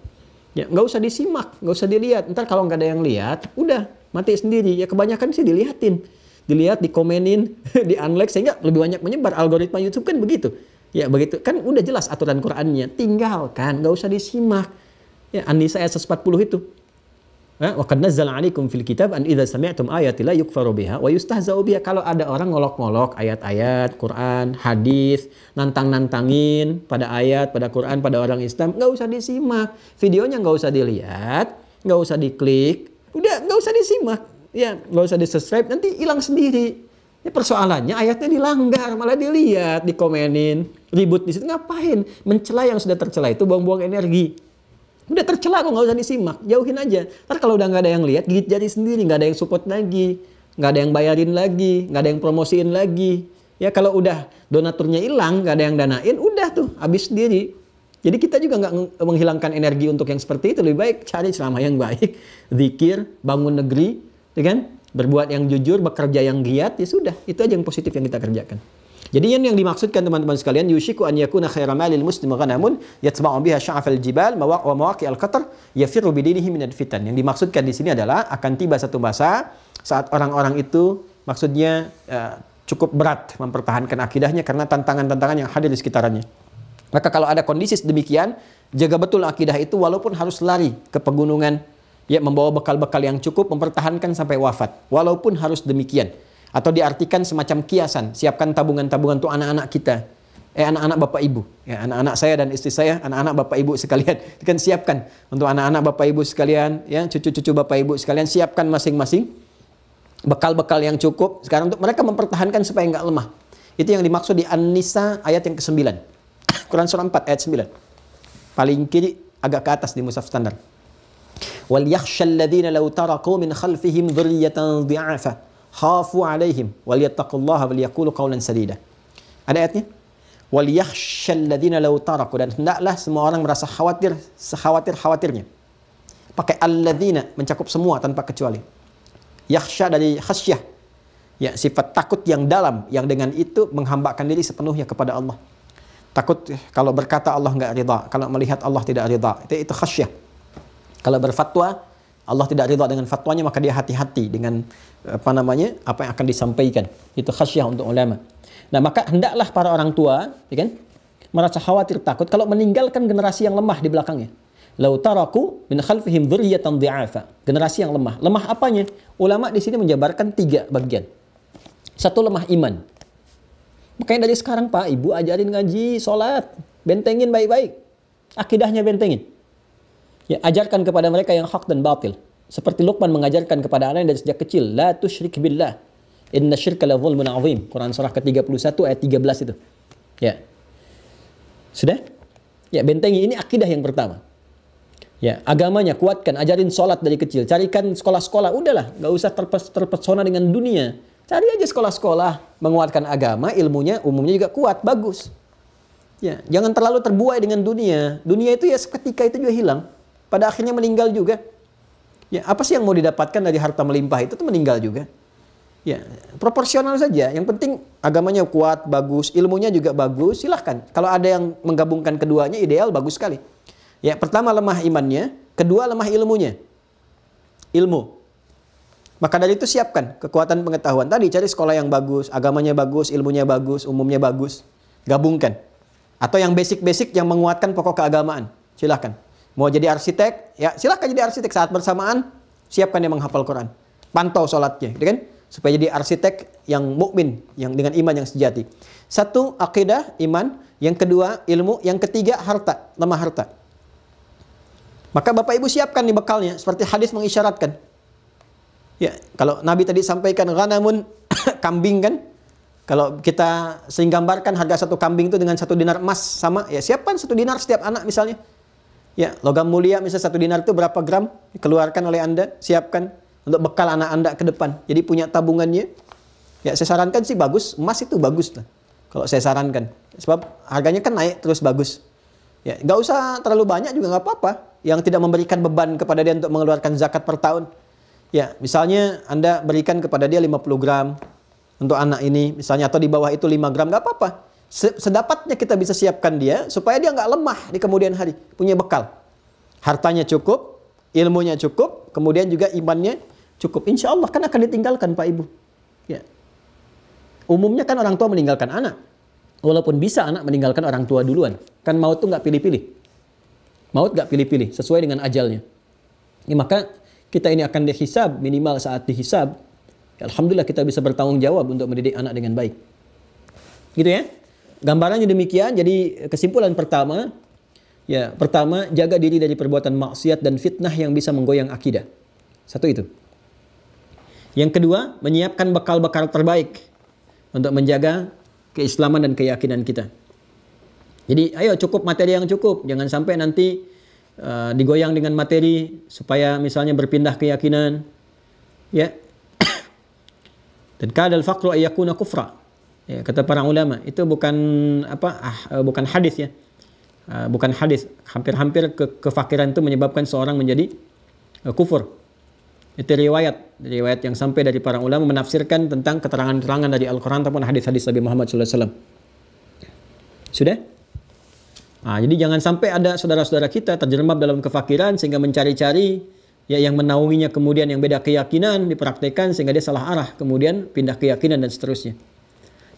Ya, nggak usah disimak, nggak usah dilihat. Ntar kalau nggak ada yang lihat, udah mati sendiri. Ya kebanyakan sih dilihatin, dilihat, dikomenin, *laughs* di unlike sehingga lebih banyak menyebar. Algoritma YouTube kan begitu. Ya begitu. Kan udah jelas aturan Qurannya. Tinggalkan, nggak usah disimak. Ya, Anisa ayat 140 itu. Ya, Wakad nazzal alaikum fil kitab an idza sami'tum ayati la yukfaru biha wa yustahza'u biha. Kalau ada orang ngolok-ngolok ayat-ayat, Quran, hadis, nantang-nantangin pada ayat, pada Quran, pada orang Islam, nggak usah disimak. Videonya nggak usah dilihat, nggak usah diklik. Udah nggak usah disimak. Ya, nggak usah di-subscribe, nanti hilang sendiri. Ini persoalannya ayatnya dilanggar, malah dilihat, dikomenin, ribut di situ ngapain? Mencela yang sudah tercela itu buang-buang energi. Udah tercela kok nggak usah disimak, jauhin aja. Ntar kalau udah nggak ada yang lihat, gigit jari sendiri, nggak ada yang support lagi, nggak ada yang bayarin lagi, nggak ada yang promosiin lagi. Ya kalau udah donaturnya hilang, nggak ada yang danain, udah tuh habis sendiri. Jadi kita juga nggak menghilangkan energi untuk yang seperti itu. Lebih baik cari ceramah yang baik, *laughs* zikir, bangun negeri, ya kan? berbuat yang jujur, bekerja yang giat, ya sudah. Itu aja yang positif yang kita kerjakan. Jadi yang yang dimaksudkan teman-teman sekalian yushiku an yakuna khairam malil muslim ghanamun yatba'u biha sya'fal jibal wa mawaqi al-qatr yafiru bidinihi minad fitan. Yang dimaksudkan di sini adalah akan tiba satu masa saat orang-orang itu maksudnya uh, cukup berat mempertahankan akidahnya karena tantangan-tantangan yang hadir di sekitarnya. Maka kalau ada kondisi demikian, jaga betul akidah itu walaupun harus lari ke pegunungan, ya membawa bekal-bekal yang cukup mempertahankan sampai wafat walaupun harus demikian atau diartikan semacam kiasan siapkan tabungan-tabungan untuk anak-anak kita eh anak-anak bapak ibu ya anak-anak saya dan istri saya anak-anak bapak ibu sekalian *laughs* kan siapkan untuk anak-anak bapak ibu sekalian ya cucu-cucu bapak ibu sekalian siapkan masing-masing bekal-bekal yang cukup sekarang untuk mereka mempertahankan supaya nggak lemah itu yang dimaksud di An-Nisa ayat yang ke-9 *coughs* Quran surah 4 ayat 9 paling kiri agak ke atas di musaf standar ada ayatnya? dan hendaklah semua orang merasa khawatir sekhawatir-khawatirnya. Pakai alladzina mencakup semua tanpa kecuali. Yakhsha dari khasyah. Ya, sifat takut yang dalam yang dengan itu menghambakan diri sepenuhnya kepada Allah takut eh, kalau berkata Allah nggak ridha, kalau melihat Allah tidak ridha, itu, itu khasyah. Kalau berfatwa, Allah tidak ridha dengan fatwanya maka dia hati-hati dengan apa namanya apa yang akan disampaikan. Itu khasyah untuk ulama. Nah, maka hendaklah para orang tua, ya kan, merasa khawatir takut kalau meninggalkan generasi yang lemah di belakangnya. Lau taraku min khalfihim dzurriyyatan dhi'afa. Generasi yang lemah. Lemah apanya? Ulama di sini menjabarkan tiga bagian. Satu lemah iman. Makanya dari sekarang Pak, Ibu ajarin ngaji, sholat, bentengin baik-baik. Akidahnya bentengin. Ya, ajarkan kepada mereka yang hak dan batil. Seperti Luqman mengajarkan kepada anaknya dari sejak kecil, la tusyrik billah. Inna syirka la zulmun azim. Quran surah ke-31 ayat 13 itu. Ya. Sudah? Ya, bentengi ini akidah yang pertama. Ya, agamanya kuatkan, ajarin sholat dari kecil. Carikan sekolah-sekolah, udahlah, nggak usah terpesona dengan dunia. Cari aja sekolah-sekolah menguatkan agama, ilmunya umumnya juga kuat, bagus. Ya, jangan terlalu terbuai dengan dunia. Dunia itu ya seketika itu juga hilang pada akhirnya meninggal juga. Ya, apa sih yang mau didapatkan dari harta melimpah itu tuh meninggal juga. Ya, proporsional saja. Yang penting agamanya kuat, bagus, ilmunya juga bagus, silahkan. Kalau ada yang menggabungkan keduanya ideal, bagus sekali. Ya, pertama lemah imannya, kedua lemah ilmunya. Ilmu. Maka dari itu siapkan kekuatan pengetahuan. Tadi cari sekolah yang bagus, agamanya bagus, ilmunya bagus, umumnya bagus. Gabungkan. Atau yang basic-basic yang menguatkan pokok keagamaan. Silahkan. Mau jadi arsitek? Ya, silahkan jadi arsitek. Saat bersamaan, siapkan yang menghafal Quran. Pantau sholatnya, gitu kan? Supaya jadi arsitek yang mukmin, yang dengan iman yang sejati. Satu, akidah, iman. Yang kedua, ilmu. Yang ketiga, harta, lemah harta. Maka Bapak Ibu siapkan nih bekalnya, seperti hadis mengisyaratkan. Ya, kalau Nabi tadi sampaikan ghanamun *coughs* kambing kan, kalau kita sering gambarkan harga satu kambing itu dengan satu dinar emas sama, ya siapkan satu dinar setiap anak misalnya. Ya, logam mulia misalnya satu dinar itu berapa gram keluarkan oleh Anda, siapkan untuk bekal anak Anda ke depan. Jadi punya tabungannya. Ya, saya sarankan sih bagus, emas itu bagus lah. Kalau saya sarankan. Sebab harganya kan naik terus bagus. Ya, nggak usah terlalu banyak juga nggak apa-apa. Yang tidak memberikan beban kepada dia untuk mengeluarkan zakat per tahun. Ya, misalnya Anda berikan kepada dia 50 gram untuk anak ini, misalnya atau di bawah itu 5 gram, nggak apa-apa. Sedapatnya kita bisa siapkan dia supaya dia nggak lemah di kemudian hari. Punya bekal. Hartanya cukup, ilmunya cukup, kemudian juga imannya cukup. Insya Allah kan akan ditinggalkan Pak Ibu. Ya. Umumnya kan orang tua meninggalkan anak. Walaupun bisa anak meninggalkan orang tua duluan. Kan maut tuh nggak pilih-pilih. Maut nggak pilih-pilih sesuai dengan ajalnya. Ya, maka kita ini akan dihisab minimal saat dihisab. Alhamdulillah kita bisa bertanggung jawab untuk mendidik anak dengan baik. Gitu ya. Gambarannya demikian, jadi kesimpulan pertama, ya pertama jaga diri dari perbuatan maksiat dan fitnah yang bisa menggoyang akidah. Satu itu. Yang kedua, menyiapkan bekal-bekal terbaik untuk menjaga keislaman dan keyakinan kita. Jadi ayo cukup materi yang cukup, jangan sampai nanti uh, digoyang dengan materi supaya misalnya berpindah keyakinan. Ya. *coughs* Dan kadal faqru ayyakuna kufra. Ya, kata para ulama itu bukan apa ah, eh, bukan hadis ya. Ah, bukan hadis, hampir-hampir ke kefakiran itu menyebabkan seorang menjadi eh, kufur. Itu riwayat, riwayat yang sampai dari para ulama menafsirkan tentang keterangan-keterangan dari Al-Qur'an ataupun hadis-hadis Nabi Muhammad SAW. Sudah? Nah, jadi jangan sampai ada saudara-saudara kita terjerembab dalam kefakiran sehingga mencari-cari ya yang menaunginya kemudian yang beda keyakinan dipraktekkan sehingga dia salah arah kemudian pindah keyakinan dan seterusnya.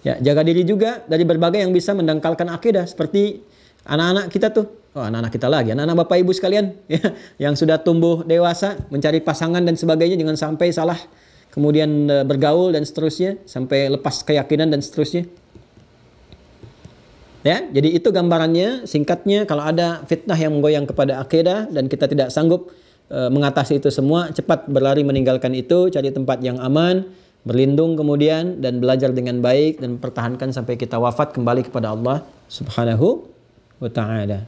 Ya, jaga diri juga dari berbagai yang bisa mendangkalkan akidah seperti anak-anak kita tuh. Oh, anak-anak kita lagi, anak-anak Bapak Ibu sekalian *laughs* ya, yang sudah tumbuh dewasa, mencari pasangan dan sebagainya jangan sampai salah kemudian e, bergaul dan seterusnya sampai lepas keyakinan dan seterusnya. Ya, jadi itu gambarannya singkatnya kalau ada fitnah yang menggoyang kepada akidah dan kita tidak sanggup e, mengatasi itu semua, cepat berlari meninggalkan itu, cari tempat yang aman, berlindung kemudian dan belajar dengan baik dan pertahankan sampai kita wafat kembali kepada Allah Subhanahu wa taala.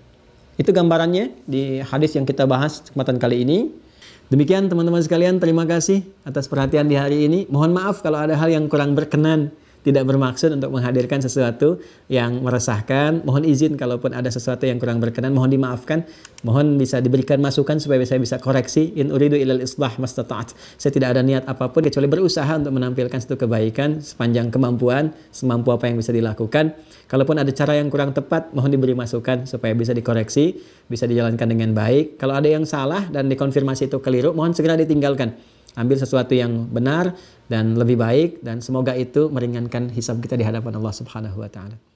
Itu gambarannya di hadis yang kita bahas kesempatan kali ini. Demikian teman-teman sekalian, terima kasih atas perhatian di hari ini. Mohon maaf kalau ada hal yang kurang berkenan tidak bermaksud untuk menghadirkan sesuatu yang meresahkan. Mohon izin kalaupun ada sesuatu yang kurang berkenan, mohon dimaafkan. Mohon bisa diberikan masukan supaya saya bisa koreksi. In uridu ilal islah mastata'at. Saya tidak ada niat apapun kecuali berusaha untuk menampilkan satu kebaikan sepanjang kemampuan, semampu apa yang bisa dilakukan. Kalaupun ada cara yang kurang tepat, mohon diberi masukan supaya bisa dikoreksi, bisa dijalankan dengan baik. Kalau ada yang salah dan dikonfirmasi itu keliru, mohon segera ditinggalkan ambil sesuatu yang benar dan lebih baik dan semoga itu meringankan hisab kita di hadapan Allah Subhanahu wa taala.